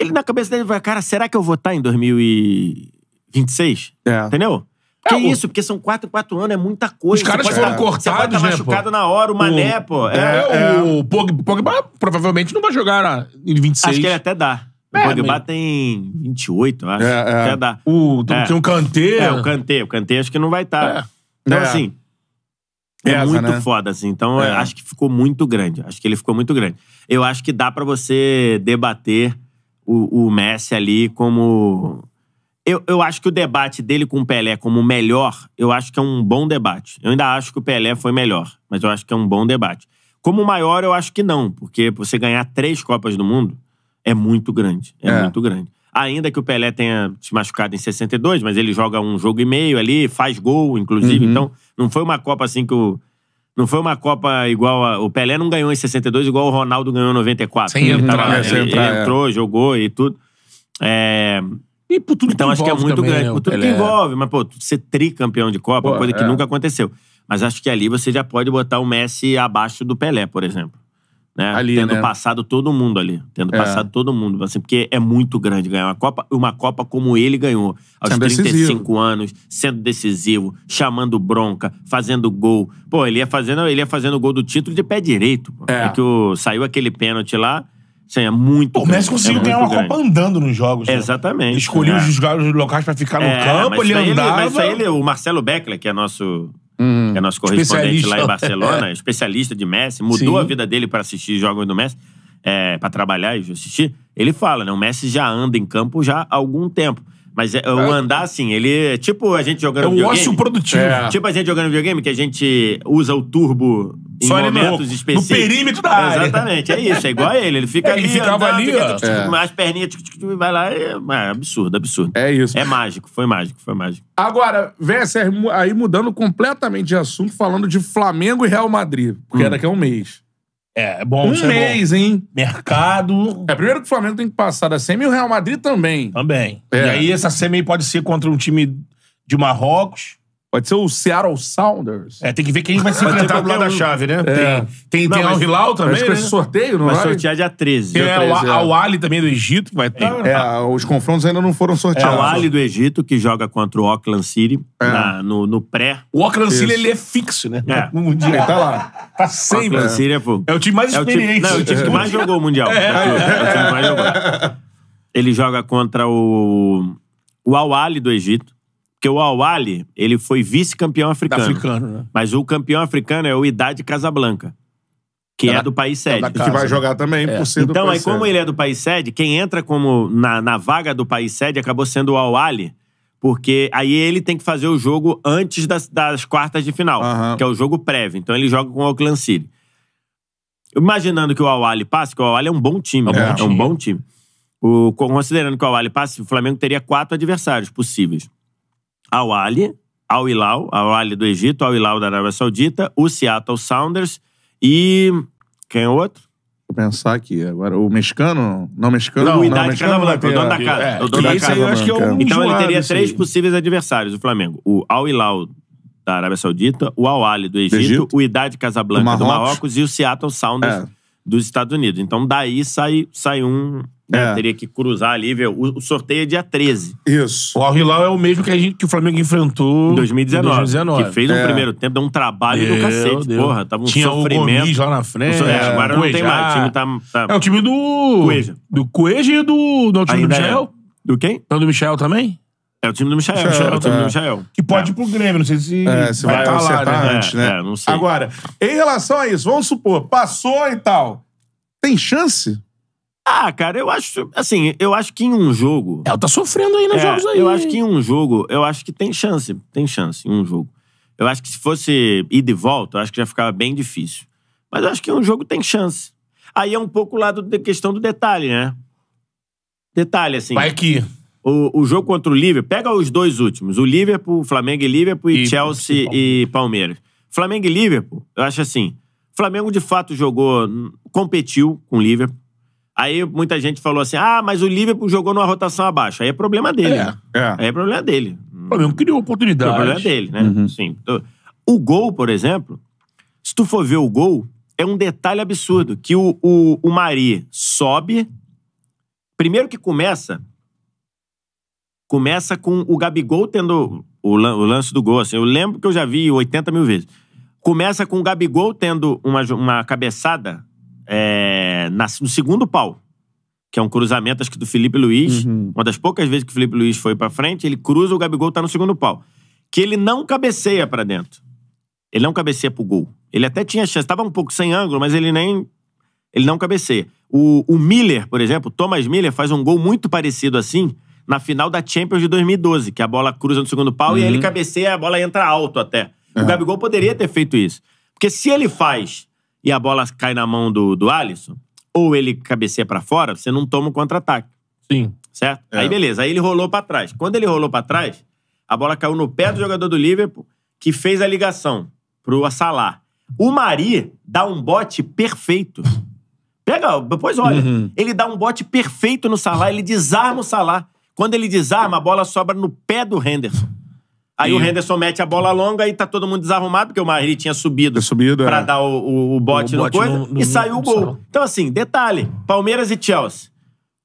Ele na cabeça dele vai, cara, será que eu vou estar em 2026? É. Entendeu? É, que é, isso, porque são 4 4 anos, é muita coisa. Os caras foram cortados cortados, tá né, machucado pô? na hora, o Mané, o, pô. É, é, é. O Pogba provavelmente não vai jogar em 26. Acho que ele até dá. O é, Pogba tem 28, acho. É, é. Até dá. O, tem um Kanté. É, o Kanté. O Kanté acho que não vai estar. Tá. Então, assim... É muito né? foda, assim. Então, é. acho que ficou muito grande. Acho que ele ficou muito grande. Eu acho que dá para você debater o, o, Messi ali como. Eu, eu acho que o debate dele com o Pelé como melhor, eu acho que é um bom debate. Eu ainda acho que o Pelé foi melhor, mas eu acho que é um bom debate. Como maior, eu acho que não, porque você ganhar três Copas do Mundo é muito grande. é. é. muito grande. Ainda que o Pelé tenha se machucado em 62, mas ele joga um jogo e meio ali, faz gol, inclusive. Uhum. Então, não foi uma Copa assim que o. Não foi uma Copa igual a, O Pelé não ganhou em 62 igual o Ronaldo ganhou em 94. Sem ele, entrar, tava, né, ele, entrar, ele é. entrou, é. jogou e tudo. É, e por tudo então, que acho que é muito também, grande. Né, por tudo Pelé. que envolve. Mas, pô, ser tricampeão de Copa, pô, coisa que é. nunca aconteceu. Mas acho que ali você já pode botar o Messi abaixo do Pelé, por exemplo. Né? Ali, tendo né? passado todo mundo ali. Tendo é. passado todo mundo. Assim, porque é muito grande ganhar uma Copa. Uma Copa como ele ganhou. Aos sendo 35 decisivo. anos, sendo decisivo, chamando bronca, fazendo gol. Pô, ele ia fazendo, ele ia fazendo gol do título de pé direito. É. é. que o, saiu aquele pênalti lá. sim é muito Pô, O Messi conseguiu é ganhar uma grande. Copa andando nos jogos. Né? Exatamente. Escolhia é. os lugares locais para ficar no é, campo, ele andava. Ele, mas aí ele, o Marcelo Beckler, que é nosso hum, que é nosso correspondente lá em Barcelona, é. especialista de Messi, mudou Sim. a vida dele para assistir jogos do Messi, é, para trabalhar e assistir. Ele fala, né? O Messi já anda em campo já há algum tempo. Mas é, o é. andar, assim, ele é tipo a gente jogando é um videogame. É um ócio produtivo. É. Tipo a gente jogando videogame, que a gente usa o turbo em Só ele momentos específicos. No perímetro da área. Exatamente, é isso. É igual a ele. Ele fica é, ali. Ele ficava andando, ali, ó. é. As perninhas, tic, tic, vai lá. É, é absurdo, absurdo. É isso. É mágico, foi mágico, foi mágico. Agora, VSR aí mudando completamente de assunto, falando de Flamengo e Real Madrid, porque é hum. é daqui a um mês. É, é bom. Um mês, é bom. hein? Mercado. É, primeiro que o Flamengo tem que passar da semi e o Real Madrid também. Também. É. E aí essa semi pode ser contra um time de Marrocos. Pode ser o Seattle Sounders. É, tem que ver quem vai se enfrentar do lado da chave, né? É. Tem, tem, não, tem mas, Al Hilal também, acho né? esse sorteio, não vai? Vai é? sortear dia 13. Tem dia 13, é, o é. Al Ali também do Egito, que vai estar. É, é, os confrontos ainda não foram sorteados. É, Al Ali do Egito, que joga contra o Auckland City na, no, no, pré. O Auckland City, ele é fixo, né? É. No Mundial, ele tá lá. Tá sempre. O City é, pô, é o time mais experiente. é o time que mais jogou o Mundial. É, é, o time mais jogou. Ele joga contra o, o Al do Egito porque o Awali ele foi vice-campeão africano. africano, né? Mas o campeão africano é o Idade Casablanca, que é, é do país é sede. É que vai jogar também é. por ser Então, aí, como ele é do país sede, quem entra como na, na vaga do país sede acabou sendo o Awali, porque aí ele tem que fazer o jogo antes das, das quartas de final, uhum. que é o jogo prévio. Então ele joga com o Oakland City. Imaginando que o Awali passe, que o Awali é um bom time, é, né? é um bom time. O, considerando que o Awali passe, o Flamengo teria quatro adversários possíveis. Al Ali, Al Hilal, Ali do Egito, Al Hilal da Arábia Saudita, o Seattle Sounders e quem é o outro? pensar aqui agora. O mexicano, não mexicano, não, não, idade, tá não mexicano cada o dono é, da casa. É, o dono da casa. Eu acho que é um então ele teria três aí. possíveis adversários, o Flamengo. O Al Hilal da Arábia Saudita, o Al Ali do Egito, Egito? o Idade Casablanca do Marrocos. do Marrocos e o Seattle Sounders. É dos Estados Unidos. Então daí sai, sai um. Né? É. Teria que cruzar ali, ver. O, o, sorteio é dia 13. Isso. O Al Hilal é o mesmo que, a gente, que o Flamengo enfrentou em 2019. 2019. Que fez é. um primeiro tempo, deu um trabalho Meu do cacete. Deus. Porra, tava um Tinha sofrimento. O Gomes lá na frente. É, agora não tem mais. O time tá, tá... É o time do. Coeja. Do Coeja e do. do time do é. Michel. É. Do quem? do Michel também? É o time do Michel, é o time é. do Michel Que pode é. ir pro Grêmio, não sei se, é, se vai, vai tá estar lá, né? Antes, né? É, não sei. Agora, em relação a isso, vamos supor, passou e tal. Tem chance? Ah, cara, eu acho. Assim, eu acho que em um jogo. Ela é, tá sofrendo aí nos é, jogos aí. Eu acho que em um jogo, eu acho que tem chance. Tem chance em um jogo. Eu acho que se fosse ida e volta, eu acho que já ficava bem difícil. Mas eu acho que em um jogo tem chance. Aí é um pouco o lado da questão do detalhe, né? Detalhe, assim. Vai que. O, o jogo contra o Liverpool, pega os dois últimos, o Liverpool, Flamengo e Liverpool e, e Chelsea e Palmeiras. Flamengo e Liverpool, eu acho assim, Flamengo de fato jogou, competiu com o Liverpool. Aí muita gente falou assim: ah, mas o Liverpool jogou numa rotação abaixo. Aí é problema dele. É, né? é. Aí é problema dele. O Flamengo criou oportunidade. É problema dele, né? Uhum. Sim. Então, o gol, por exemplo, se tu for ver o gol, é um detalhe absurdo. Que o, o, o Mari sobe. Primeiro que começa, começa com o Gabigol tendo o, lance do gol. Assim, eu lembro que eu já vi 80 mil vezes. Começa com o Gabigol tendo uma, uma cabeçada é, na, no segundo pau, que é um cruzamento, acho que do Felipe Luiz. Uhum. Uma das poucas vezes que o Felipe Luiz foi para frente, ele cruza, o Gabigol tá no segundo pau. Que ele não cabeceia para dentro. Ele não cabeceia pro gol. Ele até tinha chance, tava um pouco sem ângulo, mas ele nem. Ele não cabeceia. O, o Miller, por exemplo, Thomas Miller, faz um gol muito parecido assim, na final da Champions de 2012, que a bola cruza no segundo pau uhum. e ele cabeceia, a bola entra alto até. É. O Gabigol poderia ter feito isso. Porque se ele faz e a bola cai na mão do, do Alisson, ou ele cabeceia para fora, você não toma o um contra-ataque. Sim. Certo? É. Aí beleza, aí ele rolou para trás. Quando ele rolou para trás, a bola caiu no pé do jogador do Liverpool, que fez a ligação pro Assalá. O Mari dá um bote perfeito. Pega, depois olha. Uhum. Ele dá um bote perfeito no Salah, ele desarma o Salah. Quando ele desarma, ah, a bola sobra no pé do Henderson. Aí e... o Henderson mete a bola longa e tá todo mundo desarrumado, porque o Marri tinha subido, tinha subido pra é. dar o, o, o bote, o no bote coisa, no, no, e saiu o gol. Então, assim, detalhe: Palmeiras e Chelsea.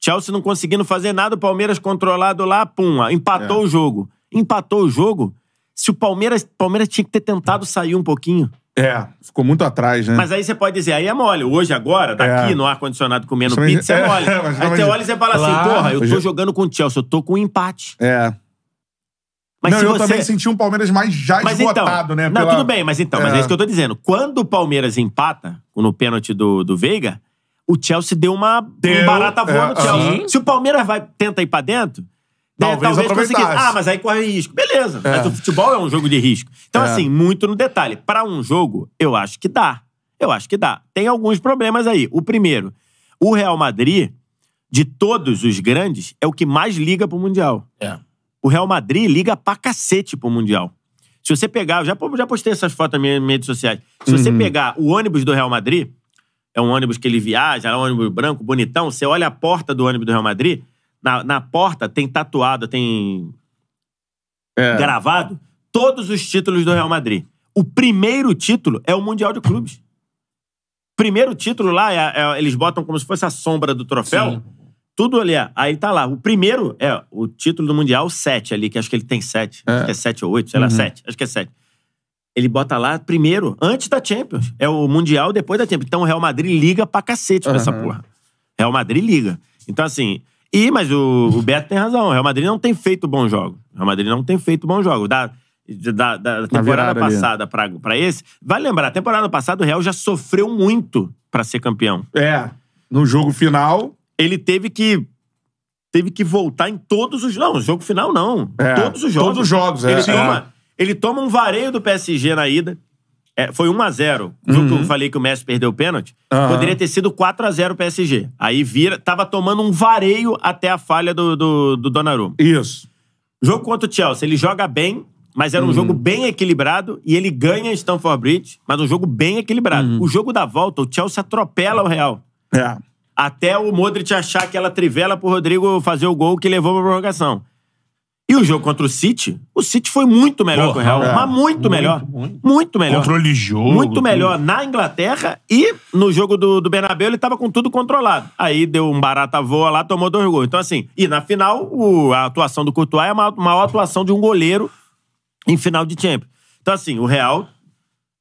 Chelsea não conseguindo fazer nada, o Palmeiras controlado lá, pum, empatou é. o jogo. Empatou o jogo. Se o Palmeiras. Palmeiras tinha que ter tentado sair um pouquinho. É, ficou muito atrás, né? Mas aí você pode dizer, aí é mole. Hoje, agora, daqui é. no ar-condicionado comendo pizza, é, é mole. É, aí você olha e você fala assim, claro. assim, porra, eu tô jogando com o Chelsea, eu tô com um empate. É. Mas não, eu você... também senti um Palmeiras mais já mas então, esgotado, então, né? Não, tudo bem, mas então, é. mas é isso que eu tô dizendo. Quando o Palmeiras empata no pênalti do, do Veiga, o Chelsea deu uma deu, um barata voa é, no Chelsea. Se o Palmeiras vai, tenta ir pra dentro, né, talvez, talvez conseguisse. Ah, mas aí corre risco. Beleza. É. Mas o futebol é um jogo de risco. Então, é. assim, muito no detalhe. Para um jogo, eu acho que dá. Eu acho que dá. Tem alguns problemas aí. O primeiro, o Real Madrid, de todos os grandes, é o que mais liga pro Mundial. É. O Real Madrid liga pra cacete pro Mundial. Se você pegar, eu já, já postei essas fotos nas minhas redes sociais. Se uhum. você pegar o ônibus do Real Madrid, é um ônibus que ele viaja, é um ônibus branco, bonitão. Você olha a porta do ônibus do Real Madrid, na, na porta tem tatuado, tem é. gravado todos os títulos do Real Madrid. O primeiro título é o Mundial de Clubes. Primeiro título lá, é, é, eles botam como se fosse a sombra do troféu. Sim. Tudo ali, é, aí tá lá. O primeiro é o título do Mundial 7 ali, que acho que ele tem 7. É. Acho que é 7 ou 8, sei uhum. lá, 7. Acho que é 7 ele bota lá primeiro, antes da Champions. É o Mundial depois da Champions. Então o Real Madrid liga pra cacete uhum. essa porra. Real Madrid liga. Então, assim, e, mas o, o Beto tem razão. O Real Madrid não tem feito bons jogos. O Real Madrid não tem feito bons jogos. Da, da, da temporada passada para esse, vai lembrar, a temporada passada o Real já sofreu muito para ser campeão. É. No jogo final. Ele teve que. Teve que voltar em todos os. Não, jogo final não. É, todos os jogos. Todos os jogos, é. Ele, é. Toma, ele toma um vareio do PSG na ida. É, foi 1x0. Viu uhum. que eu uhum. falei que o Messi perdeu o pênalti? Uhum. Poderia ter sido 4x0 o PSG. Aí vira, tava tomando um vareio até a falha do, do, do Donnarumma. Isso. Jogo contra o Chelsea, ele joga bem, mas era um uhum. jogo bem equilibrado e ele ganha Stamford Bridge, mas um jogo bem equilibrado. Uhum. O jogo da volta, o Chelsea atropela o Real. É. Até o Modric achar aquela trivela pro Rodrigo fazer o gol que levou pra prorrogação. E o jogo contra o City, o City foi muito melhor Porra, que o Real. É. Mas muito, muito melhor. Muito. muito, melhor. Controle de jogo. Muito melhor tudo. na Inglaterra e no jogo do, do Bernabéu ele tava com tudo controlado. Aí deu um barata voa lá, tomou dois gols. Então assim, e na final o, a atuação do Courtois é a maior, maior atuação de um goleiro em final de Champions. Então assim, o Real...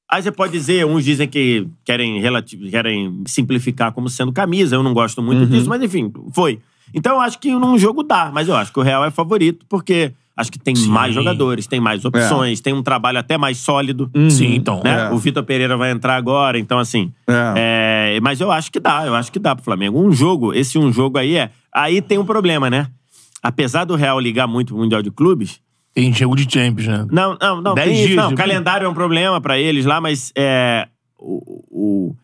Aí você pode dizer, uns dizem que querem, querem simplificar como sendo camisa, eu não gosto muito uhum. disso, mas enfim, foi. Então eu acho que num jogo dá, mas eu acho que o Real é favorito, porque acho que tem Sim. mais jogadores, tem mais opções, é. tem um trabalho até mais sólido. Uhum. Sim, então. Né? É. O Vitor Pereira vai entrar agora, então assim. É. é mas eu acho que dá, eu acho que dá pro Flamengo. Um jogo, esse um jogo aí é. Aí tem um problema, né? Apesar do Real ligar muito pro Mundial de Clubes. Tem jogo de Champions, né? Não, não, não. Dez tem, dias não, o calendário é um problema para eles lá, mas é, o, o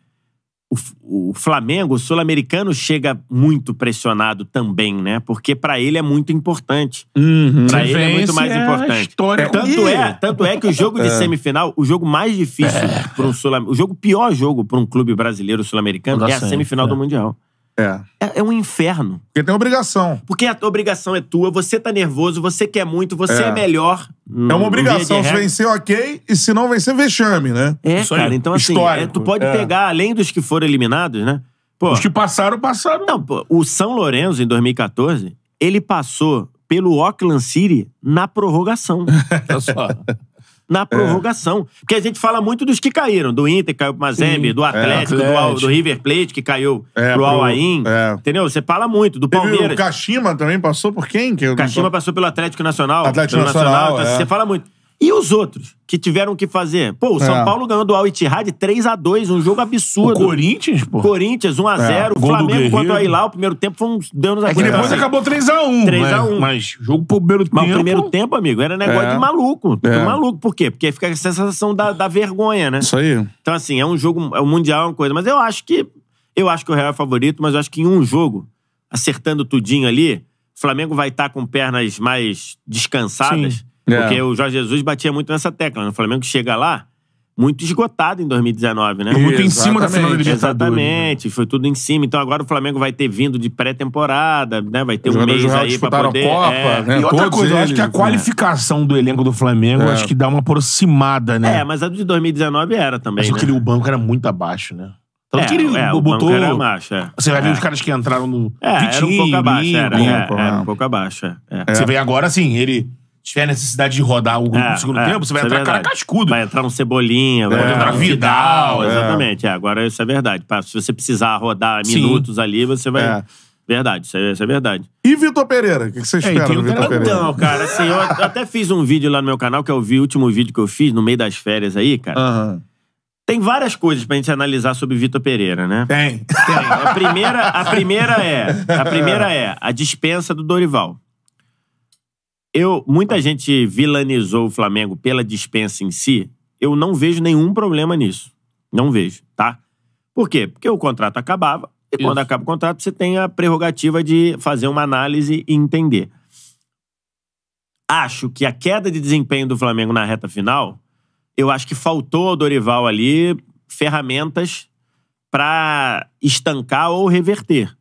o, Flamengo, o sul-americano, chega muito pressionado também, né? Porque para ele é muito importante. Uhum. Para ele é muito mais importante. É história tanto, é, tanto é que o jogo de é. semifinal, o jogo mais difícil é. para um sul O jogo, pior jogo para um clube brasileiro sul-americano é a semifinal do é. Mundial. É. é. é. um inferno. Porque tem obrigação. Porque a obrigação é tua, você tá nervoso, você quer muito, você é, é melhor. É uma obrigação. Se vencer, ok. E se não vencer, vexame, né? É, Isso cara. Então, assim, é, tu pode é. pegar, além dos que foram eliminados, né? Pô, Os que passaram, passaram. Não, pô, o São Lourenço, em 2014, ele passou pelo Auckland City na prorrogação. Olha só na é. prorrogação. É. Porque a gente fala muito dos que caíram, do Inter, caiu pro Mazembe, do Atlético, é, Atlético. Do, do, River Plate, que caiu é, pro Alain. É. Entendeu? Você fala muito, do Teve Palmeiras. O Kashima também passou por quem? Que Kashima tô... passou pelo Atlético Nacional. Atlético Nacional, Nacional. Tá- é. Você fala muito. E os outros que tiveram que fazer? Pô, o São é. Paulo ganhou do Al Ittihad 3 x 2 um jogo absurdo. O Corinthians, pô. Corinthians 1 x 0 é. Flamengo contra o Ailá, o primeiro tempo foi um dano na É que depois acabou 3 x 1. 3 x 1. Mas jogo pro primeiro tempo. Mas o primeiro tempo, amigo, era negócio é. de maluco. De é. maluco, por quê? Porque fica a sensação da, da vergonha, né? Isso aí. Então assim, é um jogo, é um mundial, é uma coisa, mas eu acho que eu acho que o Real é favorito, mas eu acho que em um jogo, acertando tudinho ali, o Flamengo vai estar tá com pernas mais descansadas. Sim é. Porque o Jorge Jesus batia muito nessa tecla. no né? O Flamengo chega lá muito esgotado em 2019, né? Muito Exatamente. em cima da final de Libertadores. Né? Exatamente, foi tudo em cima. Então agora o Flamengo vai ter vindo de pré-temporada, né? Vai ter Os um mês aí para poder... A Copa, é... né? E outra Todos coisa, eles, acho que a né? qualificação né? do elenco do Flamengo, é. acho que dá uma aproximada, né? É, mas a de 2019 era também, Acho né? que o banco era muito abaixo, né? Tanto é, que ele é, botou. é. Você vai ver é. os caras que entraram no. É, Vitinho, era um pouco abaixo. Era, é, um pouco abaixo. É. Você vê agora, assim, ele tiver necessidade de rodar o grupo é, no segundo é, tempo, você vai entrar é cara cascudo. Vai entrar um Cebolinha, vai é. entrar um Vidal. É. exatamente. É, agora isso é verdade. Se você precisar rodar minutos ali, você vai... Verdade, isso é, isso é, verdade. E Vitor Pereira? O que você espera é, do Vitor Pereira? Então, cara, assim, eu até fiz um vídeo lá no meu canal, que é o último vídeo que eu fiz, no meio das férias aí, cara. Uhum. Tem várias coisas pra gente analisar sobre Vitor Pereira, né? Tem. Tem. A primeira, a primeira é... A primeira é a dispensa do Dorival. Eu, muita gente vilanizou o Flamengo pela dispensa em si. Eu não vejo nenhum problema nisso. Não vejo, tá? Por quê? Porque o contrato acabava. E Isso. quando acaba o contrato, você tem a prerrogativa de fazer uma análise e entender. Acho que a queda de desempenho do Flamengo na reta final, eu acho que faltou ao Dorival ali ferramentas para estancar ou reverter.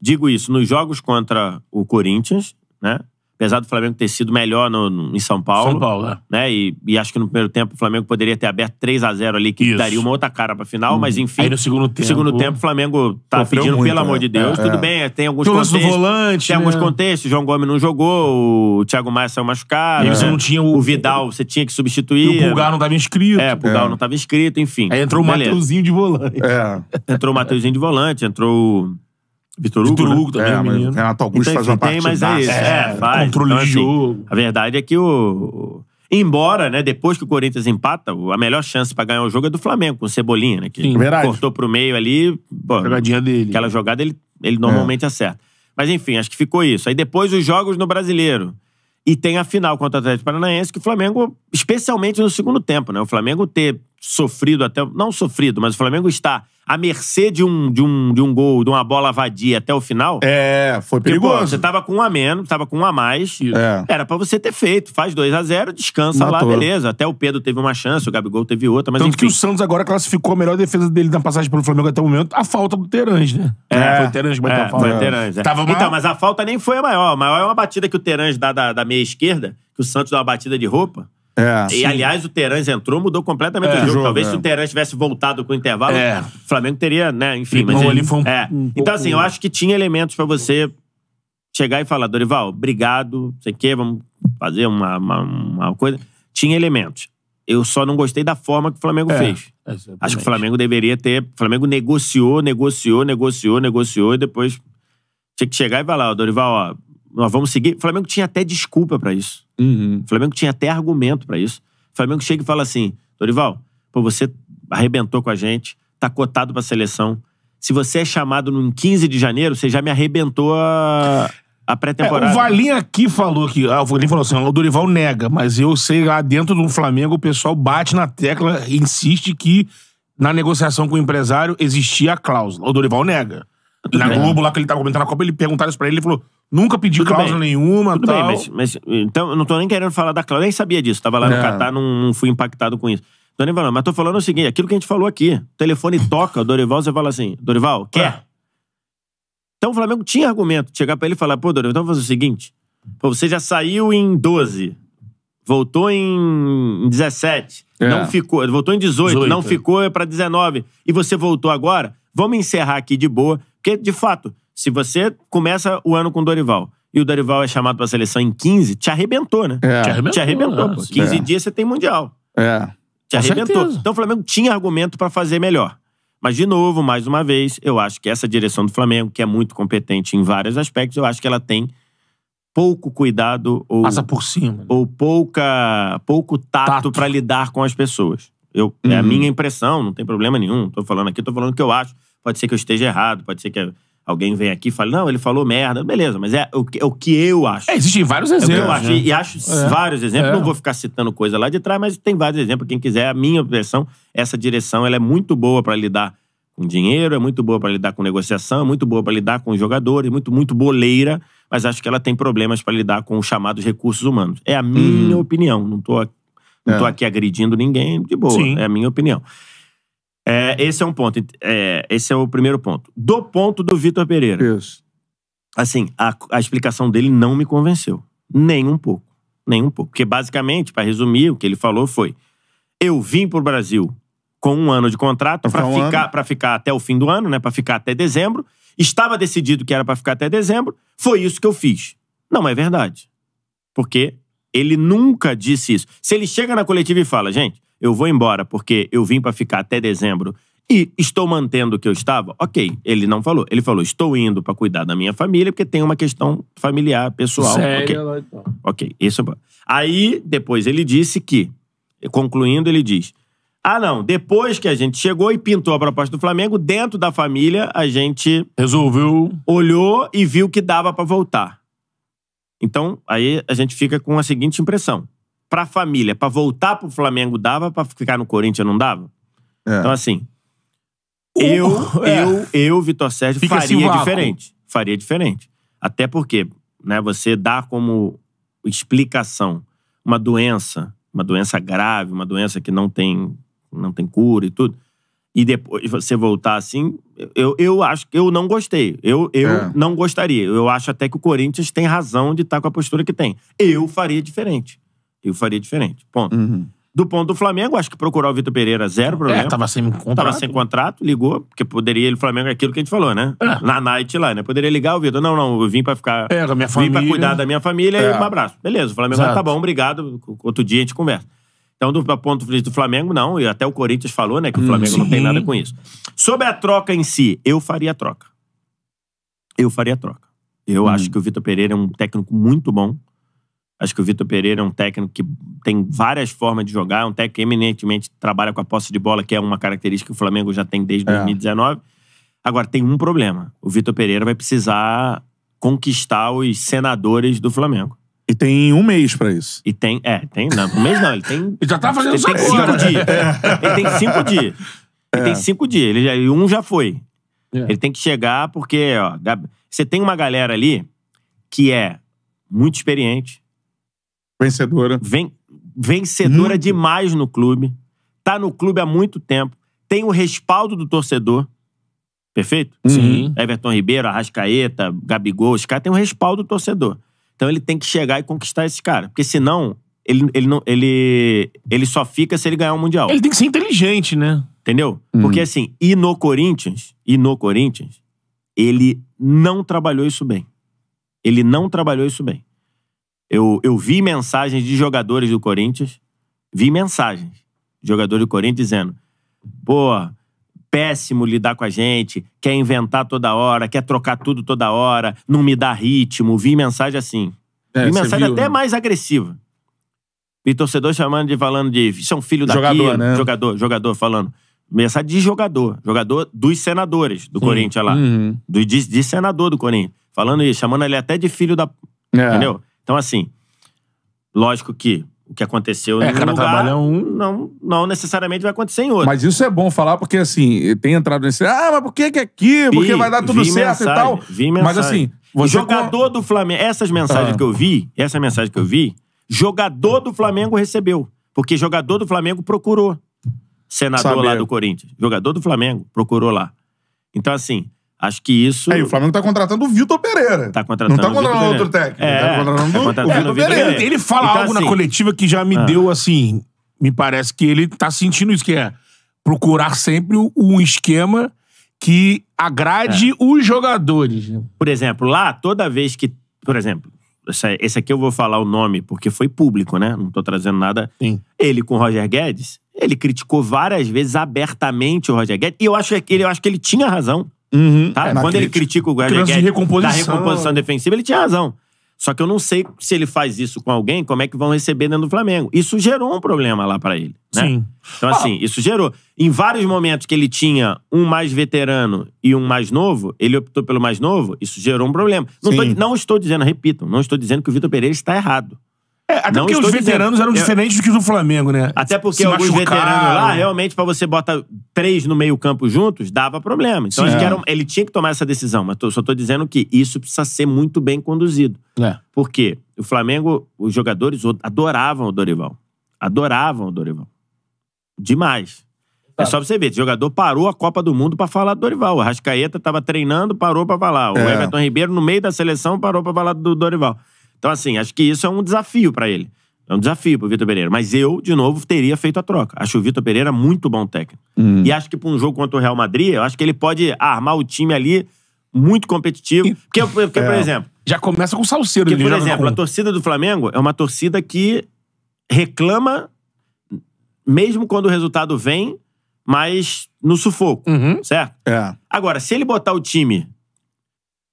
Digo isso nos jogos contra o Corinthians, né? Apesar do Flamengo ter sido melhor no, no, em São Paulo. São Paulo, né? né? E, e, acho que no primeiro tempo o Flamengo poderia ter aberto 3 a 0 ali, que Isso. daria uma outra cara pra final, hum. mas uhum. enfim. Aí no segundo tempo. No segundo tempo, o Flamengo tá pedindo, muito, pelo né? amor de Deus. É, tudo é. bem, tem alguns Jogos contextos. volante. Tem né? alguns contextos. O João Gomes não jogou, o Thiago Maia saiu machucado. né? não tinha o, o Vidal, você tinha que substituir. E o Pulgar não tava inscrito. É, o Pulgar é. não tava inscrito, enfim. Aí entrou o Mateuzinho de volante. É. Entrou o Mateuzinho de volante, entrou Vitor Hugo, Vitor Hugo né? também, é, é menino. Renato Augusto então, faz uma parte mas é, isso, é, faz. controle então, de assim, jogo. A verdade é que o Embora, né, depois que o Corinthians empata, a melhor chance para ganhar o jogo é do Flamengo, com o Cebolinha, né? Que Sim, verdade. cortou pro meio ali. Bom, Jogadinha dele. Aquela jogada ele, ele normalmente é. acerta. Mas enfim, acho que ficou isso. Aí depois os jogos no brasileiro. E tem a final contra o Atlético Paranaense, que o Flamengo, especialmente no segundo tempo, né? O Flamengo ter sofrido até. Não sofrido, mas o Flamengo está à mercê de um, de um, de um gol, de uma bola vadia até o final. É, foi tipo, perigoso. Porque, pô, você tava com um a menos, tava com um a mais. É. é. Era para você ter feito. Faz 2 a 0 descansa Matou. lá, beleza. Até o Pedro teve uma chance, o Gabigol teve outra. Mas Tanto enfim. que o Santos agora classificou a melhor defesa dele na passagem pelo Flamengo até o momento, a falta do Terãs, né? É, é foi o Terãs que bateu é, a falta. Foi o é. Tava então, mas a falta nem foi a maior. A maior é uma batida que o Terãs dá da, da meia esquerda, que o Santos dá uma batida de roupa. É, e, sim. aliás, o Terãs entrou, mudou completamente é, o jogo. jogo Talvez é. se o Terãs tivesse voltado com o intervalo, é. o Flamengo teria, né? Enfim, mas ele, ali foi um, é. um Então, assim, eu acho que tinha elementos para você chegar e falar, Dorival, obrigado, sei que vamos fazer uma, uma, uma, coisa. Tinha elementos. Eu só não gostei da forma que o Flamengo é, fez. Acho que o Flamengo deveria ter. O Flamengo negociou, negociou, negociou, negociou, e depois tinha que chegar e falar, Dorival, ó, nós vamos seguir. O Flamengo tinha até desculpa para isso. Uhum. O Flamengo tinha até argumento para isso. O Flamengo chega e fala assim: Dorival, pô, você arrebentou com a gente, tá cotado pra seleção. Se você é chamado no 15 de janeiro, você já me arrebentou a, a pré-temporada. É, o Valinho aqui falou que. Ah, o Valinho falou assim: o Dorival nega, mas eu sei lá dentro do Flamengo o pessoal bate na tecla e insiste que na negociação com o empresário existia a cláusula. O Dorival nega. Na Globo, lá que ele tava tá comentando na Copa, ele perguntaram isso pra ele, ele falou: nunca pedi tudo cláusula bem. nenhuma. Tudo tal. bem, mas, mas, então eu não tô nem querendo falar da cláusula, eu nem sabia disso, tava lá no é. Catar, não, não, fui impactado com isso. Tô nem falando, mas tô falando o seguinte: aquilo que a gente falou aqui, o telefone toca, o Dorival, você fala assim: Dorival, quer? É. Então o Flamengo tinha argumento de chegar pra ele e falar: pô, Dorival, então vamos fazer o seguinte: pô, você já saiu em 12, voltou em 17, é. não ficou, voltou em 18, 18. não é. ficou para 19, e você voltou agora, vamos encerrar aqui de boa. Porque, de fato, se você começa o ano com o Dorival e o Dorival é chamado para a seleção em 15, te arrebentou, né? É. Te arrebentou. Te arrebentou é. Né? 15 é. dias você tem Mundial. É. Te arrebentou. Certeza. Então o Flamengo tinha argumento para fazer melhor. Mas, de novo, mais uma vez, eu acho que essa direção do Flamengo, que é muito competente em vários aspectos, eu acho que ela tem pouco cuidado ou passa por cima né? ou pouca pouco tato, para lidar com as pessoas eu uhum. é a uhum. minha impressão não tem problema nenhum tô falando aqui tô falando o que eu acho Pode ser que eu esteja errado, pode ser que alguém venha aqui e fale, não, ele falou merda. Beleza, mas é o que, é o que eu acho. É, existem vários é exemplos. É eu acho, né? E acho é. vários exemplos. É. Não vou ficar citando coisa lá de trás, mas tem vários exemplos. Quem quiser, a minha versão, essa direção, ela é muito boa para lidar com dinheiro, é muito boa para lidar com negociação, é muito boa para lidar com jogadores, muito, muito boleira, mas acho que ela tem problemas para lidar com os chamados recursos humanos. É a minha hum. opinião, não estou não é. aqui agredindo ninguém, de boa, Sim. é a minha opinião. É, esse é um ponto. É, esse é o primeiro ponto. Do ponto do Vitor Pereira. Isso. Assim, a, a explicação dele não me convenceu. Nem um pouco. Nem um pouco. Porque, basicamente, para resumir, o que ele falou foi: eu vim para o Brasil com um ano de contrato para então, ficar, ano. ficar até o fim do ano, né? Para ficar até dezembro. Estava decidido que era para ficar até dezembro. Foi isso que eu fiz. Não é verdade. Porque ele nunca disse isso. Se ele chega na coletiva e fala, gente, eu vou embora porque eu vim para ficar até dezembro e estou mantendo o que eu estava, ok. Ele não falou. Ele falou: estou indo para cuidar da minha família, porque tem uma questão familiar, pessoal. Sério? Então. ok, isso é bom. Aí, depois, ele disse que, concluindo, ele diz: ah, não, depois que a gente chegou e pintou a proposta do Flamengo, dentro da família, a gente. Resolveu. Olhou e viu que dava para voltar. Então, aí a gente fica com a seguinte impressão para família, para voltar pro Flamengo dava, para ficar no Corinthians não dava? É. Então, assim. Eu, é. eu, eu, Vitor Sérgio, Fica faria diferente. Faria diferente. Até porque, né, você dá como explicação uma doença, uma doença grave, uma doença que não tem, não tem cura e tudo. E depois você voltar assim, eu, eu acho que eu não gostei. Eu, eu é. não gostaria. Eu acho até que o Corinthians tem razão de estar tá com a postura que tem. Eu faria diferente. Eu faria diferente. Ponto. Uhum. Do ponto do Flamengo, acho que procurar o Vitor Pereira, zero é, problema. É, tava sem contrato. Tava sem contrato, ligou, porque poderia ele, Flamengo, é aquilo que a gente falou, né? É. Na night lá, né? Poderia ligar o Vitor. Não, não, eu vim pra ficar. É, da minha família. Vim pra cuidar da minha família é. e um abraço. Beleza, o Flamengo ah, tá Exato. tá bom, obrigado. Outro dia a gente conversa. Então, do ponto de vista do Flamengo, não. E até o Corinthians falou, né, que o hum, Flamengo Sim. não tem nada com isso. Sobre a troca em si, eu faria a troca. Eu faria a troca. Eu hum. acho que o Vitor Pereira é um técnico muito bom. Acho que o Vitor Pereira é um técnico que tem várias formas de jogar, é um técnico que eminentemente trabalha com a posse de bola, que é uma característica que o Flamengo já tem desde é. 2019. Agora, tem um problema. O Vitor Pereira vai precisar conquistar os senadores do Flamengo. E tem um mês pra isso. E tem, é, tem, não, um mês não, ele tem. Ele já tá fazendo isso agora. Cinco dias. Ele tem cinco dias. É. Ele tem cinco dias. Ele, é. já um já foi. É. Ele tem que chegar porque, ó, você tem uma galera ali que é muito experiente, Vencedora. Ven vencedora demais no clube. Tá no clube há muito tempo. Tem o respaldo do torcedor. Perfeito? Sim. Everton Ribeiro, Arrascaeta, Gabigol, os caras têm o respaldo do torcedor. Então ele tem que chegar e conquistar esse cara. Porque senão, ele, ele, não, ele, ele só fica se ele ganhar o um Mundial. Ele tem que ser inteligente, né? Entendeu? Hum. Porque assim, e no Corinthians, e no Corinthians, ele não trabalhou isso bem. Ele não trabalhou isso bem. Eu, eu vi mensagens de jogadores do Corinthians, vi mensagens de jogadores do Corinthians dizendo: pô, péssimo lidar com a gente, quer inventar toda hora, quer trocar tudo toda hora, não me dá ritmo. Vi mensagem assim. É, vi mensagem viu, até né? mais agressiva. Vi torcedor chamando de falando de são é um filho daqui, jogador, né? jogador, jogador falando. Mensagem de jogador, jogador dos senadores do Sim. Corinthians lá. Uhum. Do, de, de, senador do Corinthians. Falando isso, chamando ele até de filho da. É. Entendeu? Então, assim, lógico que o que aconteceu é, em trabalho é um... não, não necessariamente vai acontecer em outro. Mas isso é bom falar, porque assim, tem entrado nesse... Ah, mas por que que é aqui? Porque vi, vai dar tudo certo mensagem, e tal. Vi mensagem. Mas assim... Você jogador com... do Flamengo... Essas mensagens ah. que eu vi, essa mensagem que eu vi, jogador do Flamengo recebeu. Porque jogador do Flamengo procurou. Senador lá do Corinthians. Jogador do Flamengo procurou lá. Então, assim, Acho que isso. Aí, o Flamengo tá contratando o Vitor Pereira. Tá contratando Não tá contratando outro técnico. É, tá contratando, tá contratando o Vitor Pereira. Pereira. Ele fala então, algo assim, na coletiva que já me ah. deu, assim. Me parece que ele tá sentindo isso, que é procurar sempre um esquema que agrade é. os jogadores. Né? Por exemplo, lá, toda vez que. Por exemplo, esse aqui eu vou falar o nome porque foi público, né? Não tô trazendo nada. Sim. Ele com o Roger Guedes, ele criticou várias vezes abertamente o Roger Guedes. E eu acho que ele, eu acho que ele tinha razão. Uhum. Tá? É, Quando ele critica o Guardiola de recomposição. da recomposição defensiva, ele tinha razão. Só que eu não sei se ele faz isso com alguém, como é que vão receber dentro do Flamengo. Isso gerou um problema lá para ele. Né? Sim. Então, assim, ah. isso gerou. Em vários momentos que ele tinha um mais veterano e um mais novo, ele optou pelo mais novo, isso gerou um problema. Não, tô, não estou dizendo, repito, não estou dizendo que o Vitor Pereira está errado. É, até não porque os veteranos dizendo. eram diferentes eu... do que do Flamengo, né? Até porque Se alguns machucaram. veteranos lá, realmente, para você botar três no meio-campo juntos, dava problema. Então, é. ele tinha que tomar essa decisão. Mas tô, só tô dizendo que isso precisa ser muito bem conduzido. É. Porque o Flamengo, os jogadores adoravam o Dorival. Adoravam o Dorival. Demais. É só pra você ver, o jogador parou a Copa do Mundo para falar do Dorival. O Rascaeta tava treinando, parou para falar. O é. Everton Ribeiro, no meio da seleção, parou para falar do Dorival. Então, assim, acho que isso é um desafio para ele. É um desafio pro Vitor Pereira. Mas eu, de novo, teria feito a troca. Acho o Vitor Pereira muito bom técnico. Hum. E acho que para um jogo contra o Real Madrid, eu acho que ele pode armar o time ali muito competitivo. Porque, porque é. por exemplo. Já começa com o Salcedo, porque, Por né, exemplo, a torcida do Flamengo é uma torcida que reclama, mesmo quando o resultado vem, mas no sufoco, uhum. certo? É. Agora, se ele botar o time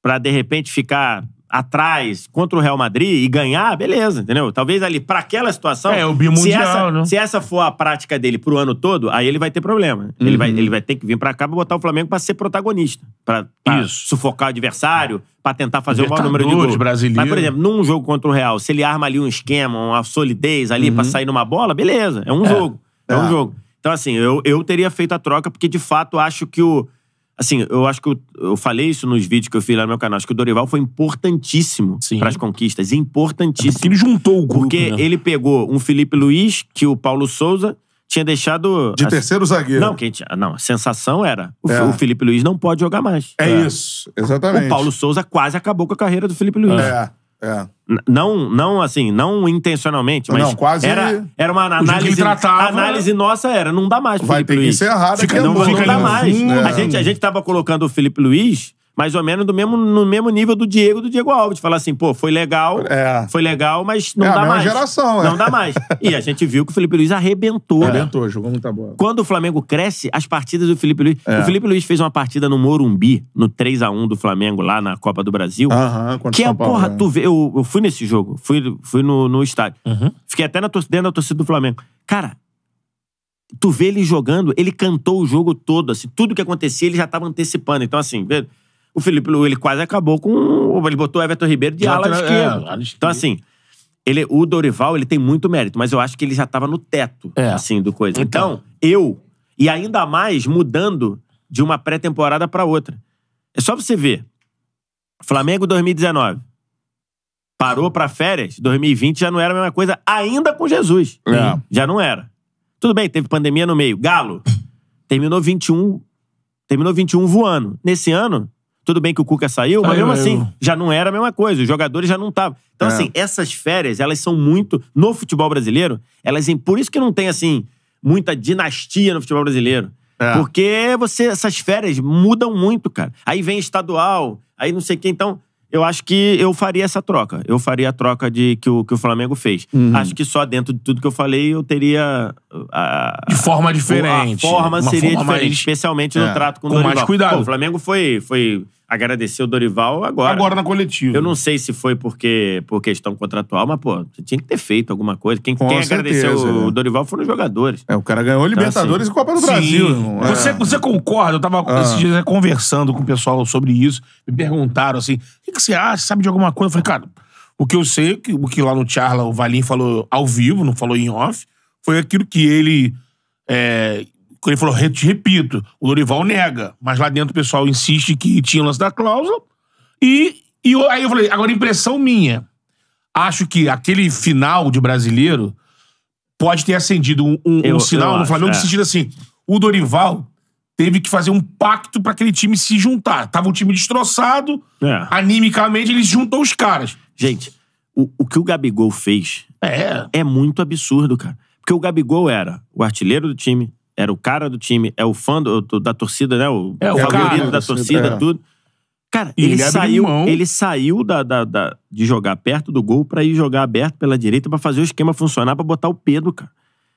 para de repente ficar atrás contra o Real Madrid e ganhar, beleza, entendeu? Talvez ali, para aquela situação. É, é, o bimundial, se essa, né? se essa for a prática dele pro ano todo, aí ele vai ter problema. Uhum. Ele, vai, uhum. ele vai ter que vir para cá pra botar o Flamengo para ser protagonista. Pra, pra sufocar o adversário, para pra tentar fazer o maior número de gols. Brasileiro. Mas, por exemplo, num jogo contra o Real, se ele arma ali um esquema, uma solidez ali uhum. pra sair numa bola, beleza. É um é. jogo. É. é um jogo. Então, assim, eu, eu teria feito a troca, porque de fato acho que o Assim, eu acho que eu, eu, falei isso nos vídeos que eu fiz lá no meu canal. Acho que o Dorival foi importantíssimo para as conquistas. Importantíssimo. É porque ele juntou o grupo. Porque né? ele pegou um Felipe Luiz, que o Paulo Souza tinha deixado. De terceiro zagueiro. Não, quem tinha, ah, não, a sensação era: o, é. o Felipe Luiz não pode jogar mais. É, é, isso, exatamente. O Paulo Souza quase acabou com a carreira do Felipe Luiz. É. É. Não, não assim, não intencionalmente, mas não, quase era, era uma análise, tratava, análise nossa era, não dá mais Vai Felipe ter Luiz. que encerrar, fica, né? não, não, não dá mais. Fundo, né? a, gente, a né? gente tava colocando o Felipe Luiz mais ou menos do mesmo, no mesmo nível do Diego do Diego Alves. Falar assim, pô, foi legal, é. foi legal, mas não é, dá mais. Geração, é. não dá mais. E a gente viu que o Felipe Luiz arrebentou. Né? Arrebentou, jogou muita bola. Quando o Flamengo cresce, as partidas do Felipe Luiz. É. O Felipe Luiz fez uma partida no Morumbi, no 3 a 1 do Flamengo, lá na Copa do Brasil. Aham, uh que é, porra, é. tu vê. Eu, eu, fui nesse jogo, fui, fui no, no estádio. Uhum. Fiquei até na torcida, dentro da torcida do Flamengo. Cara, tu vê ele jogando, ele cantou o jogo todo, assim, tudo que acontecia ele já estava antecipando. Então, assim, o Felipe Lu, ele quase acabou com. Ele botou o Everton Ribeiro de ala esquerda. É, então, assim, ele, o Dorival ele tem muito mérito, mas eu acho que ele já estava no teto, é. assim, do coisa. Então, então, eu, e ainda mais mudando de uma pré-temporada para outra. É só você ver. Flamengo 2019. Parou para férias, 2020 já não era a mesma coisa, ainda com Jesus. É. Já não era. Tudo bem, teve pandemia no meio. Galo terminou 21, terminou 21 voando. Nesse ano, tudo bem que o Cuca saiu, mas mesmo assim, já não era a mesma coisa. Os jogadores já não estavam. Então, é. assim, essas férias, elas são muito. No futebol brasileiro, elas. Por isso que não tem, assim, muita dinastia no futebol brasileiro. É. Porque você, essas férias mudam muito, cara. Aí vem estadual, aí não sei o quê. Então, eu acho que eu faria essa troca. Eu faria a troca de que o, que o Flamengo fez. Uhum. Acho que só dentro de tudo que eu falei, eu teria. A, ah, de forma diferente. A forma Uma seria forma diferente, mais... especialmente é. no trato com, com o Dorival. mais cuidado. Pô, o Flamengo foi, foi agradecer o Dorival agora. Agora na coletiva. Eu não sei se foi porque por questão contratual, mas, pô, tinha que ter feito alguma coisa. Quem, quem agradeceu o, né? Dorival foram os jogadores. É, o cara ganhou então, Libertadores então, assim, e Copa do Brasil. É. Você, você concorda? Eu tava ah. esses dias né, conversando com o pessoal sobre isso. Me perguntaram assim: o que, que você acha? Sabe de alguma coisa? Eu falei, cara, o que eu sei, é que, o que lá no Charla o Valim falou ao vivo, não falou em off, foi aquilo que ele. É, ele falou, repito, o Dorival nega, mas lá dentro o pessoal insiste que tinha o lance da cláusula. E, e eu, aí eu falei, agora impressão minha. Acho que aquele final de brasileiro pode ter acendido um, um, eu, um sinal no Flamengo, é. no sentido assim: o Dorival teve que fazer um pacto para aquele time se juntar. Tava o um time destroçado, é. animicamente eles juntou os caras. Gente, o, o que o Gabigol fez é. é muito absurdo, cara. Porque o Gabigol era o artilheiro do time, era o cara do time, é o fã do, do, da torcida, né? O, é, o favorito cara, da torcida, é. tudo. Cara, ele, ele saiu, ele saiu da, da, da, de jogar perto do gol pra ir jogar aberto pela direita pra fazer o esquema funcionar pra botar o Pedro, cara.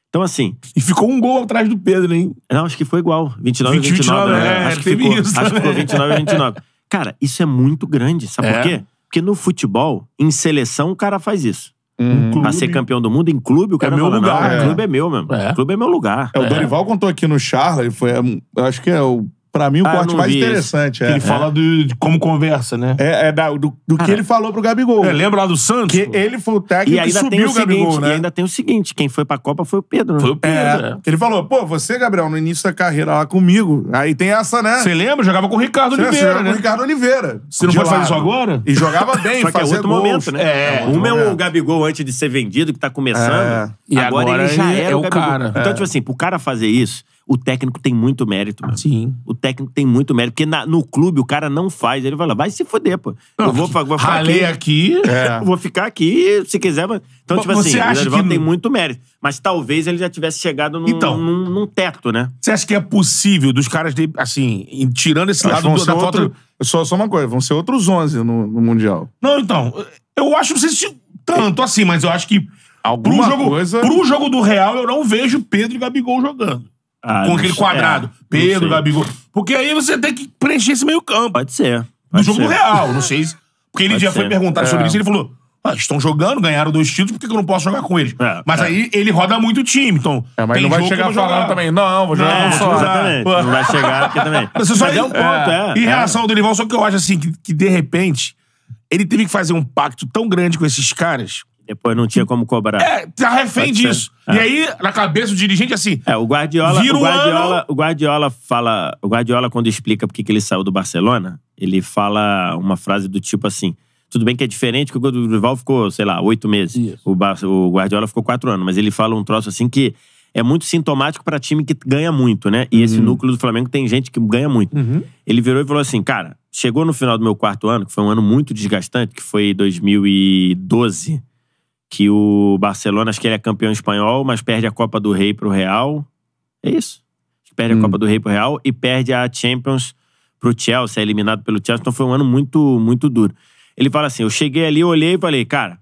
Então, assim. E ficou um gol atrás do Pedro, hein? Não, acho que foi igual. 29 20, 29. 29 é, é, acho, que ficou, isso, acho que ficou 29 né? e 29. Cara, isso é muito grande. Sabe é. por quê? Porque no futebol, em seleção, o cara faz isso. Uhum. Pra ser campeão do mundo em clube, o cara é meu fala, lugar. Não, é. O clube é meu mesmo. É. O clube é meu lugar. É, o é. Dorival contou aqui no Charla, ele foi, acho que é o Pra mim, o ah, corte mais interessante. É. Ele fala do, de como conversa, né? É, é da, do, do que ah. ele falou pro Gabigol. É, lembra lá do Santos? Que ele foi o técnico e que subiu o, o, Gabigol, seguinte, né? E ainda tem o seguinte, quem foi pra Copa foi o Pedro. Né? Foi o Pedro, é, né? Ele falou, pô, você, Gabriel, no início da carreira lá comigo, aí tem essa, né? Você lembra? Jogava com o Ricardo Cê, Oliveira, né? com o né? Ricardo Oliveira. Você não pode fazer isso agora? E jogava bem, Só que é fazia é outro gols. momento, né? É, é um momento. é o Gabigol antes de ser vendido, que tá começando. É. E agora, ele já é o cara. Então, tipo assim, pro cara fazer isso o técnico tem muito mérito, mano. Sim. O técnico tem muito mérito. Porque na, no clube o cara não faz. Ele vai lá vai se foder, pô. Não, eu vou, vou ficar aqui. aqui. É. Vou ficar aqui, se quiser. Mas... Então, tipo assim, o Dorival que... tem muito mérito. Mas talvez ele já tivesse chegado num, então, num, num teto, né? Você acha que é possível dos caras, de, assim, tirando esse lado do, da outro... Só, só uma coisa, vão ser outros 11 no, no Mundial. Não, então, eu acho, não sei se tanto assim, mas eu acho que Alguma pro jogo, coisa... pro jogo do Real, eu não vejo Pedro e Gabigol jogando. Ah, com aquele quadrado. É, Pedro, Gabigol. Porque aí você tem que preencher esse meio campo. Pode ser. no jogo ser. real, não sei se... Porque ele Pode já ser. foi perguntar é. sobre isso, ele falou... Ah, estão jogando, ganharam dois títulos, por que eu não posso jogar com eles? É, mas é. aí ele roda muito o time, então. É, mas ele não vai chegar falando também, não, vou jogar é, não, com só. Não vai chegar aqui também. Você é só é um ponto, é. é em relação ao Dorival, só que eu acho assim, que, que de repente ele teve que fazer um pacto tão grande com esses caras depois não tinha como cobrar. É, tá refém disso. É. E aí, na cabeça do dirigente, assim. É, o Guardiola. Vira o, Guardiola ano... o Guardiola fala. O Guardiola, quando explica por que ele saiu do Barcelona, ele fala uma frase do tipo assim. Tudo bem que é diferente, que o rival ficou, sei lá, oito meses. O, Bar o Guardiola ficou quatro anos. Mas ele fala um troço assim que é muito sintomático para time que ganha muito, né? E uhum. esse núcleo do Flamengo tem gente que ganha muito. Uhum. Ele virou e falou assim, cara, chegou no final do meu quarto ano, que foi um ano muito desgastante, que foi 2012 que o Barcelona, acho que ele é campeão espanhol, mas perde a Copa do Rei pro Real. É isso. Perde hum. a Copa do Rei pro Real e perde a Champions pro Chelsea, é eliminado pelo Chelsea. Então foi um ano muito, muito duro. Ele fala assim: eu cheguei ali, olhei e falei, cara,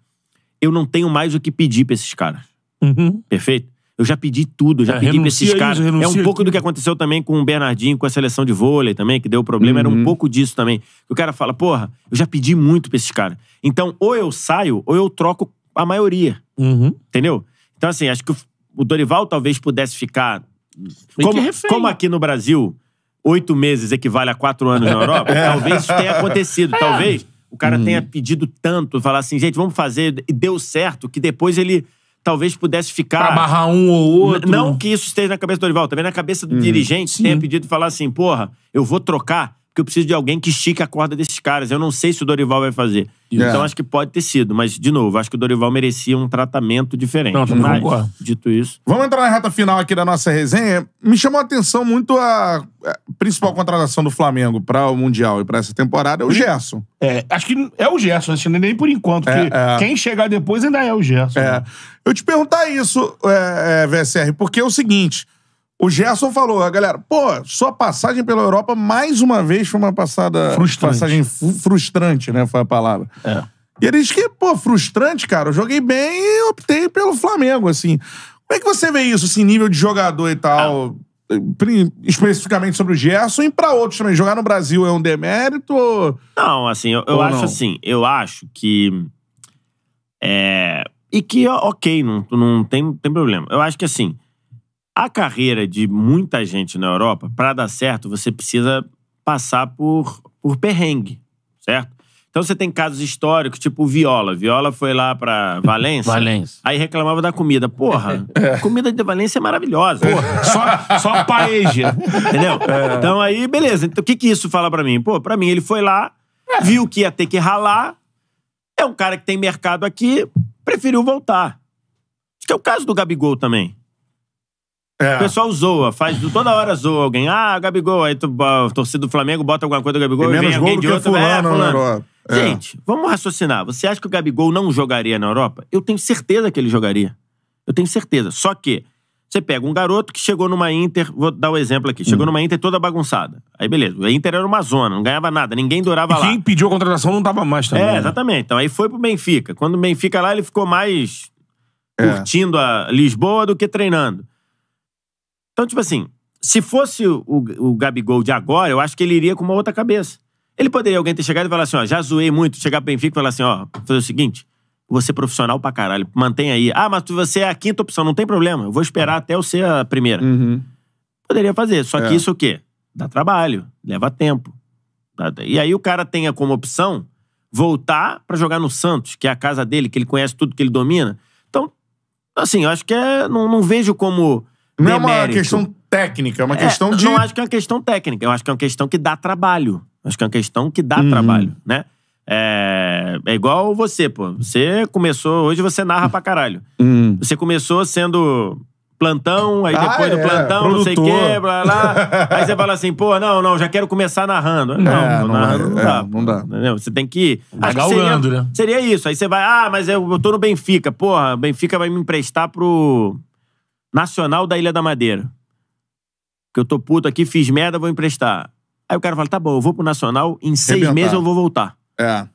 eu não tenho mais o que pedir pra esses caras. Uhum. Perfeito? Eu já pedi tudo, já é, pedi pra esses caras. É um pouco do que aconteceu também com o Bernardinho, com a seleção de vôlei também, que deu problema. Uhum. Era um uhum. pouco disso também. O cara fala, porra, eu já pedi muito pra esses caras. Então, ou eu saio, ou eu troco a maioria. Uhum. Entendeu? Então, assim, acho que o Dorival talvez pudesse ficar. como, como aqui no Brasil, oito meses equivale a quatro anos na Europa, é. talvez isso tenha acontecido. É. Talvez o cara uhum. tenha pedido tanto, falar assim, gente, vamos fazer, e deu certo, que depois ele talvez pudesse ficar. Pra barrar um ou outro. Não que isso esteja na cabeça do Dorival, também na cabeça do uhum. dirigente, Sim. tenha pedido falar assim, porra, eu vou trocar porque eu preciso de alguém que estique a corda desses caras. Eu não sei se o Dorival vai fazer. Yeah. É. Então acho que pode ter sido, mas de novo, acho que o Dorival merecia um tratamento diferente. Não, mas, concordo. dito isso. Vamos entrar na reta final aqui da nossa resenha. Me chamou a atenção muito a principal contratação do Flamengo para o Mundial e para essa temporada é o hum. Gerson. É, acho que é o Gerson, acho assim, que é nem por enquanto, é, é. quem chegar depois ainda é o Gerson. É. Né? Eu te perguntar isso, é, é VSR, porque é o seguinte. O Gerson falou, a galera, pô, sua passagem pela Europa, mais uma vez, foi uma passada. Frustrante. Passagem frustrante, né? Foi a palavra. É. E ele disse que, pô, frustrante, cara. Eu joguei bem e optei pelo Flamengo, assim. Como é que você vê isso, assim, nível de jogador e tal? É. Especificamente sobre o Gerson e para outros também. Jogar no Brasil é um demérito? Ou... Não, assim, eu, eu acho assim, eu acho que. É. E que, ok, não, não tem, tem problema. Eu acho que assim. A carreira de muita gente na Europa, para dar certo, você precisa passar por, por perrengue, certo? Então você tem casos históricos, tipo Viola. Viola foi lá pra Valência. Valência. Aí reclamava da comida. Porra, a é. comida de Valência é maravilhosa. Porra, é. só, só paeja. Né? Entendeu? É. Então aí, beleza. Então o que, que isso fala pra mim? Pô, pra mim ele foi lá, é. viu que ia ter que ralar. É um cara que tem mercado aqui, preferiu voltar. Acho que é o caso do Gabigol também. É. O pessoal zoa, faz toda hora zoa alguém. Ah, Gabigol, aí tu, a torcida do Flamengo bota alguma coisa do Gabigol Tem e menos vem alguém de outro. Fulano, é, fulano. É. Gente, vamos raciocinar. Você acha que o Gabigol não jogaria na Europa? Eu tenho certeza que ele jogaria. Eu tenho certeza. Só que você pega um garoto que chegou numa Inter, vou dar o um exemplo aqui, chegou hum. numa Inter toda bagunçada. Aí beleza, a Inter era uma zona, não ganhava nada, ninguém durava lá. Quem pediu a contratação não dava mais também. É, né? exatamente. Então aí foi pro Benfica. Quando o Benfica lá, ele ficou mais é. curtindo a Lisboa do que treinando. Então, tipo assim, se fosse o, o Gabigol de agora, eu acho que ele iria com uma outra cabeça. Ele poderia alguém ter chegado e falar assim, ó, já zoei muito, chegar pro Benfica e falar assim, ó, fazer o seguinte, você é profissional pra caralho, mantém aí. Ah, mas você é a quinta opção, não tem problema, eu vou esperar até eu ser a primeira. Uhum. Poderia fazer, só que é. isso o quê? Dá trabalho, leva tempo. E aí o cara tenha como opção voltar para jogar no Santos, que é a casa dele, que ele conhece tudo, que ele domina. Então, assim, eu acho que é. Não, não vejo como não demérito. é uma questão técnica, é uma é, questão de. Não acho que é uma questão técnica, eu acho que é uma questão que dá trabalho. Acho que é uma questão que dá uhum. trabalho, né? É, é, igual você, pô. Você começou. Hoje você narra pra caralho. Uhum. Você começou sendo plantão, aí ah, depois ah, é, do plantão, produtor. não sei o quê, blá blá. aí você fala assim, pô, não, não, já quero começar narrando. Não, é, não, não, não, é, dá, não dá. Entendeu? Você tem que. Tá galgando, né? Seria isso. Aí você vai, ah, mas eu, eu tô no Benfica, porra, Benfica vai me emprestar pro Nacional da Ilha da Madeira. Que eu tô puto aqui, fiz merda, vou emprestar. Aí o cara fala: tá bom, eu vou pro Nacional, em seis Rebentar. meses eu vou voltar. É.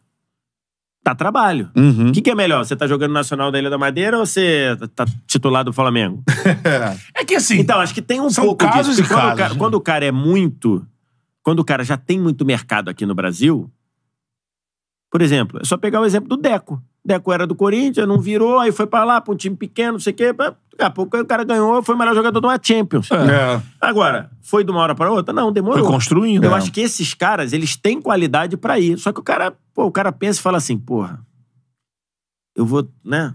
Tá trabalho. O uhum. que, que, é melhor? Você tá jogando Nacional da Ilha da Madeira ou você tá titulado do Flamengo? é que assim. Então, acho que tem um são pouco casos disso. E quando, casos, o cara, né? quando o cara é muito. Quando o cara já tem muito mercado aqui no Brasil. Por exemplo, é só pegar o exemplo do Deco. Deco era do Corinthians, não virou, aí foi pra lá, pra um time pequeno, não sei o quê. Daqui a pouco o cara ganhou, foi o melhor jogador de uma Champions. É. é. Agora, foi de uma hora pra outra? Não, demorou. Foi construindo. Eu é. acho que esses caras, eles têm qualidade pra ir. Só que o cara, pô, o cara pensa e fala assim, porra, eu vou, né?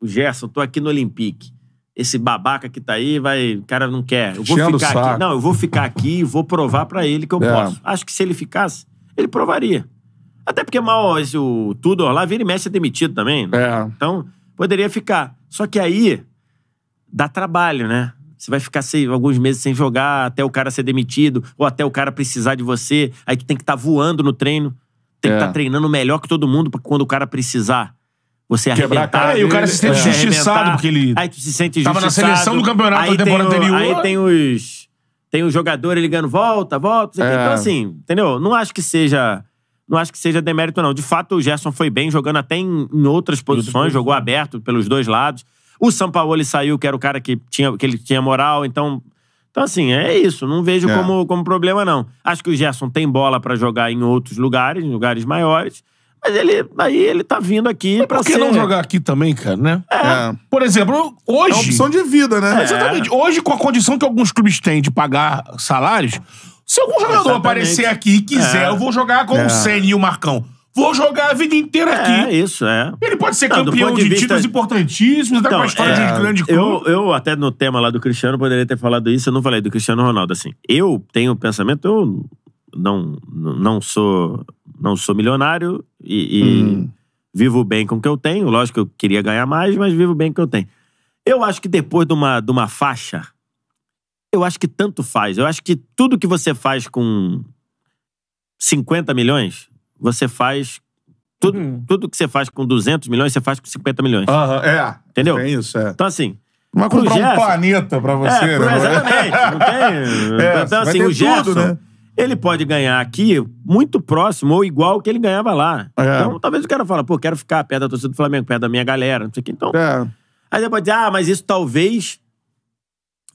O Gerson, tô aqui no Olympique esse babaca que tá aí vai. O cara não quer. Eu vou ficar aqui. Não, eu vou ficar aqui e vou provar para ele que eu é. posso. Acho que se ele ficasse, ele provaria. Até porque mal o Tudor lá vira e mexe é demitido também. Né? É. Então, poderia ficar. Só que aí dá trabalho, né? Você vai ficar sei, alguns meses sem jogar até o cara ser demitido, ou até o cara precisar de você. Aí tu tem que estar tá voando no treino. Tem é. que estar tá treinando melhor que todo mundo, porque quando o cara precisar, você Quebrar arrebentar. Cara, e o cara se sente é. justiçado porque ele. Aí tu se sente justiçado. Tava na seleção do campeonato aí da temporada tem o, anterior. Aí tem os. Tem o jogador ligando, volta, volta. Então, é. Então, assim, entendeu? Não acho que seja não acho que seja demérito, não. De fato, o Gerson foi bem, jogando até em, em outras posições, jogou aberto pelos dois lados. O Sampaoli saiu, que era o cara que, tinha, que ele tinha moral, então. Então, assim, é isso. Não vejo é. como, como problema, não. Acho que o Gerson tem bola para jogar em outros lugares, em lugares maiores. Mas ele, aí ele tá vindo aqui mas pra Por que ser... não jogar aqui também, cara, né? É. é. Por exemplo, hoje... É uma opção de vida, né? É. Exatamente. Hoje, com a condição que alguns clubes têm de pagar salários, se algum jogador Exatamente. aparecer aqui e quiser, é. eu vou jogar com é. o Senna e o Marcão. Vou jogar a vida inteira é, aqui. É, isso, é. Ele pode ser não, campeão de, de vista... títulos importantíssimos, então, uma história é... de grande clube. Eu, eu, até no tema lá do Cristiano, poderia ter falado isso, eu não falei do Cristiano Ronaldo, assim. Eu tenho o pensamento, eu não, não sou não sou milionário e, e hum. vivo bem com o que eu tenho. Lógico que eu queria ganhar mais, mas vivo bem com o que eu tenho. Eu acho que depois de uma, de uma faixa, eu acho que tanto faz. Eu acho que tudo que você faz com 50 milhões, você faz. Tudo, uhum. tudo que você faz com 200 milhões, você faz com 50 milhões. Uhum, é. Entendeu? É isso, é. Então, assim. uma comprar Gerson, um planeta pra é, você, é, né? Exatamente. Não tem. É, então, então assim, o Gerson. Tudo, né? ele pode ganhar aqui muito próximo ou igual que ele ganhava lá. É. Então, talvez o cara fala, pô, quero ficar perto da torcida do Flamengo, perto da minha galera, não sei o que. Então. É. Aí você pode dizer, ah, mas isso talvez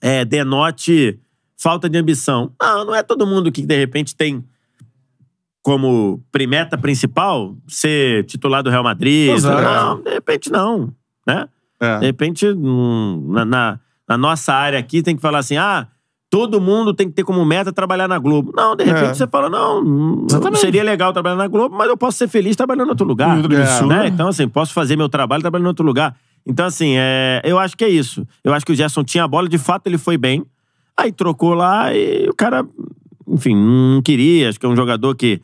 é, denote falta de ambição. Não, não é todo mundo que de repente tem como meta principal ser titular do Real Madrid. É. Não, de repente não, né? É. De repente, hum, na, na, na, nossa área aqui, tem que falar assim, ah, todo mundo tem que ter como meta trabalhar na Globo. Não, de é. repente é. você fala, não, hum, seria legal trabalhar na Globo, mas eu posso ser feliz trabalhando em outro lugar. É. Né? Então, assim, posso fazer meu trabalho trabalhando em outro lugar. Então, assim, é, eu acho que é isso. Eu acho que o Gerson tinha a bola, de fato ele foi bem. Aí trocou lá e o cara, enfim, não queria. Acho que é um jogador que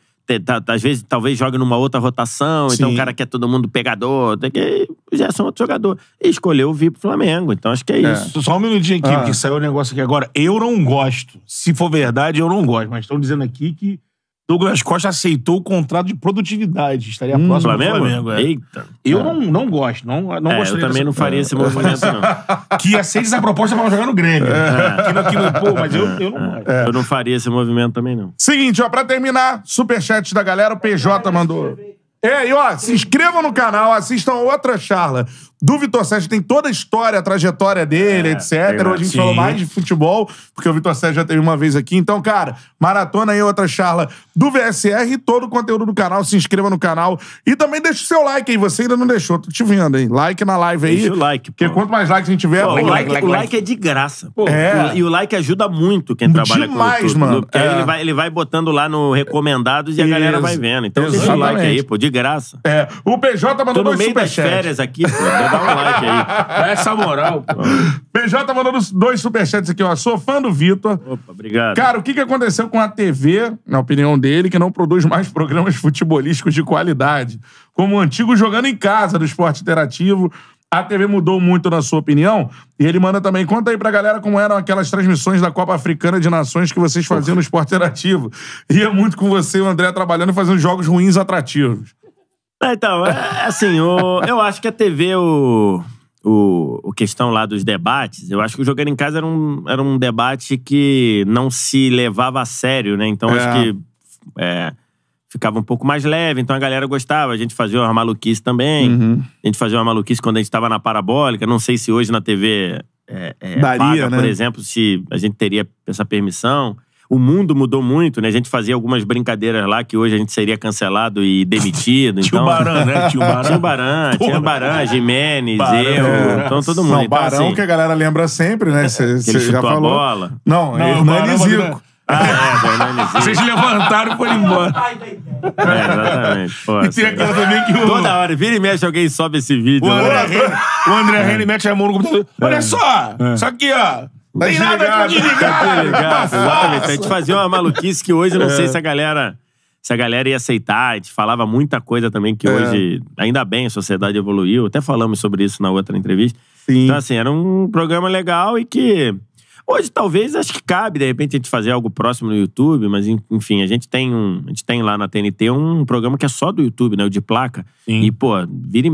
às vezes talvez jogue numa outra rotação, então, Sim. então o cara quer todo mundo pegador, tem que. O Gerson é outro jogador. E escolheu vir pro Flamengo, então acho que é, é. isso. Só um minutinho aqui, ah. porque saiu o um negócio aqui agora. Eu não gosto. Se for verdade, eu não gosto, mas estão dizendo aqui que Douglas Costa aceitou o contrato de produtividade. Estaria hum, próximo Flamengo? do Flamengo. É. Eita. Eu é. não, não gosto. Não, não é, Eu também não faria esse movimento, não. que aceita essa proposta pra jogar no Grêmio. É. pô, mas eu, eu não é. Eu não faria esse movimento também, não. Seguinte, ó, pra terminar, superchat da galera, o PJ mandou. É, e ó, se inscrevam no canal, assistam outra charla do Vitor Sérgio tem toda a história, a trajetória dele, é, etc. É Hoje a gente Sim. falou mais de futebol, porque o Vitor Sérgio já teve uma vez aqui. Então, cara, maratona e outra charla do VSR e todo o conteúdo do canal. Se inscreva no canal e também deixa o seu like aí. Você ainda não deixou, tô te vendo, hein? Like na live aí. Deixa o like, pô. Porque quanto mais likes a gente tiver... Pô, like, o, like, like, o like, é de graça. Pô. É. e o like ajuda muito quem trabalha Demais, com o mano. Né? Porque é. ele, vai, ele vai botando lá no recomendados e a Isso. galera vai vendo. Então Exatamente. deixa o like aí, pô, de graça. É. O PJ mandou Tô no dois meio das férias aqui, pô dá um like aí. Dá essa moral. PJ tá mandando dois superchats aqui, ó. Sou fã do Vitor. Opa, obrigado. Cara, o que, que aconteceu com a TV, na opinião dele, que não produz mais programas futebolísticos de qualidade? Como o antigo jogando em casa do esporte interativo. A TV mudou muito, na sua opinião? E ele manda também, conta aí pra galera como eram aquelas transmissões da Copa Africana de Nações que vocês faziam no esporte interativo. Ia muito com você e o André trabalhando e fazendo jogos ruins atrativos. É, então, é, assim, o, eu acho que a TV, o, o, o, questão lá dos debates, eu acho que o Jogando em Casa era um, era um debate que não se levava a sério, né? Então, é. acho que é, ficava um pouco mais leve, então a galera gostava. A gente fazia uma maluquice também. Uhum. A gente fazia uma maluquice quando a gente estava na parabólica. Não sei se hoje na TV é, é, Daria, paga, né? por exemplo, se a gente teria essa permissão o mundo mudou muito, né? A gente fazia algumas brincadeiras lá que hoje a gente seria cancelado e demitido. Então... Tio Baran, né? Tio Baran. Tio Baran, Tio Jimenez, Barão, eu. É. Então todo mundo. Não, então, Barão assim, que a galera lembra sempre, né? Você já falou. A bola. Não, não é ah, é, Hernani Zico. Ah, é, Vocês levantaram e foram embora. É, exatamente. Pô, e tem assim, aquela é. também que o... Toda hora, vira e mexe, alguém sobe esse vídeo. O André, né? André é. Rene mete a mão no computador. Olha só! Isso aqui, ó. Tá Tem nada pra desligar! desligar exatamente. A gente fazia uma maluquice que hoje eu não é. sei se a galera se a galera ia aceitar. A gente falava muita coisa também que é. hoje, ainda bem, a sociedade evoluiu. Até falamos sobre isso na outra entrevista. Sim. Então, assim, era um programa legal e que. Hoje, talvez, acho que cabe, de repente, a gente fazer algo próximo no YouTube, mas enfim, a gente tem um. A gente tem lá na TNT um programa que é só do YouTube, né? O de placa. Sim. E, pô, vira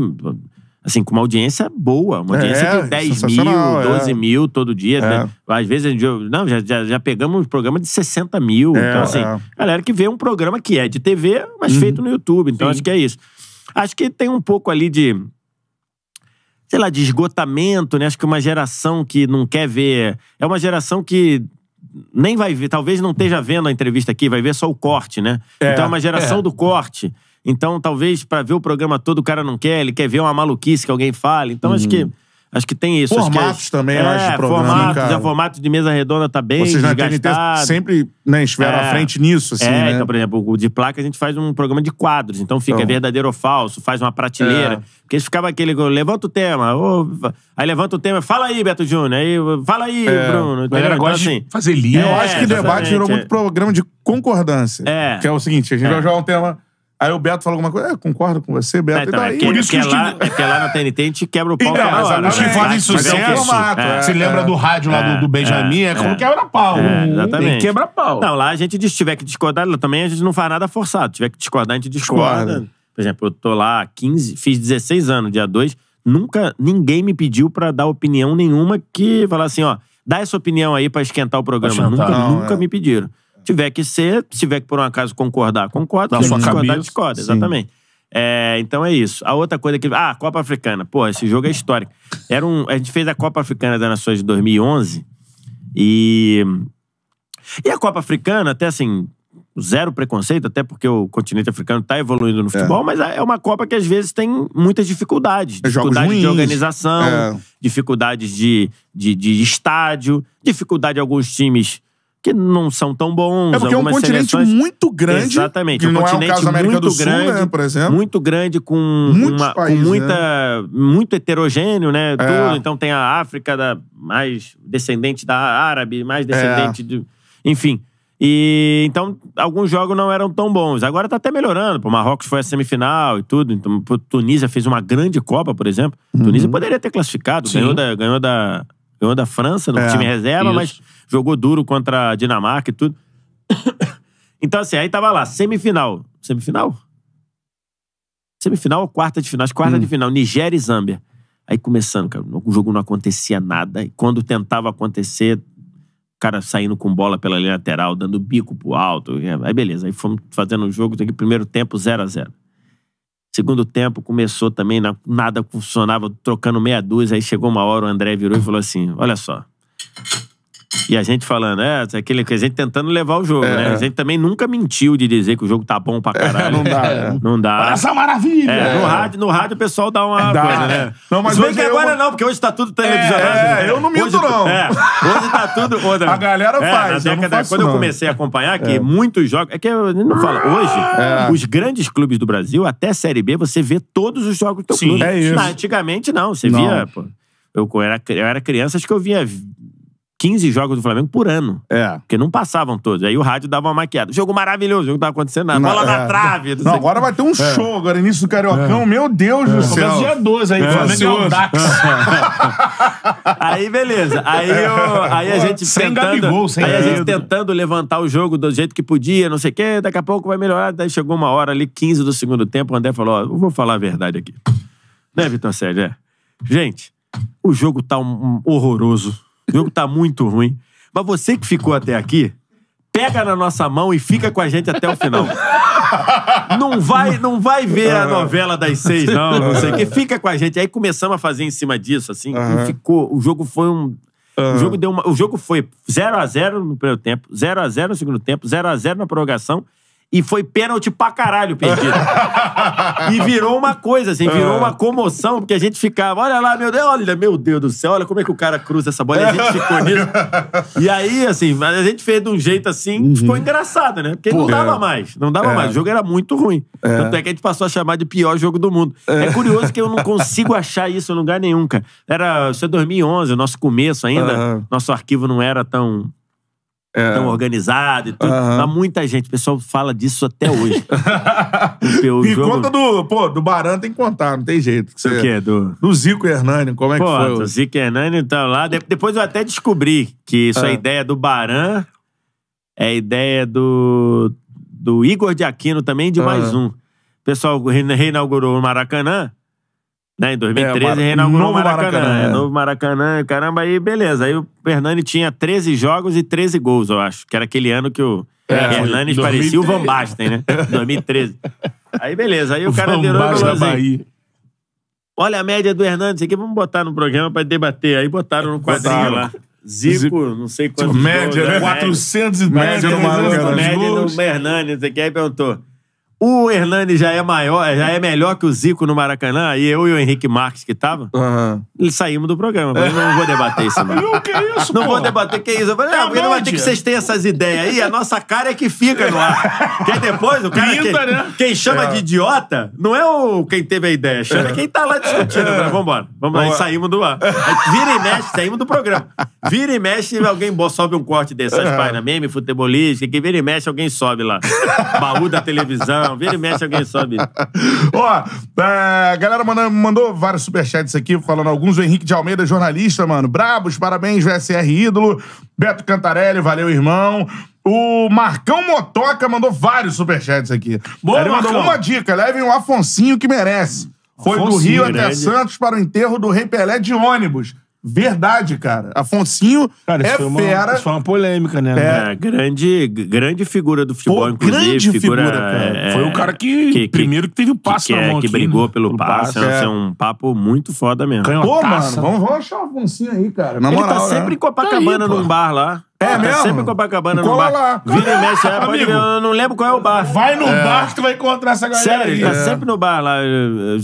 assim, com uma audiência boa. Uma audiência é, de 10 mil, 12 é. mil todo dia. É. Né? Às vezes a gente. Não, já, já, já pegamos um programa de 60 mil. É, então, assim, é. galera que vê um programa que é de TV, mas uhum. feito no YouTube. Então, Sim. acho que é isso. Acho que tem um pouco ali de. Sei lá, de esgotamento, né? Acho que uma geração que não quer ver. É uma geração que nem vai ver, talvez não esteja vendo a entrevista aqui, vai ver só o corte, né? É, então é uma geração do corte. Então, talvez para ver o programa todo o cara não quer, ele quer ver uma maluquice que alguém fale. Então, uhum. acho que uhum. acho que tem isso. Formatos é, também, é, acho, programa, formatos, é, cara. formato de mesa redonda tá bem Vocês na TNT sempre né, estiveram é, à frente nisso, assim, É, né? então, por exemplo, o de placa a gente faz um programa de quadros. Então fica então, verdadeiro ou falso, faz uma prateleira. É. Porque ficava aquele, levanta o tema, aí levanta o tema, fala aí, Beto Júnior, aí fala aí, é, Bruno. Entendeu? Então, gosta assim, fazer livro. eu acho é, que o debate virou é. muito programa de concordância. É. Que é o seguinte, a gente vai jogar um tema... Aí o Beto fala alguma coisa, é, concordo com você, Beto. É, tá então, daí, é que, por é isso que, que, que lá, é que lá na TNT a gente quebra o pau. Então, os que fazem sucesso, é, é. se lembra do rádio lá do, Benjamin, é, como quebra-pau. Hum, exatamente. quebra-pau. Não, lá a gente, se tiver que discordar, também a gente não faz nada forçado. Se tiver que discordar, a gente discorda. Por exemplo, eu tô lá 15, fiz 16 anos, dia 2, nunca ninguém me pediu para dar opinião nenhuma que falar assim, ó, dá essa opinião aí para esquentar o programa. nunca, não, nunca me pediram. Tiver que ser, se tiver que por um acaso concordar, concorda. Se discordar, discorda, exatamente. É, então é isso. A outra coisa que. Ah, Copa Africana. Pô, esse jogo é histórico. Era um, a gente fez a Copa Africana das Nações de 2011 e. E a Copa Africana, até assim, zero preconceito, até porque o continente africano está evoluindo no é. futebol, é. mas é uma Copa que às vezes tem muitas dificuldades. É dificuldades de organização, é. dificuldades de, de, de estádio, dificuldade de alguns times que não são tão bons. É porque é um continente seleções... muito grande. Exatamente. Um não continente é o caso América muito do Sul, né, grande, né, por exemplo. Muito grande, com, uma, países, com muita, né? muito heterogêneo, né? É. Tudo. Então tem a África da, mais descendente da árabe, mais é. descendente é. de. Enfim. E então alguns jogos não eram tão bons. Agora tá até melhorando. O Marrocos foi a semifinal e tudo. Então, Tunísia fez uma grande Copa, por exemplo. Uhum. Tunísia poderia ter classificado, Sim. ganhou da, ganhou da ganhou da França, no é, time reserva, isso. mas Jogou duro contra a Dinamarca e tudo. então, assim, aí tava lá, semifinal. Semifinal? Semifinal ou quarta de final? quarta hum. de final, Nigéria e Zâmbia. Aí começando, cara, o jogo não acontecia nada. E quando tentava acontecer, o cara saindo com bola pela linha lateral, dando bico pro alto. É, aí beleza, aí fomos fazendo o jogo, aqui, primeiro tempo 0 a 0 Segundo tempo começou também, nada funcionava, trocando meia dúzia. Aí chegou uma hora, o André virou e falou assim: Olha só, e a gente falando, é, é aquele, a gente tentando levar o jogo, é. né? A gente também nunca mentiu de dizer que o jogo tá bom pra é, caralho. não dá, é. Né? Não dá. Olha essa é maravilha! É, no, rádio, no rádio o pessoal dá uma dá. coisa, né? Não, mas Se que agora eu... não, porque hoje tá tudo televisionado. É, né? eu não minto, hoje, não. hoje tá tudo... a galera faz, década, eu faço, Quando não. eu comecei a acompanhar, que muitos jogos... É que eu não falo, hoje, os grandes clubes do Brasil, até Série B, você vê todos os jogos do teu Sim, clube. É isso. antigamente, não. Você não. via... Pô, eu era, eu era criança, acho que eu via 15 jogos do Flamengo por ano. É. Porque não passavam todos. Aí o rádio dava uma maquiada. Jogo maravilhoso, jogo não tava acontecendo nada. Bola na é. trave. Não, agora vai ter um é. show, agora início do Cariocão. É. Meu Deus do céu. dia 12 aí, é. Flamengo é o Dax. aí beleza. Aí, eu, aí a gente sem tentando... Gabigol, sem aí a gente tentando levantar o jogo do jeito que podia, não sei o quê. Daqui a pouco vai melhorar. Daí chegou uma hora ali, 15 do segundo tempo, o André falou, ó, vou falar a verdade aqui. Né, Vitor Sérgio? É. Gente, o jogo tá um, um horroroso. O jogo tá muito ruim. Mas você que ficou até aqui, pega na nossa mão e fica com a gente até o final. Não vai, não vai ver a novela das seis, não, não sei o que. Fica com a gente. Aí começamos a fazer em cima disso, assim. Uhum. Ficou. O jogo foi um. Uhum. O, jogo deu uma, o jogo foi 0 x 0 no primeiro tempo, 0 x 0 no segundo tempo, 0 x 0 na prorrogação e foi pênalti pra caralho perdido. e virou uma coisa, assim, virou uma comoção, porque a gente ficava, olha lá, meu Deus, olha, meu Deus do céu, olha como é que o cara cruza essa bola. E a gente ficou nisso. E aí, assim, mas a gente fez de um jeito assim, uhum. ficou engraçado, né? Porque Pô, não dava é. mais, não dava é. mais. O jogo era muito ruim. É. Tanto é que a gente passou a chamar de pior jogo do mundo. É, é curioso que eu não consigo achar isso em lugar nenhum, cara. Era, isso é 2011, nosso começo ainda, uhum. nosso arquivo não era tão é. tão organizado e tudo. Uhum. Mas muita gente, o pessoal fala disso até hoje. e jogo... conta do, pô, do Baran tem que contar, não tem jeito. Que você... O é. quê? Do... do Zico Hernani, como é pô, que foi? O Zico Hernani tá lá. De... Depois eu até descobri que isso é, é ideia do Baran, é ideia do, do Igor de Aquino também, de uhum. mais ah. um. O pessoal reinaugurou o Maracanã. Né? Em 2013 é, reinaugurou o Maracanã. Maracanã é, é. Novo Maracanã, caramba, aí beleza. Aí o Hernani tinha 13 jogos e 13 gols, eu acho. Que era aquele ano que o é, Hernani parecia o Van Basten, né? 2013. aí beleza, aí o, o cara Van virou e falou assim, Olha a média do isso aqui, vamos botar no programa para debater. Aí botaram no quadrinho botaram. lá. Zico, Zico, não sei quantos. média, gols, né? 400 média, média, média, média, média, média, Hernani, média, média, Aí perguntou. O Hernani já é maior, já é melhor que o Zico no Maracanã, e eu e o Henrique Marques que tava, uhum. saímos do programa. Eu não vou debater isso, mano. Não, que é isso, Não vou debater, que é isso. Eu falei, é não, é não vai ter que vocês têm essas ideias aí, a nossa cara é que fica no ar. Porque depois, o cara. Pinta, que, né? Quem chama é. de idiota não é o quem teve a ideia, chama é. quem tá lá discutindo. É. Falei, vamos lá, saímos do ar. Vira e mexe, saímos do programa. Vira e mexe, alguém sobe um corte dessas é. páginas, meme, futebolística, que vira e mexe, alguém sobe lá. Baú da televisão não. Vira e mexe, alguém sobe. Ó, a é, galera mandou, mandou vários superchats aqui, falando alguns. O Henrique de Almeida, jornalista, mano. Brabos, parabéns, VSR ídolo. Beto Cantarelli, valeu, irmão. O Marcão Motoca mandou vários superchats aqui. Boa, Ele mandou Marcão. uma dica: levem o Afonsinho que merece. Foi Afonsinho, do Rio até Santos para o enterro do Rei Pelé de ônibus. Verdade, cara. Afonsinho cara, é foi uma, fera. Isso foi uma polêmica, né? É. é. grande, grande figura do futebol, Pô, inclusive. Grande figura, figura é, cara. É, foi o cara que, que primeiro que teve o passe que, na é, mão Que aqui, brigou né? pelo, pelo passe. É. um papo muito foda mesmo. Pô, mano, vamos, vamos achar o Afonsinho aí, cara. Na Ele tá moral, tá sempre né? em Copacabana, tá aí, num bar lá. É tá mesmo? Sempre em Copacabana no bar. Lá. Vira e mexe, é, pode, eu não lembro qual é o bar. Vai no é. bar que tu vai encontrar essa galera Sério, tá aí. tá é. sempre no bar lá.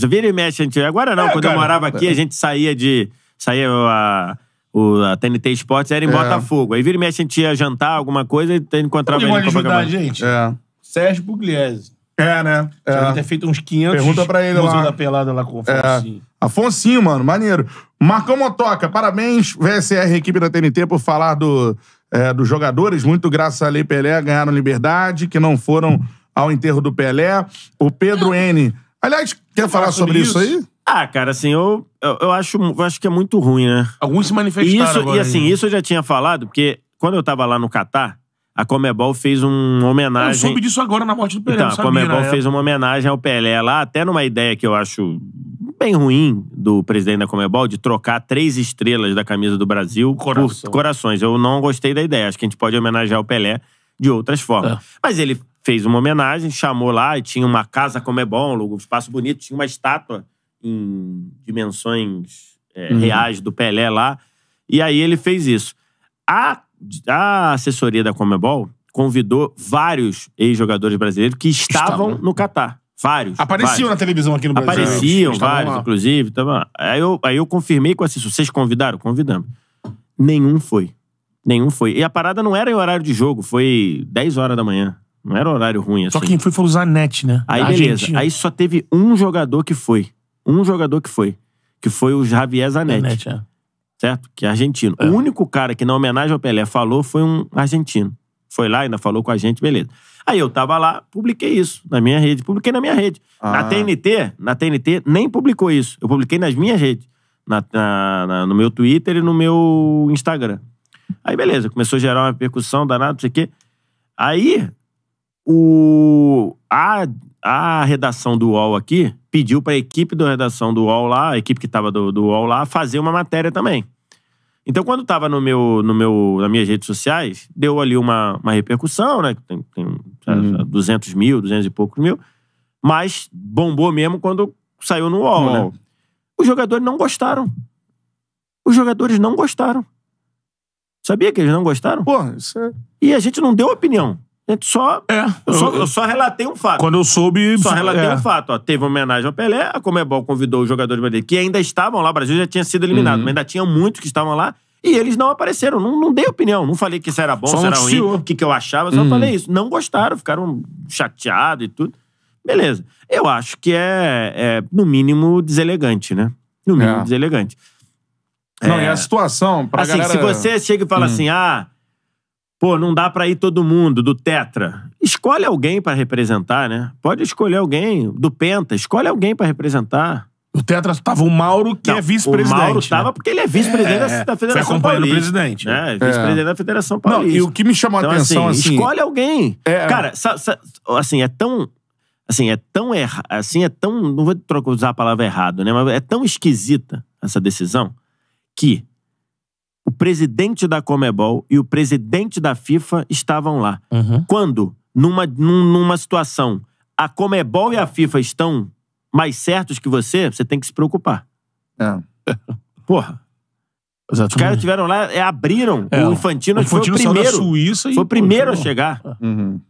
Vira e mexe, a gente... Agora não, é, quando cara, eu morava aqui, a gente saía de saiu a, o, a TNT Sports era em é. Botafogo. Aí vira e mexe, a gente ia jantar, alguma coisa, e encontrava ele em ajudar gente? É. Sérgio Pugliese. É, né? É. Deve ter feito uns 500 Pergunta pra ele lá. da pelada lá com o é. Afonso. É. mano, maneiro. Marcão Motoca, parabéns, VSR, equipe da TNT, por falar do, é, dos jogadores. Muito graças a Lei Pelé, ganharam liberdade, que não foram ao enterro do Pelé. O Pedro N. Aliás, quer falar, falar sobre, sobre, isso aí? Ah, cara, assim, eu, eu, eu acho, eu acho que é muito ruim, né? Alguns se manifestaram. E, isso, agora, e assim, hein? isso eu já tinha falado, porque quando eu tava lá no Catar, a Comebol fez uma homenagem. Eu soube disso agora na morte do Pelé. Então, a Comebol né? fez uma homenagem ao Pelé lá, até numa ideia que eu acho bem ruim do presidente da Comebol de trocar três estrelas da camisa do Brasil Coração. por corações. Eu não gostei da ideia. Acho que a gente pode homenagear o Pelé de outras formas. É. Mas ele fez uma homenagem, chamou lá e tinha uma casa Comebol, um espaço bonito, tinha uma estátua em dimensões é, uhum. reais do Pelé lá. E aí ele fez isso. A, a assessoria da Comebol convidou vários ex-jogadores brasileiros que estavam, estavam. no Catar. Vários. Apareciam vários. na televisão aqui no Brasil. Apareciam, vários, lá. inclusive. Tava... Aí, eu, aí eu confirmei com o assessor. Vocês convidaram? Convidamos. Nenhum foi. Nenhum foi. E a parada não era em horário de jogo, foi 10 horas da manhã. Não era horário ruim, assim. Só quem foi foi o Zanetti, né? Aí, beleza. Aí só teve um jogador que foi um jogador que foi. Que foi o Javier Zanetti. Zanetti é. Certo? Que é argentino. É. O único cara que, na homenagem ao Pelé, falou foi um argentino. Foi lá, ainda falou com a gente, beleza. Aí eu tava lá, publiquei isso na minha rede. Publiquei na minha rede. Ah. Na TNT, na TNT, nem publicou isso. Eu publiquei nas minhas redes. Na, na, na, no meu Twitter e no meu Instagram. Aí, beleza, começou a gerar uma repercussão danada, não sei o quê. Aí, o, a a redação do UOL aqui pediu para a equipe da redação do UOL lá, a equipe que estava do, do UOL lá, fazer uma matéria também. Então, quando estava no meu, no meu, nas minhas redes sociais, deu ali uma, uma repercussão, né? Tem, tem uhum. 200 mil, 200 e poucos mil. Mas bombou mesmo quando saiu no UOL, né? Os jogadores não gostaram. Os jogadores não gostaram. Sabia que eles não gostaram? Porra, isso é... E a gente não deu opinião gente só, é, eu, só, eu, só relatei um fato. Quando eu soube. Só é. relatei é. um fato. Ó, teve uma homenagem ao Pelé, a Comebol convidou os jogadores brasileiros que ainda estavam lá, o Brasil já tinha sido eliminado, uhum. mas ainda tinha muitos que estavam lá. E eles não apareceram. Não, não dei opinião. Não falei que isso era bom, se era ruim, o que, que eu achava, só uhum. falei isso. Não gostaram, ficaram chateados e tudo. Beleza. Eu acho que é, é no mínimo, deselegante, né? No mínimo, é. deselegante. Não, é... e a é. situação, pra assim, galera... se você chega e fala hum. assim, ah, pô, não dá para ir todo mundo do Tetra. Escolhe alguém para representar, né? Pode escolher alguém do Penta, escolhe alguém para representar. O Tetra tava o Mauro, que não, é vice-presidente. O Mauro né? tava porque ele é vice-presidente é, da Federação Foi acompanhando Paulista, o presidente. Né? É Vice-presidente é. da Federação Paulista. Não, e o que me chamou então, a atenção, assim, assim... Escolhe alguém. É, é. Cara, assim, é tão... Assim, é tão... Erra, assim, é tão... Não vou usar a palavra errado, né? Mas é tão esquisita essa decisão que o presidente da Comebol e o presidente da FIFA estavam lá. Uhum. Quando, numa, numa situação, a Comebol e a FIFA estão mais certos que você, você tem que se preocupar. É. Porra. Exatamente. Os caras tiveram lá, é, abriram. É. O Infantino, o Infantino foi o primeiro. Suíça e, foi o primeiro a chegar. É. Uhum.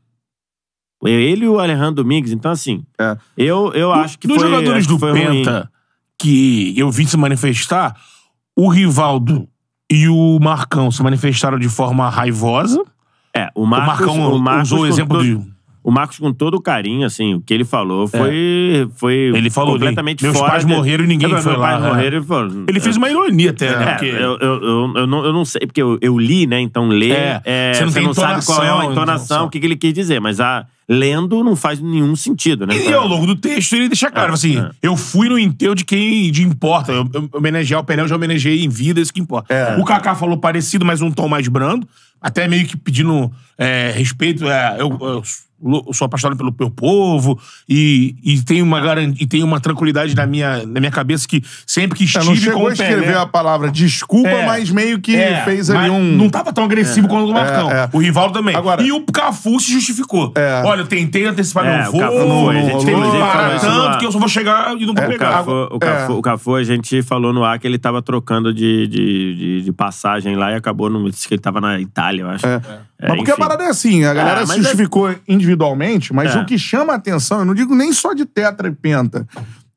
Ele e o Alejandro Domingues. Então, assim, é. eu, eu acho que Dos jogadores do Penta ruim. que eu vi se manifestar, o Rivaldo e o Marcão se manifestaram de forma raivosa. É, o, Marcos, o Marcão o Marcos usou o exemplo todo, de... O Marcos, com todo o carinho, assim, o que ele falou é. foi, é. foi ele falou, completamente meus fora. Meus pais morreram e ninguém foi lá. É. Morreram, ele, falou, ele fez uma é. ironia até, né, é, né? Porque... Eu, eu, eu, não, eu não sei, porque eu, eu li, né? Então ler. É, você não, você não sabe qual é a entonação, então. o que, que ele quis dizer, mas a lendo não faz nenhum sentido, né? E ao longo do texto ele deixa claro, é, assim, é. eu fui no enterro de quem de importa. Eu, eu, o Pelé Penel, já homenageei em vida, é isso que importa. É. O Kaká falou parecido, mas um tom mais brando, até meio que pedindo é, respeito. É, eu, eu sou apaixonado pelo meu povo e, e tem uma garantia, e tem uma tranquilidade na minha, na minha cabeça que sempre que estive é, não chegou com a escrever Pelé, a palavra desculpa, é, mas meio que é, fez ali um não tava tão agressivo é, quanto o Marcão. É, é. O rival também. Agora, e o Cafu se justificou. É. Olha, eu tentei antecipar é, meu voo. Cafu, não, a gente tem que parar tanto né? que eu só vou chegar e não vou pegar. O Cafu, o, Cafu, o Cafu, a gente falou no ar que ele tava trocando de, de, de, de passagem lá e acabou no disse que ele tava na Itália, eu acho. é. É, mas porque enfim. a parada é assim, a galera ah, se é- justificou é... individualmente, mas é. o que chama a atenção, eu não digo nem só de tetra e penta,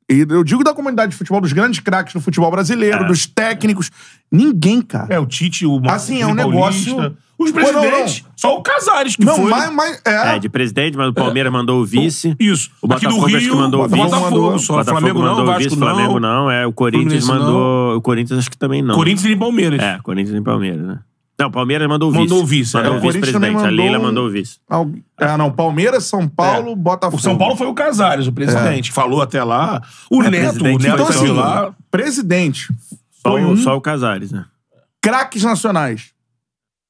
eu digo da comunidade de futebol, dos grandes craques do futebol brasileiro, é. dos técnicos. Ninguém, cara. É, o Tite, o Assim, é um negócio. Os presidentes. não, não. Só o Casares que não, foi. Mas, mas, é. é. de presidente, mas o Palmeiras é. mandou o vice. Isso. O Botafogo Rio, acho que mandou o vice. Botafogo, só. Botafogo Flamengo mandou não, o vice. Não. Flamengo não. É, o Corinthians Fluminense mandou. O Corinthians acho que também não. Corinthians e Palmeiras. É, Corinthians e Palmeiras, né? Não, o Palmeiras mandou o vice. Mandou o vice. Mandou é. o vice-presidente. A Leila mandou o vice. Ah, não. Palmeiras, São Paulo, é. Botafogo. O São Paulo foi o Casares, o presidente. É. Falou até lá. É né, o Neto, o Neto então, assim, lá. Presidente. Só, um... só o Casares, né? Craques nacionais.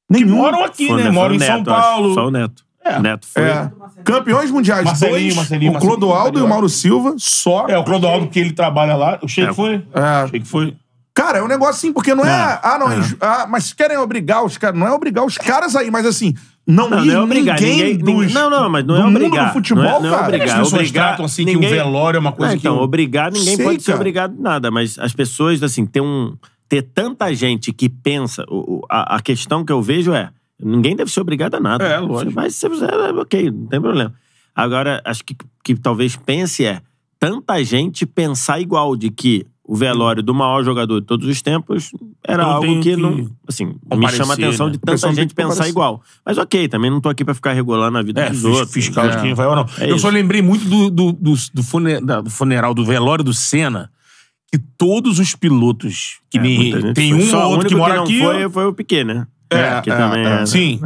Nenhum. Que moram aqui, foi né? Moram em Neto, São Paulo. Acho. Só o Neto. É. Neto foi. É. Campeões mundiais, Marcelinho, dois. Marcelinho, o Clodoaldo Marcelinho. e o Mauro Silva, só. É, o Clodoaldo, que ele trabalha lá. O Sheik é. foi? É. O Sheik foi. Cara, é um negócio assim, porque não é. é ah, não, é. Ah, mas querem obrigar os caras. Não é obrigar os caras aí, mas assim. Não, não, não é obrigar. Ninguém, ninguém, dos, não, não, mas não é obrigar. No é- futebol, não é, não é obrigar. Cara, as pessoas obrigar, tratam assim ninguém, que o velório é uma coisa não, ah, então, que. Então, obrigar, ninguém sei, pode cara. ser obrigado nada, mas as pessoas, assim, tem um. Ter tanta gente que pensa. O, a, a questão que eu vejo é. Ninguém deve ser obrigado a nada. É, lógico. mas se você fizer, é, ok, não tem problema. Agora, acho que, que talvez pense é tanta gente pensar igual de que o velório do maior jogador de todos os tempos era não algo que, não. Assim, me chama a atenção né? de tanta gente pensar igual. Mas ok, também não tô aqui para ficar regulando a vida é, dos outros. Fiscal de é. quem vai ou não. É Eu isso. só lembrei muito do, do, do, do, funeral, do velório do Senna. Que todos os pilotos que é, me, tem um ou outro que mora que aqui. Foi, foi o Piquet, né? É, é que também é, Sim.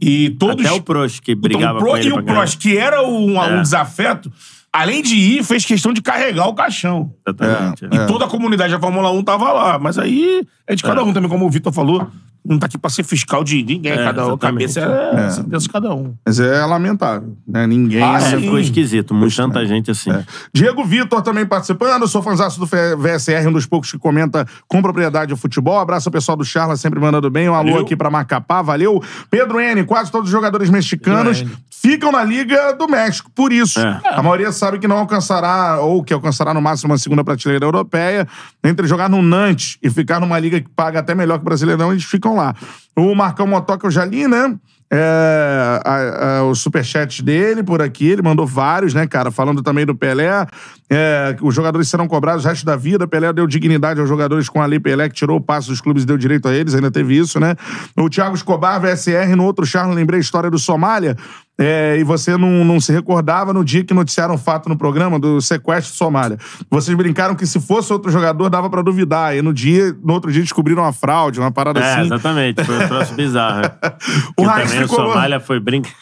E todos. Até o Prost que brigava o com ele. E o Prost, que era um, um desafeto, além de ir, fez questão de carregar o caixão. Exatamente. É, e é. toda a comunidade da Fórmula 1 tava lá. Mas aí é de cada é. um também, como o Vitor falou não tá aqui pra ser fiscal de ninguém. É, cada um, cabeça é, é. sentença assim, cada um. Mas é lamentável, né? Ninguém. Ah, é, ficou assim. esquisito. Muito é. tanta é. gente assim. É. Diego Vitor também participando. Sou fãzão do VSR, um dos poucos que comenta com propriedade o futebol. Abraço ao pessoal do Charla, sempre mandando bem. Um Valeu. alô aqui pra Macapá. Valeu. Pedro N, quase todos os jogadores mexicanos ficam na Liga do México. Por isso, é. a maioria sabe que não alcançará, ou que alcançará no máximo uma segunda prateleira europeia. Entre jogar no Nantes e ficar numa liga que paga até melhor que o Brasileirão, eles ficam estão lá. O Marcão Motoca eu já li, né? É, a, a, dele por aqui, ele mandou vários, né, cara? Falando também do Pelé. É, os jogadores serão cobrados o resto da vida. Pelé deu dignidade aos jogadores com a Lei Pelé, que tirou o passo dos clubes e deu direito a eles, ainda teve isso, né? O Thiago Escobar, VSR, no outro charme, lembrei a história do Somália. É, e você não, não se recordava no dia que noticiaram o fato no programa do sequestro de Somália. Vocês brincaram que se fosse outro jogador dava para duvidar. E no dia, no outro dia descobriram uma fraude, uma parada é, assim. É, exatamente. Foi um troço bizarro. o Raiz também ficou... o Somália foi brincar.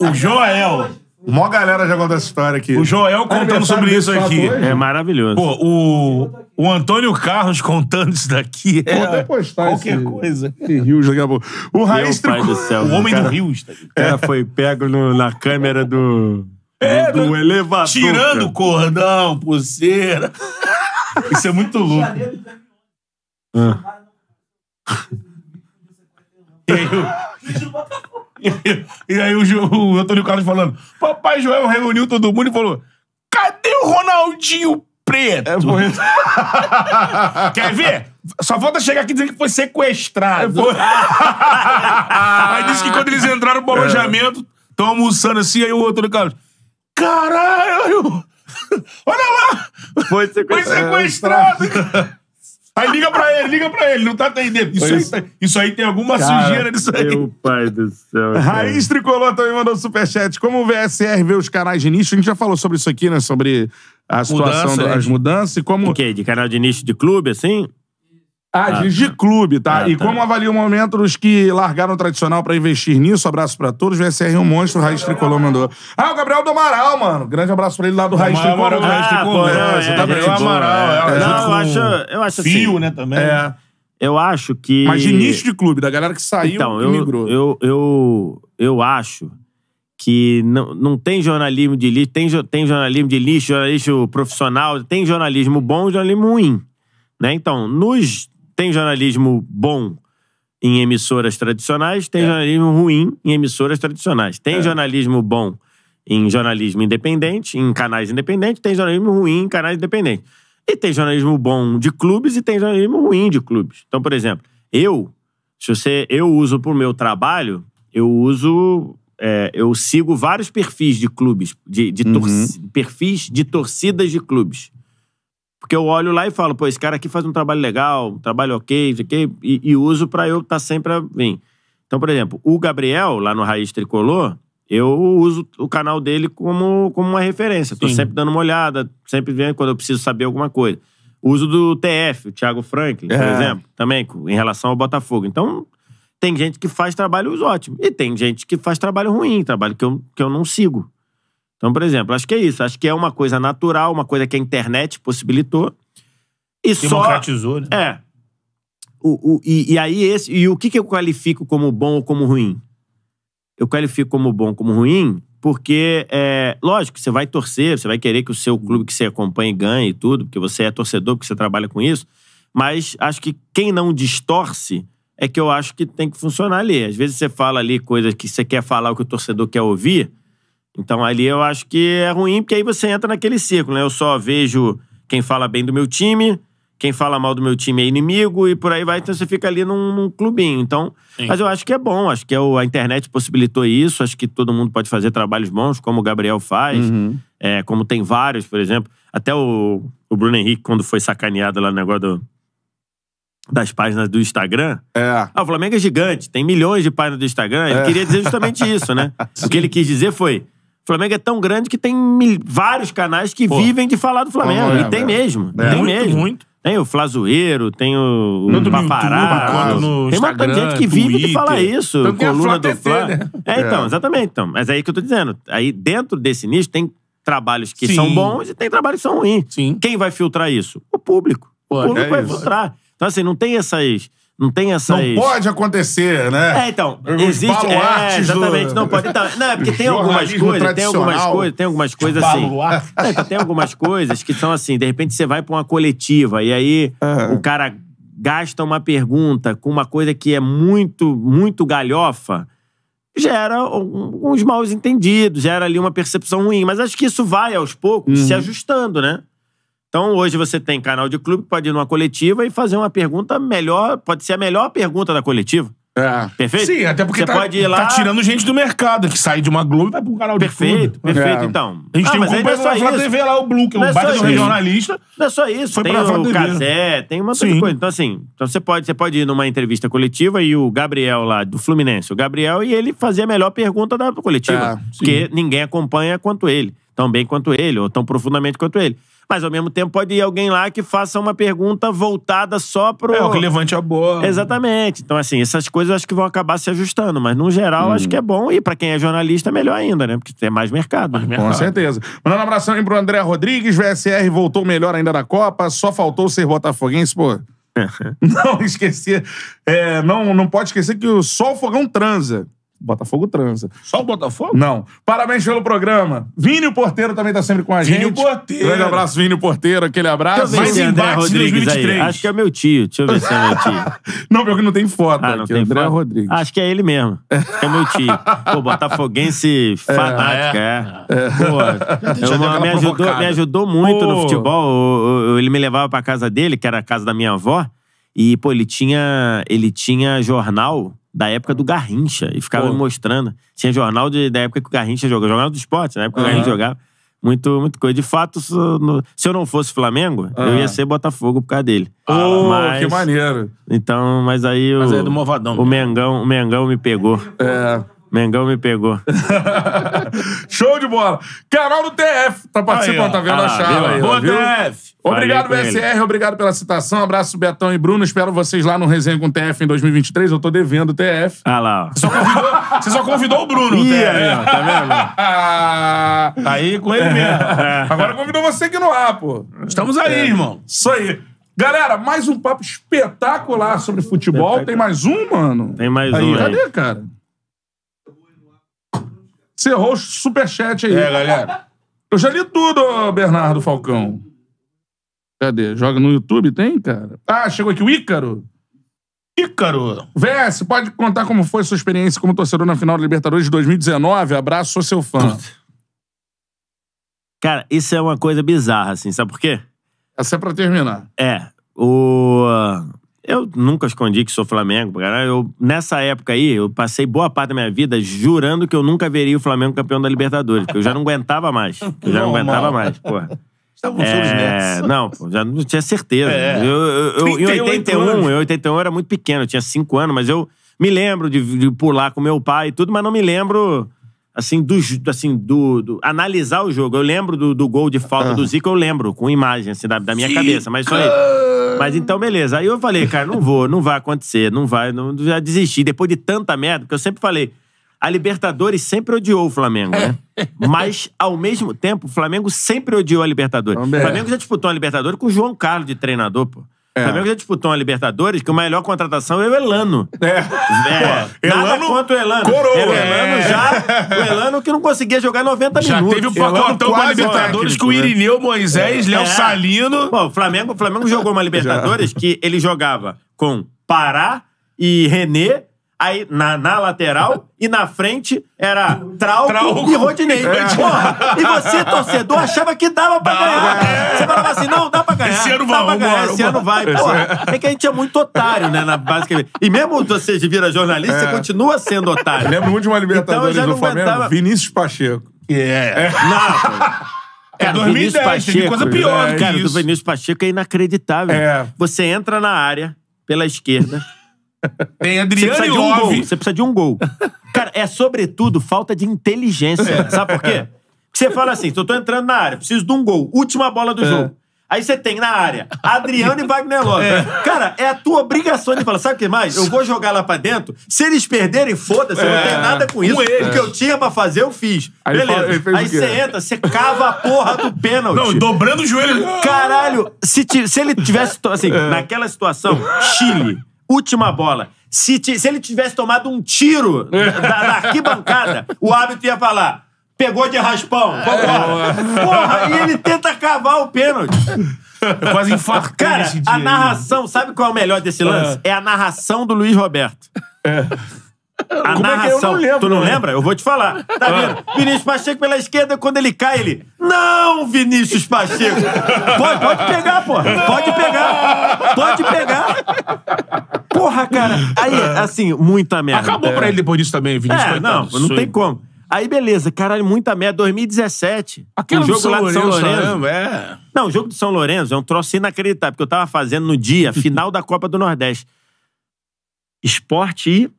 Ó, o Joel Mó galera já conta essa história aqui. O Joel contando sobre isso aqui. É maravilhoso. Pô, o, o Antônio Carlos contando isso daqui é Vou até postar qualquer esse, coisa. Rios daqui a pouco. O Raiz Meu pai do céu, O homem cara, do rio. É, foi pego no, na câmera do, é, do, do elevador. Tirando cara. cordão, pulseira. Isso é muito louco. Ah. Eu... E, e aí o, o Antônio Carlos falando: Papai Joel reuniu todo mundo e falou: Cadê o Ronaldinho Preto? É bonito. Quer ver? Só falta chegar aqui dizendo que foi sequestrado. aí disse que quando eles entraram pro é. alojamento, estão almoçando assim, aí o Antônio Carlos. Caralho! Olha lá! Foi sequestrado! Foi sequestrado. Aí liga pra ele, liga pra ele, não tá atendendo. Isso, aí, tá- isso aí tem alguma cara, sujeira nisso aí. Meu pai do céu. Cara. Raiz Tricolor também mandou superchat. Como o VSR vê os canais de nicho, a gente já falou sobre isso aqui, né? Sobre a situação das né? mudanças e como. O quê? De canal de nicho de clube, assim? Ah, de ah, tá. clube, tá? Ah, e tá. como avalia o momento dos que largaram o tradicional pra investir nisso? Abraço pra todos. VSR é um monstro, Raiz Tricolor mandou. Ah, o Gabriel do Amaral, mano. Grande abraço pra ele lá do Raiz Tricolor. Ah, Raiz Tricolor. Né? É, tá é, né? é, é, tá O Amaral. É, é, não, eu acho, eu acho assim. Fio, né, também. É. Eu acho que... Mas de início de clube, da galera que saiu então, e eu, migrou. Eu, eu, eu acho que não, não tem jornalismo de lixo, tem, tem jornalismo de lixo, jornalismo profissional, tem jornalismo bom e jornalismo ruim. Né? Então, nos tem jornalismo bom em emissoras tradicionais, tem é. jornalismo ruim em emissoras tradicionais. Tem é. jornalismo bom em jornalismo independente, em canais independentes, tem jornalismo ruim em canais independentes. E tem jornalismo bom de clubes e tem jornalismo ruim de clubes. Então, por exemplo, eu, se você, eu uso para o meu trabalho, eu uso, é, eu sigo vários perfis de clubes, de, de uhum. perfis de torcidas de clubes. Porque eu olho lá e falo, pô, esse cara aqui faz um trabalho legal, um trabalho ok, isso aqui, e, e uso para eu estar tá sempre a vir. Então, por exemplo, o Gabriel, lá no Raiz Tricolor, eu uso o canal dele como, como uma referência. Estou sempre dando uma olhada, sempre vendo quando eu preciso saber alguma coisa. Uso do TF, o Thiago Franklin, por é. exemplo, também, em relação ao Botafogo. Então, tem gente que faz trabalhos ótimos. E tem gente que faz trabalho ruim, trabalho que eu, que eu não sigo. Então, por exemplo, acho que é isso. Acho que é uma coisa natural, uma coisa que a internet possibilitou. E Democratizou, só... né? É. O, o, e, e, aí, esse. E o que, que eu qualifico como bom ou como ruim? Eu qualifico como bom, como ruim, porque, é, lógico, você vai torcer, você vai querer que o seu clube que você acompanha ganhe e tudo, porque você é torcedor, porque você trabalha com isso. Mas acho que quem não distorce é que eu acho que tem que funcionar ali. Às vezes você fala ali coisas que você quer falar o que o torcedor quer ouvir, então ali eu acho que é ruim, porque aí você entra naquele ciclo, né? Eu só vejo quem fala bem do meu time, quem fala mal do meu time é inimigo e por aí vai. Então você fica ali num, num clubinho. Então, Sim. mas eu acho que é bom. Acho que é a internet possibilitou isso. Acho que todo mundo pode fazer trabalhos bons, como o Gabriel faz, uhum. é, como tem vários, por exemplo. Até o, o, Bruno Henrique, quando foi sacaneado lá no negócio do, das páginas do Instagram. É. Ah, o Flamengo é gigante, tem milhões de páginas do Instagram. Ele é. queria dizer justamente isso, né? o que ele quis dizer foi o Flamengo é tão grande que tem mil... vários canais que Pô. vivem de falar do Flamengo. é, e tem mesmo. É. Tem muito, mesmo. Muito. Tem o Flazoeiro, tem o, no o Papará. no tem Instagram, uma gente que Twitter. vive de falar isso. Então, coluna do Flá. Né? É, então, é. exatamente. Então. Mas é aí que eu tô dizendo. Aí dentro desse nicho tem trabalhos que Sim. são bons e tem trabalhos que são ruins. Sim. Quem vai filtrar isso? O público. Pô, o público é vai isso. filtrar. Então, assim, não tem essas não tem essa. Não pode acontecer, né? É, então. Os existe. É, exatamente. Não pode. Então, não, é porque tem algumas coisas. Tem algumas coisas. Tem algumas coisas assim. É, então, tem algumas coisas que são assim. De repente você vai pra uma coletiva e aí uhum. o cara gasta uma pergunta com uma coisa que é muito, muito galhofa. Gera uns maus entendidos, gera ali uma percepção ruim. Mas acho que isso vai aos poucos uhum. se ajustando, né? Então, hoje você tem canal de clube, pode ir numa coletiva e fazer uma pergunta melhor, pode ser a melhor pergunta da coletiva. É. Perfeito? Sim, até porque você tá, pode ir lá... tá tirando gente do mercado, que sai de uma Globo e vai pro um canal de Perfeito, clube. perfeito, é. então. A gente ah, tem um aí é da TV lá, o Blue, que é um baita de um regionalista. Não é só isso, foi tem pra o Cazé, tem uma coisa. Então, assim, então você, pode, você pode ir numa entrevista coletiva e o Gabriel lá, do Fluminense, o Gabriel, e ele fazer a melhor pergunta da coletiva. É, porque ninguém acompanha quanto ele, tão bem quanto ele, ou tão profundamente quanto ele. Mas ao mesmo tempo pode ir alguém lá que faça uma pergunta voltada só pro. É, o que levante é a bola. Exatamente. Então, assim, essas coisas acho que vão acabar se ajustando, mas no geral hum. acho que é bom. E para quem é jornalista, melhor ainda, né? Porque tem mais mercado. Mais né? mercado. Com certeza. Mandando um abração aí pro André Rodrigues, VSR voltou melhor ainda da Copa, só faltou ser botafoguense, pô. não esquecer. É, não, não pode esquecer que só o fogão transa. Botafogo transa. Só o Botafogo? Não. Parabéns pelo programa. Vini o Porteiro também tá sempre com a Vini gente. Vini Porteiro. Grande abraço, Vini o Porteiro. Aquele abraço. Mais é embate Rodrigues 2023. Aí. Acho que é meu tio. Deixa eu ver se é meu tio. não, porque não tem foto. Ah, não aqui. tem André foto? Rodrigues. Acho que é ele mesmo. Acho que é meu tio. Pô, botafoguense é. é. é. Pô, eu, me, ajudou, me ajudou muito Pô. no futebol. ele me levava pra casa dele, que era a casa da minha avó. E, pô, ele tinha, ele tinha jornal da época do Garrincha e ficava Pô. mostrando. Tinha jornal de, da época que o Garrincha jogava, jornal do esporte, na época uhum. que o Garrincha jogava. Muito, muito coisa. De fato, se eu não fosse Flamengo, uhum. eu ia ser Botafogo por causa dele. Oh, mas, que maneiro. Então, mas aí. Mas o, é do Movadão. O né? Mengão, o Mengão me pegou. É. Mengão me pegou. Show de bola. Canal do TF tá participando, aí, tá vendo ah, a chave. Boa, TF. Obrigado, BSR. Obrigado pela citação. Abraço, Betão e Bruno. Espero vocês lá no Resenha com o TF em 2023. Eu tô devendo o TF. Ah lá. Você só convidou, você só convidou o Bruno, Ih, TF. Aí, tá vendo? tá aí com ele mesmo. É. Agora convidou você aqui no ar, pô. Estamos aí, é. irmão. Isso aí. Galera, mais um papo espetacular sobre futebol. Tem mais um, mano? Tem mais aí, um. Cadê, aí. cara? Você errou o superchat aí. É, galera. Eu já li tudo, Bernardo Falcão. Cadê? Joga no YouTube, tem, cara? Ah, chegou aqui o Ícaro. Ícaro. VS, pode contar como foi sua experiência como torcedor na final da Libertadores de 2019? Abraço, sou seu fã. Cara, isso é uma coisa bizarra, assim, sabe por quê? Essa é pra terminar. É. O. Eu nunca escondi que sou Flamengo, cara. Eu, nessa época aí, eu passei boa parte da minha vida jurando que eu nunca veria o Flamengo campeão da Libertadores, porque eu já não aguentava mais. Eu já não aguentava mais, porra. Estavam tá é, Não, já não tinha certeza. É. Eu, eu, eu, em 81, em 81 eu era muito pequeno, eu tinha 5 anos, mas eu me lembro de, de pular com meu pai e tudo, mas não me lembro assim, do, assim do, do, analisar o jogo. Eu lembro do, do gol de falta ah. do Zico, eu lembro, com imagem, assim, da, da minha cabeça. Mas isso aí, mas então, beleza. Aí eu falei, cara, não vou, não vai acontecer, não vai. Não, já desisti. Depois de tanta merda, porque eu sempre falei, a Libertadores sempre odiou o Flamengo, né? Mas, ao mesmo tempo, o Flamengo sempre odiou a Libertadores. O Flamengo já disputou a Libertadores com o João Carlos de treinador, pô. É. O Flamengo já disputou uma Libertadores que a melhor contratação é o Elano. É. é. Elano Nada contra o Elano. Coroa. É o Elano já. É. O Elano que não conseguia jogar 90 já minutos. Já teve o um pacotão com a Libertadores com o né? Irineu, Moisés, é. Léo é. Salino. Pô, o Flamengo, o Flamengo jogou uma Libertadores já. que ele jogava com Pará e René Aí, na, na lateral e na frente era Trauco, Trauco. e Rodinei. É. Porra, e você, torcedor, achava que dava pra dá, ganhar. É. Você falava assim, não, dá pra ganhar. Esse ano vai, ganhar, esse ano vai. Porra, é que a gente é muito otário, né, na base. E mesmo você vira jornalista, é. você continua sendo otário. Eu lembro muito de uma Libertadores então, do Flamengo aguentava... Vinícius Pacheco. Yeah. É. é. Não, É, Cara, 2010, Vinícius Pacheco, coisa pior, é, cara. Isso. Do Vinícius Pacheco é inacreditável. É. Você entra na área pela esquerda. Tem Adriano você precisa, um gol, você precisa de um gol. Cara, é sobretudo falta de inteligência. É. Sabe por quê? Você fala assim, se eu tô entrando na área, preciso de um gol, última bola do é. jogo. Aí você tem na área Adriano e Wagner Lopes. É. Cara, é a tua obrigação de falar, sabe o que mais? Eu vou jogar lá pra dentro. Se eles perderem, foda-se, é. eu não tenho é. nada com isso. Com O que eu tinha pra fazer, eu fiz. Aí Beleza. Aí você entra, você cava a porra do pênalti. Não, dobrando o joelho. Caralho, se, se ele tivesse, assim, é. naquela situação, Chile última bola. Se, se ele tivesse tomado um tiro da, da arquibancada, o árbitro ia falar: pegou de raspão, é. vambora. Porra, e ele tenta cavar o pênalti. Eu quase infartei Cara, a narração, aí, sabe qual é o melhor desse lance? É, é a narração do Luiz Roberto. É. É A Como narração. É não lembro, tu não né? lembra? Eu vou te falar. Tá ah. vendo? Vinícius Pacheco pela esquerda, quando ele cai, ele. Não, Vinícius Pacheco! Pode, pode pegar, pô. Pode pegar. Pode pegar. Porra, cara. Aí, é. assim, muita merda. Acabou pra ele depois disso também, Vinícius. É, não, não tem como. Aí, beleza, caralho, muita merda. 2017. Aquele um jogo São lá de São Lourenço. Lourenço. É. Não, o jogo de São Lourenço é um troço inacreditável, porque eu tava fazendo no dia, final da Copa do Nordeste. Esporte e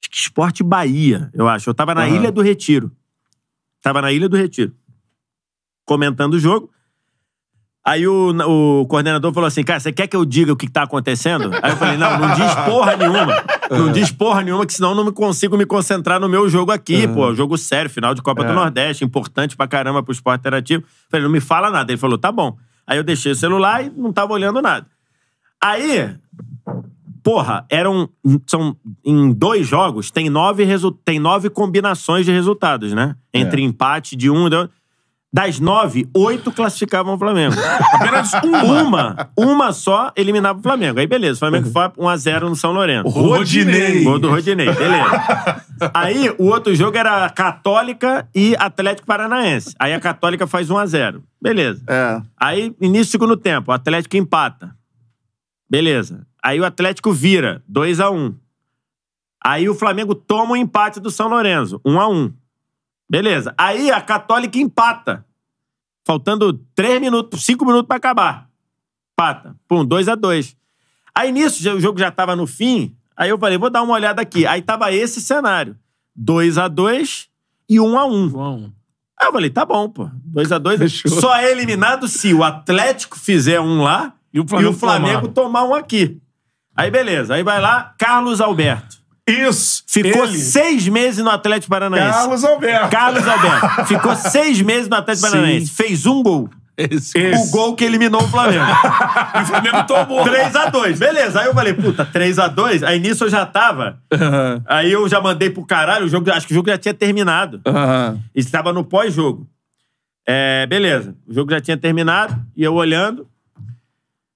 acho que Esporte Bahia, eu acho. Eu tava na uhum. Ilha do Retiro. Tava na Ilha do Retiro. Comentando o jogo. Aí o, o coordenador falou assim: Cara, você quer que eu diga o que tá acontecendo? Aí eu falei: Não, não diz porra nenhuma. Não uhum. diz porra nenhuma, que senão eu não consigo me concentrar no meu jogo aqui, uhum. pô. Jogo sério, final de Copa é. do Nordeste, importante pra caramba pro esporte interativo. Falei: Não me fala nada. Ele falou: Tá bom. Aí eu deixei o celular e não tava olhando nada. Aí, porra, eram. São, em dois jogos, tem nove, resu, tem nove combinações de resultados, né? Entre é. empate de um. e De... Das nove, oito classificavam o Flamengo. Apenas uma. Uma só eliminava o Flamengo. Aí beleza, o Flamengo foi 1x0 no São Lourenço. Rodinei. Gol do Rodinei, beleza. Aí o outro jogo era Católica e Atlético Paranaense. Aí a Católica faz 1x0. Beleza. É. Aí, início do segundo tempo, o Atlético empata. Beleza. Aí o Atlético vira, 2 a 1 um. Aí o Flamengo toma o um empate do São Lourenço, 1 um a 1 Beleza. Aí a Católica empata. Faltando 3 minutos, 5 minutos para acabar. Empata. Pum, 2 a 2 Aí nisso, o jogo já tava no fim. Aí eu falei, vou dar uma olhada aqui. Aí tava esse cenário. 2 a 2 e 1 a 1 1 a Aí eu falei, tá bom, pô. 2 x 2 Só é eliminado se o Atlético fizer um lá e o Flamengo, e o Flamengo tomar um aqui. Aí beleza, aí vai lá, Carlos Alberto. Isso. Ficou ele. seis meses no Atlético Paranaense. Carlos Alberto. Carlos Alberto. Ficou seis meses no Atlético Sim. Paranaense. Fez um gol. Esse, esse. O gol que eliminou o Flamengo. e o Flamengo tomou. 3x2. Beleza. Aí eu falei, puta, 3x2. Aí nisso eu já tava. Uhum. Aí eu já mandei pro caralho. O jogo, acho que o jogo já tinha terminado. Uhum. estava no pós-jogo. É, beleza. O jogo já tinha terminado. E eu olhando.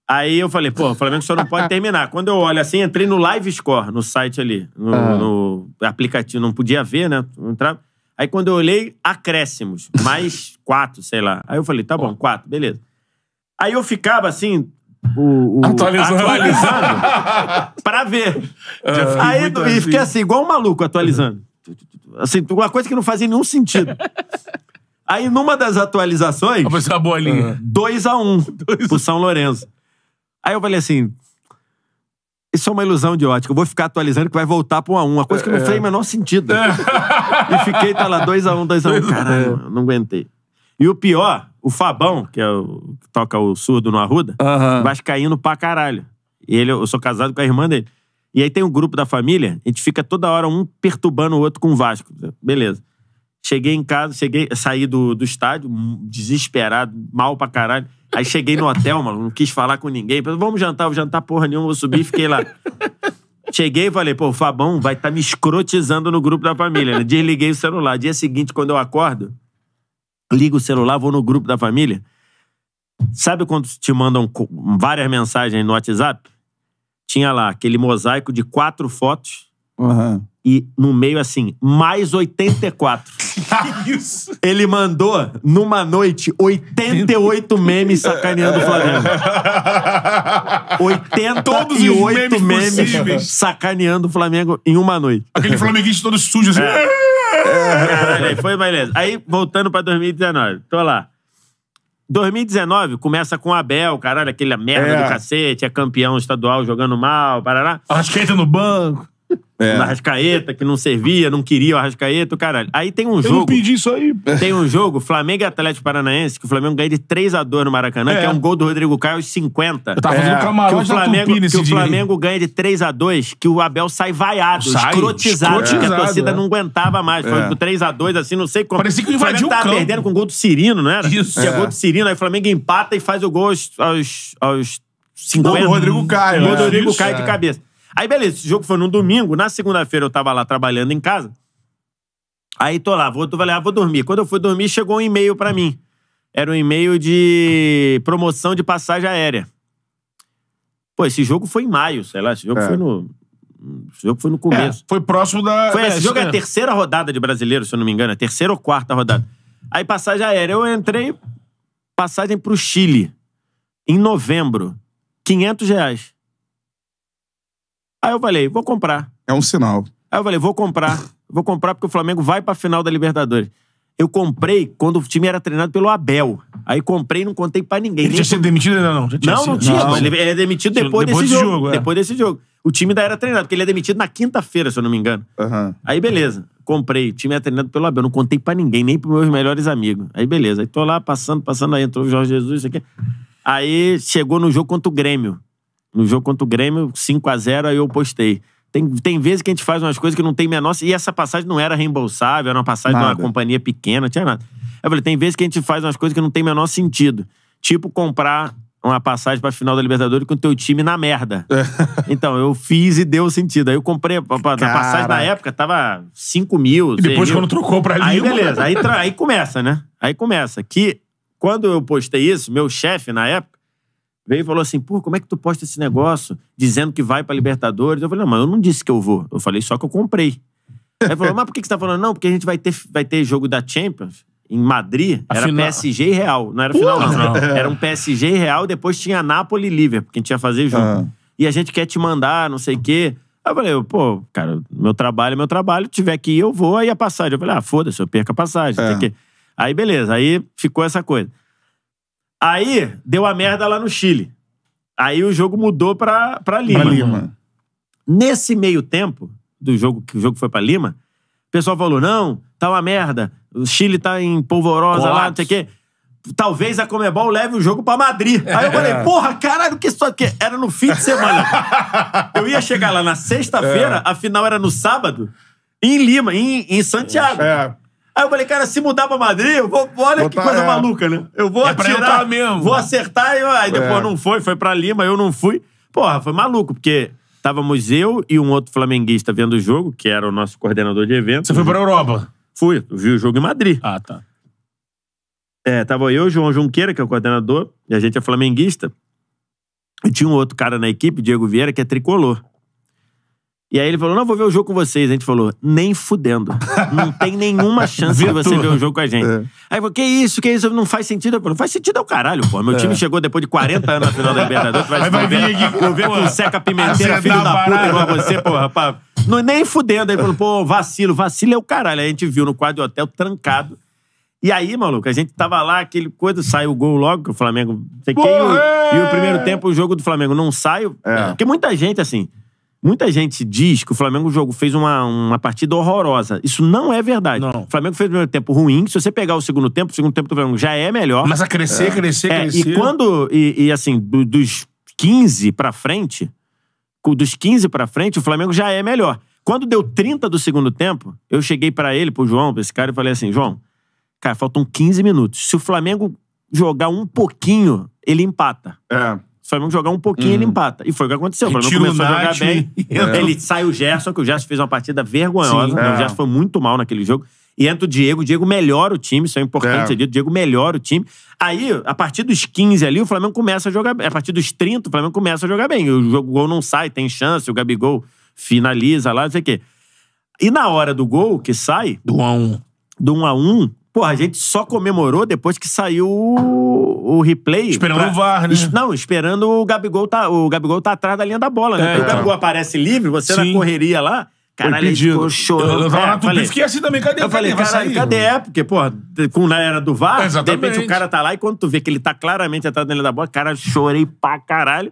Aí eu falei, pô, o Flamengo só não pode terminar. Quando eu olho assim, entrei no Live Score, no site ali, no, ah. no aplicativo, não podia ver, né? Entrava. Aí quando eu olhei, acréscimos, mais quatro, sei lá. Aí eu falei, tá bom, quatro, beleza. Aí eu ficava assim, o, o, atualizando, atualizando pra ver. Ah. aí assim. fiquei assim, igual um maluco atualizando. Assim, uma coisa que não fazia nenhum sentido. Aí, numa das atualizações. Apareceu a bolinha. 2x1 um, pro São Lourenço. Aí eu falei assim. Isso é uma ilusão de ótica. Eu vou ficar atualizando que vai voltar pro 1x1. Uma coisa que não é, é. fez o menor sentido. É. E fiquei, tá lá, 2x1, 2x1. Caralho, não aguentei. E o pior, o Fabão, que é o que toca o surdo no Arruda, uhum. caindo pra caralho. E ele, eu sou casado com a irmã dele. E aí tem um grupo da família, a gente fica toda hora um perturbando o outro com o Vasco. Beleza. Cheguei em casa, cheguei, saí do, do estádio, desesperado, mal pra caralho. Aí cheguei no hotel, mano, não quis falar com ninguém. Falei, vamos jantar, vou jantar porra nenhuma, vou subir, fiquei lá. Cheguei e falei, pô, o Fabão vai estar tá me escrotizando no grupo da família. Né? Desliguei o celular. Dia seguinte, quando eu acordo, ligo o celular, vou no grupo da família. Sabe quando te mandam várias mensagens no WhatsApp? Tinha lá aquele mosaico de quatro fotos. Uhum e no meio assim, mais 84. que isso? Ele mandou, numa noite, 88 memes sacaneando o Flamengo. 88 memes, memes sacaneando o Flamengo em uma noite. Aquele flamenguista todo sujo, assim. É. Caralho, aí foi beleza. Aí, voltando pra 2019. Tô lá. 2019 começa com o Abel, caralho, aquela merda é. do cacete, é campeão estadual jogando mal, parará. entra no banco. É. Da Arrascaeta, que não servia, não queria o Arrascaeta, o caralho. Aí tem um jogo. Eu não pedi isso aí. Tem um jogo, Flamengo e Atlético Paranaense, que o Flamengo ganha de 3x2 no Maracanã, é. que é um gol do Rodrigo Caio aos 50. Eu tava é. fazendo camarote que o Flamengo, que o Flamengo ganha de 3x2, que o Abel sai vaiado, sai, escrotizado, escrotizado que a torcida é. não aguentava mais. Foi é. 3x2, assim, não sei como. Parecia que o Flamengo tava campo. perdendo com o gol do Cirino, não era? Isso. Que é gol do Cirino, aí o Flamengo empata e faz o gol aos, aos, aos 50. o Rodrigo Caio. O é. Rodrigo Caio de é. cabeça. Aí, beleza, esse jogo foi no domingo. Na segunda-feira eu tava lá trabalhando em casa. Aí tô lá, vou, tô, falei, ah, vou dormir. Quando eu fui dormir, chegou um e-mail para mim. Era um e-mail de promoção de passagem aérea. Pô, esse jogo foi em maio, sei lá, esse jogo é. foi no. Esse jogo foi no começo. É, foi próximo da. Foi, esse jogo é a terceira rodada de brasileiro, se eu não me engano, é a terceira ou quarta rodada. Aí passagem aérea. Eu entrei, passagem pro Chile, em novembro. 500 reais. Aí eu falei, vou comprar. É um sinal. Aí eu falei, vou comprar. vou comprar porque o Flamengo vai pra final da Libertadores. Eu comprei quando o time era treinado pelo Abel. Aí comprei e não contei pra ninguém. Ele tinha sido demitido ainda não? Já tinha não, não tinha. Não. Ele é demitido depois, depois desse jogo. jogo é. Depois desse jogo. O time ainda era treinado, porque ele é demitido na quinta-feira, se eu não me engano. Uhum. Aí beleza. Comprei. O time era é treinado pelo Abel. Não contei pra ninguém, nem pros meus melhores amigos. Aí beleza. Aí tô lá passando, passando. Aí entrou o Jorge Jesus, isso aqui. Aí chegou no jogo contra o Grêmio. No jogo contra o Grêmio, 5 a 0 aí eu postei. Tem, tem vezes que a gente faz umas coisas que não tem menor. E essa passagem não era reembolsável, era uma passagem nada. de uma companhia pequena, tinha nada. Eu falei, tem vezes que a gente faz umas coisas que não tem menor sentido. Tipo, comprar uma passagem pra final da Libertadores com o teu time na merda. É. então, eu fiz e deu sentido. Aí eu comprei, a passagem na época tava 5 mil. E depois, mil. quando trocou pra Lima. Aí, beleza, aí, aí começa, né? Aí começa. Que quando eu postei isso, meu chefe na época veio e falou assim: pô, como é que tu posta esse negócio dizendo que vai pra Libertadores? Eu falei: não, mas eu não disse que eu vou. Eu falei só que eu comprei. Aí falou: mas por que, que você tá falando? Não, porque a gente vai ter, vai ter jogo da Champions em Madrid. A era final... PSG e Real. Não era final, não. Era um PSG e Real, depois tinha Napoli e Liverpool, porque a gente ia fazer jogo. Ah. E a gente quer te mandar, não sei o quê. Aí eu falei, pô, cara, meu trabalho é meu trabalho, tiver que ir, eu vou, aí a passagem. Eu falei, ah, foda-se, eu perco a passagem. É. Aí beleza, aí ficou essa coisa. Aí deu a merda lá no Chile. Aí o jogo mudou pra, pra Lima. Pra Lima. Nesse meio tempo do jogo, que o jogo foi pra Lima, o pessoal falou: não, tá uma merda. O Chile tá em polvorosa lá, não sei o quê. Talvez a Comebol leve o jogo pra Madrid. Aí eu falei, é. porra, caralho, que só que era no fim de semana. eu ia chegar lá na sexta-feira, é. a final era no sábado, em Lima, em, em Santiago. É. Aí eu falei, cara, se mudar pra Madrid, eu vou, olha Botar, que coisa é. maluca, né? Eu vou é atirar, mesmo. vou acertar, e aí depois é. não foi, foi pra Lima, eu não fui. Porra, foi maluco, porque estávamos eu e um outro flamenguista vendo o jogo, que era o nosso coordenador de evento Você foi pra Europa? Fui, vi o jogo em Madrid. Ah, tá. É, tava eu, João Junqueira, que é o coordenador, e a gente é flamenguista. E tinha um outro cara na equipe, Diego Vieira, que é tricolor. E aí ele falou: não, vou ver o jogo com vocês. A gente falou: nem fudendo. Não tem nenhuma chance de você ver o jogo com a gente. É. Aí falou: que isso, que isso, não faz sentido. falei, não faz sentido é o caralho, pô. Meu é. time é. chegou depois de 40 anos na final da Libertadores. Vai, vai vir aqui. Eu ver com seca pimenteira, filho da puta, parada. igual você, pô, rapaz Não, nem fudendo. Aí falou: pô, vacilo, vacilo é o caralho. Aí a gente viu no quadro do hotel trancado. E aí, maluco, a gente tava lá, aquele coisa, sai o gol logo, que o Flamengo. Sei quem, e, o, e o primeiro tempo, o jogo do Flamengo não sai. É. Porque muita gente, assim. Muita gente diz que o Flamengo jogo fez uma, uma partida horrorosa. Isso não é verdade. Não. O Flamengo fez o primeiro tempo ruim. Se você pegar o segundo tempo, o segundo tempo do Flamengo já é melhor. Mas a crescer, é. crescer, é, crescer. E quando. E, e assim, do, dos 15 pra frente, dos 15 pra frente, o Flamengo já é melhor. Quando deu 30 do segundo tempo, eu cheguei para ele, pro João, pra esse cara, e falei assim: João, cara, faltam 15 minutos. Se o Flamengo jogar um pouquinho, ele empata. É. Se o Flamengo jogar um pouquinho, ele uhum. empata. E foi o que aconteceu. O Flamengo começou a jogar bem. É. Ele sai o Gerson, que o Gerson fez uma partida vergonhosa. Sim. É. O Gerson foi muito mal naquele jogo. E entra o Diego. O Diego melhora o time. Isso é importante É. ser dito. O Diego melhora o time. Aí, a partir dos 15 ali, o Flamengo começa a jogar bem. A partir dos 30, o Flamengo começa a jogar bem. O jogo o gol não sai, tem chance. O Gabigol finaliza lá, não sei o quê. E na hora do gol, que sai, do 1 a 1. do 1 a 1 Porra, a gente só comemorou depois que saiu o, o replay. Esperando pra... o VAR, né? Não, esperando o Gabigol tá, o Gabigol tá atrás da linha da bola, né? É, o então. Gabigol aparece livre, você Sim. na correria lá. Caralho, ele ficou chorando. Eu, é, eu, eu falei, fiquei assim também, cadê? Eu falei, falei caralho, sair, cadê? É, porque, pô, com na era do VAR, Exatamente. de repente o cara tá lá e quando tu vê que ele tá claramente atrás da linha da bola, cara, chorei pra caralho.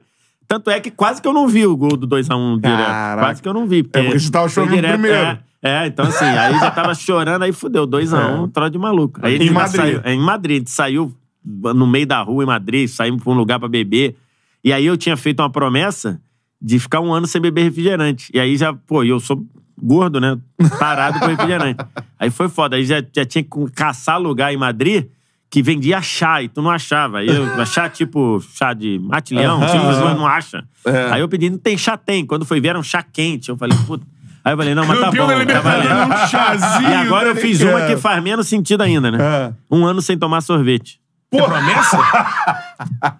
Tanto é que quase que eu não vi o gol do 2x1 um direto. Quase que eu não vi. Porque é porque você tava chorando direto, primeiro. É, é, então assim, aí já tava chorando, aí fudeu. 2x1, é. um, é. de maluco. Aí em Madrid. Saiu, é, em Madrid, saiu no meio da rua em Madrid, saímos pra um lugar pra beber. E aí eu tinha feito uma promessa de ficar um ano sem beber refrigerante. E aí já, pô, eu sou gordo, né? Parado com refrigerante. aí foi foda. Aí já, já tinha que caçar lugar em Madrid que vendia chá e tu não achava. Aí eu, chá tipo chá de matilhão, tipo, pessoas não acha. É. Aí eu pedi, não tem chá, tem. Quando foi ver, era um chá quente. Eu falei, puta. Aí eu falei, não, mas tá Campeão bom, tá valendo. Um chazinho, e agora eu fiz uma que é. faz menos sentido ainda, né? É. Um ano sem tomar sorvete. Porra. promessa?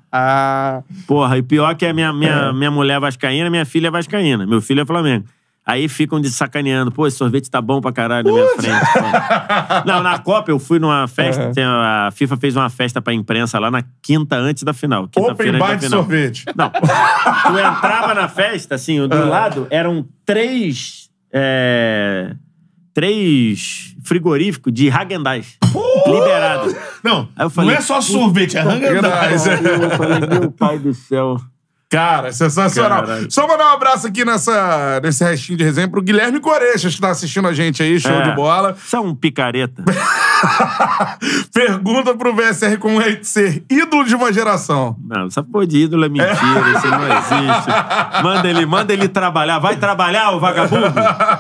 Porra, e pior que a minha, minha, minha mulher é vascaína, minha filha é vascaína. Meu filho é Flamengo. Aí ficam de sacaneando. Pô, esse sorvete tá bom pra caralho na minha frente. não, na Copa eu fui numa festa. Uhum. A FIFA fez uma festa pra imprensa lá na quinta antes da final. Quinta-feira antes da final. sorvete. Não. tu entrava na festa, assim, do uhum. lado eram três... É, três frigoríficos de Hagendaz. Liberado. Não, falei, não é só sorvete, é Hagendaz. eu falei, meu pai do céu. Cara, sensacional. Caraca. Só mandar um abraço aqui nessa, nesse restinho de resenha pro Guilherme Coreixas, que tá assistindo a gente aí, show é, de bola. Isso é um picareta. Pergunta pro VSR como é ser ídolo de uma geração. Não, essa porra de ídolo é mentira, é. isso não existe. Manda ele, manda ele trabalhar. Vai trabalhar, o vagabundo?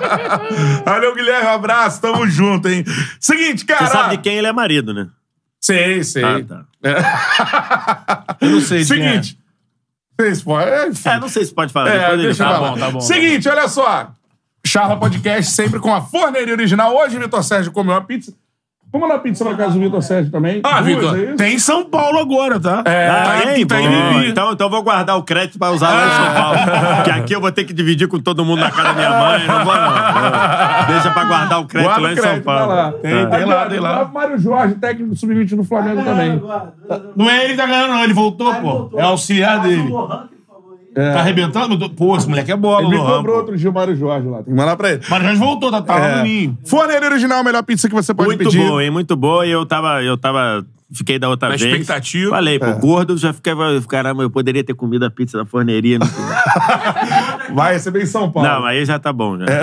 Valeu, Guilherme, um abraço, tamo junto, hein? Seguinte, cara... Você sabe de quem ele é marido, né? Sei, sei. Ah, tá. É. Eu não sei Seguinte... Quem é. Sei se pode. enfim. É, não sei se pode falar. É, Depois deixa ele... tá bom, tá bom. Seguinte, olha só. Charla Podcast sempre com a forneria original. Hoje, Vitor Sérgio comeu uma pizza. Vamos lá pizza na casa do Vitor Sérgio também. Ah, Vitor, é tem São Paulo agora, tá? É, tá, aí, tá aí, então, então vou guardar o crédito pra usar lá em São Paulo. que aqui eu vou ter que dividir com todo mundo na casa da minha mãe. Não vou, não. É. Deixa pra guardar o crédito Guarda lá em São Paulo. lá. Tem, tem lá, tem lá. Mário Jorge, técnico do sub-20 do Flamengo também. Não é ele que tá ganhando, não. Ele voltou, pô. É auxiliar dele. É. Tá arrebentando? Pô, esse moleque é bola, Ele me cobrou outro Gilmar outro Jorge lá. Tem que mandar pra ele. Mas já voltou, tá, tá lá é. no ninho. Forneira original, a melhor pizza que você pode Muito pedir. Muito boa, hein? Muito boa. E eu tava, eu tava Fiquei da outra Na vez. expectativa. Falei, pô, é. gordo, já ficava. Caramba, eu poderia ter comido a pizza da forneria. No... Né? Vai receber em São Paulo. Não, aí já tá bom, já. É.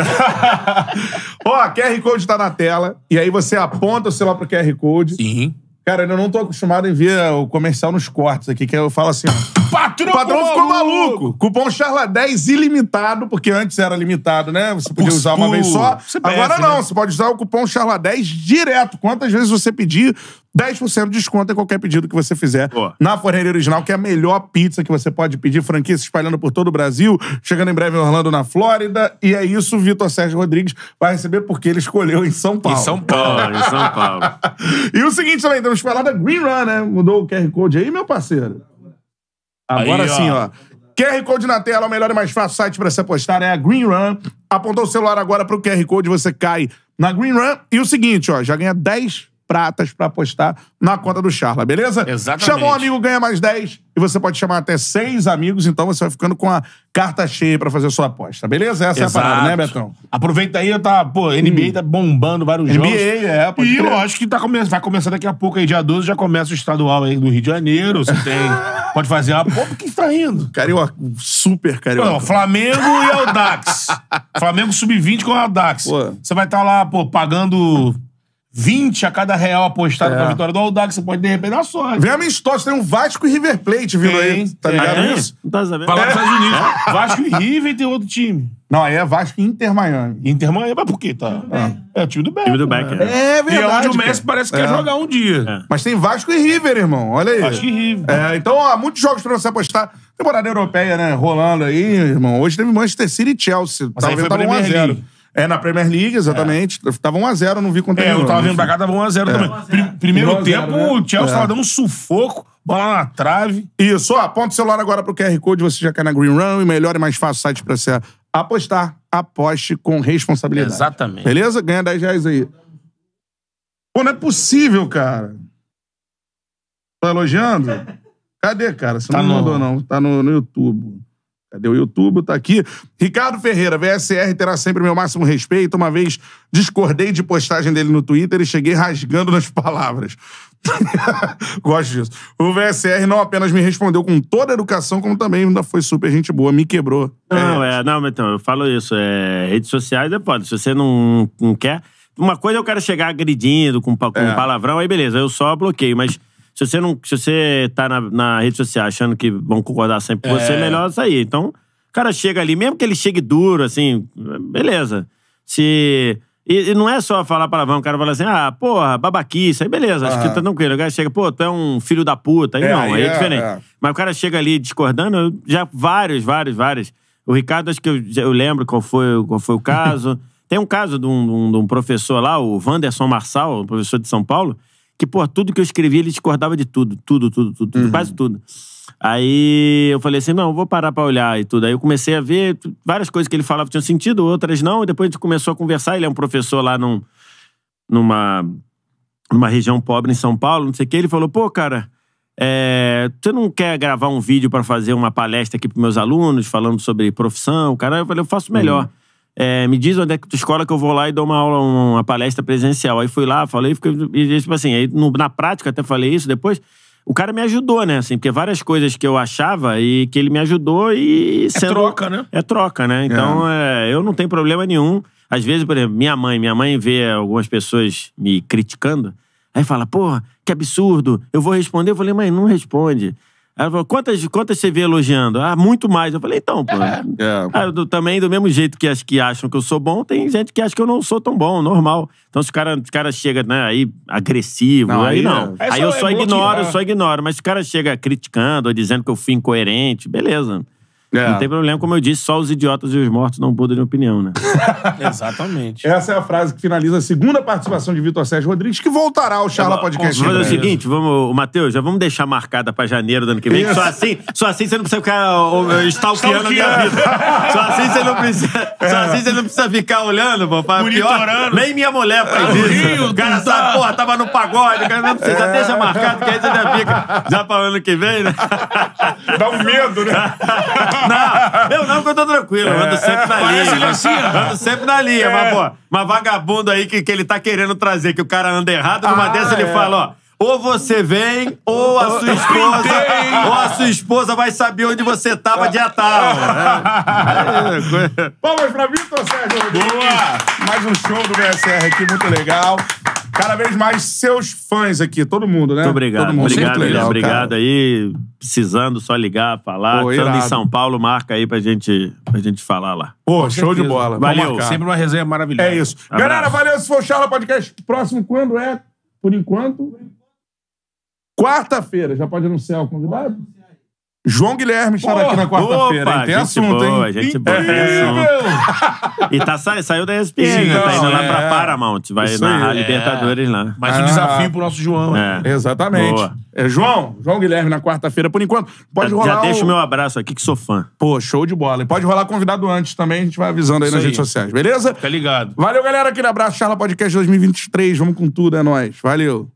Ó, QR Code tá na tela. E aí você aponta o celular pro QR Code. Sim. Cara, eu não tô acostumado em ver o comercial nos cortes aqui, que eu falo assim. Patrão, o patrão ficou maluco. maluco. Cupom Charla 10 ilimitado, porque antes era limitado, né? Você podia usar uma vez só. Agora não, né? você pode usar o cupom Charla 10 direto. Quantas vezes você pedir, 10% de desconto em qualquer pedido que você fizer na Forneira Original, que é a melhor pizza que você pode pedir, franquia se espalhando por todo o Brasil, chegando em breve em Orlando, na Flórida. E é isso, Vitor Sérgio Rodrigues vai receber porque ele escolheu em São Paulo. Em São Paulo, em São Paulo. e o seguinte também, temos Vamos falar da Green Run, né? Mudou o QR Code aí, meu parceiro? Agora aí, sim, ó. ó. QR Code na tela, o melhor e mais fácil site para se apostar é a Green Run. Apontou o celular agora para o QR Code, você cai na Green Run. E o seguinte, ó, já ganha 10 pratas para apostar na conta do Charla, beleza? Exatamente. Chamou um amigo, ganha mais 10. E você pode chamar até seis amigos, então você vai ficando com a carta cheia para fazer sua aposta, beleza? Essa Exato. é a parada, né, Betão? Aproveita aí, tá, pô, NBA hum. tá bombando vários NBA, jogos. NBA, é, pode E crer. lógico que tá, vai começar daqui a pouco aí, dia 12, já começa o estadual aí do Rio de Janeiro, você tem... Pode fazer a Pô, por que tá indo? Carioca, super carioca. Não, Flamengo e Audax. Flamengo sub-20 com Audax. Você vai estar tá lá, pô, pagando 20 a cada real apostado é. vitória do Aldax, você pode de repente dar sorte. Vem a minha história, tem um Vasco e River Plate vindo aí. Tá ligado é. Não tá sabendo. Vai dos Estados Unidos. É? Vasco e River tem outro time. Não, aí é Vasco e Inter Miami. Inter Miami, mas por quê? Tá? É. é o time do Beck. Time do Beck, né? é. é verdade. E é onde cara. o Messi parece que é. quer jogar um dia. É. Mas tem Vasco e River, irmão. Olha aí. Vasco e River. É, então, ó, muitos jogos pra você apostar. Temporada europeia, né? Rolando aí, irmão. Hoje teve Manchester City e Chelsea. Mas Talvez tava 1x0. É, na Premier League, exatamente. É. Tava 1x0, não vi contra É, eu tava vindo pra cá, tava 1x0 é. também. Pri- primeiro 1 a 0, tempo, né? o Chelsea é. tava dando um sufoco, bola na trave. Isso, ó, aponta o celular agora pro QR Code, você já cai na Green Run, e melhor e mais fácil site pra você apostar. Aposte com responsabilidade. Exatamente. Beleza? Ganha 10 reais aí. Pô, não é possível, cara. Tá elogiando? Cadê, cara? Você Tá não no- mandou, não. Tá no, no YouTube. Cadê o YouTube? Tá aqui. Ricardo Ferreira, VSR terá sempre meu máximo respeito. Uma vez discordei de postagem dele no Twitter e cheguei rasgando nas palavras. Gosto disso. O VSR não apenas me respondeu com toda a educação, como também ainda foi super gente boa, me quebrou. Não, é, é não, então, eu falo isso. É, redes sociais é pode Se você não, não quer. Uma coisa é o cara chegar agredindo com, com é. palavrão, aí beleza, eu só bloqueio, mas se você não. Se você tá na, na rede social achando que vão concordar sempre com é. você, é melhor sair. Então, o cara chega ali, mesmo que ele chegue duro, assim, beleza. Se. E, e não é só falar palavrão, o cara fala assim, ah, porra, babaquice, aí beleza, acho que tá tranquilo. O cara chega, pô, tu é um filho da puta, aí é, não, aí é, é diferente. É. Mas o cara chega ali discordando, já vários, vários, vários. O Ricardo, acho que eu, eu lembro qual foi, qual foi o caso. Tem um caso de um, de um, professor lá, o Wanderson Marçal, um professor de São Paulo, que, pô, tudo que eu escrevia ele discordava de tudo. Tudo, tudo, tudo, uhum. quase tudo. Aí eu falei assim: não, vou parar pra olhar e tudo. Aí eu comecei a ver várias coisas que ele falava tinham sentido, outras não. E depois a gente começou a conversar. Ele é um professor lá num, numa, numa região pobre em São Paulo, não sei o quê. Ele falou: pô, cara. É, você não quer gravar um vídeo para fazer uma palestra aqui para meus alunos falando sobre profissão, cara? Eu falei, eu faço melhor. Uhum. É, me diz onde é que tu escola que eu vou lá e dou uma aula, uma palestra presencial. Aí fui lá, falei, fiquei, e, tipo assim, aí no, na prática até falei isso depois. O cara me ajudou, né? Assim, porque várias coisas que eu achava e que ele me ajudou e. É troca, né? É troca, né? Então, é. É, eu não tenho problema nenhum. Às vezes, por exemplo, minha mãe, minha mãe vê algumas pessoas me criticando, aí fala, porra, que absurdo, eu vou responder. Eu falei, mãe, não responde. Ela falou, quantas, quantas você vê elogiando? Ah, muito mais. Eu falei, então, pô. É, é. Ah, do, também, do mesmo jeito que as que acham que eu sou bom, tem gente que acha que eu não sou tão bom, normal. Então, se o cara, se o cara chega, né, aí, agressivo, não, aí, não. É. Aí, só, eu só ignoro, eu só ignoro. Mas se o cara chega criticando ou dizendo que eu fui incoerente, beleza. É. Não tem problema, como eu disse, só os idiotas e os mortos não mudam de opinião, né? Exatamente. Essa é a frase que finaliza a segunda participação de Vitor Sérgio Rodrigues, que voltará ao Charla vou, Podcast. Vamos fazer o seguinte, vamos, Matheus, já vamos deixar marcada pra janeiro do ano que vem. Que só assim, só assim você não precisa ficar uh, stalkeando a minha vida. Só assim você não precisa, é. só assim você não precisa ficar olhando, pô, pra Pior, nem minha mulher faz é isso. O cara sabe, porra, tava no pagode, cara não precisa, é. deixa marcado, que aí você já fica já pra ano que vem, né? Dá um medo, né? Não, eu não, porque eu tô tranquilo. Eu ando é, sempre é. na linha. Parece Luciano. Ando sempre na linha, é. mas, pô, mas vagabundo aí que, que ele tá querendo trazer, que o cara anda errado, numa ah, dessa ele fala, ó. Ou você vem, ou a sua esposa, ou a sua esposa vai saber onde você tava tá dia tal. Né? Vamos pra Vitor Sérgio Boa! Mais um show do BSR aqui, muito legal. Cada vez mais seus fãs aqui, todo mundo, né? Muito obrigado. Todo mundo. Obrigado, legal, obrigado aí. Precisando só ligar, falar. Pô, Estando em São Paulo, marca aí pra gente, pra gente falar lá. Pô, Com show certeza. de bola. Valeu. Sempre uma resenha maravilhosa. É isso. Abraço. Galera, valeu. Se for Charla Podcast, próximo quando é? Por enquanto. Quarta-feira, já pode anunciar o convidado? João Guilherme estará aqui na quarta-feira. Tem assunto, boa, hein? Gente boa, é, é, assunto. E tá, sa saiu da ESPN, então, né? tá indo é... lá pra é. Paramount, vai na é... Libertadores lá. Mais um ah, desafio pro nosso João. É. Exatamente. Boa. É, João, João Guilherme na quarta-feira, por enquanto. Pode rolar. Já deixa o meu abraço aqui, que sou fã. Pô, show de bola. E pode rolar convidado antes também, a gente vai avisando aí Isso nas aí. redes sociais, beleza? Fica ligado. Valeu, galera. Aquele abraço, Charla Podcast 2023. Vamos com tudo, é nóis. Valeu.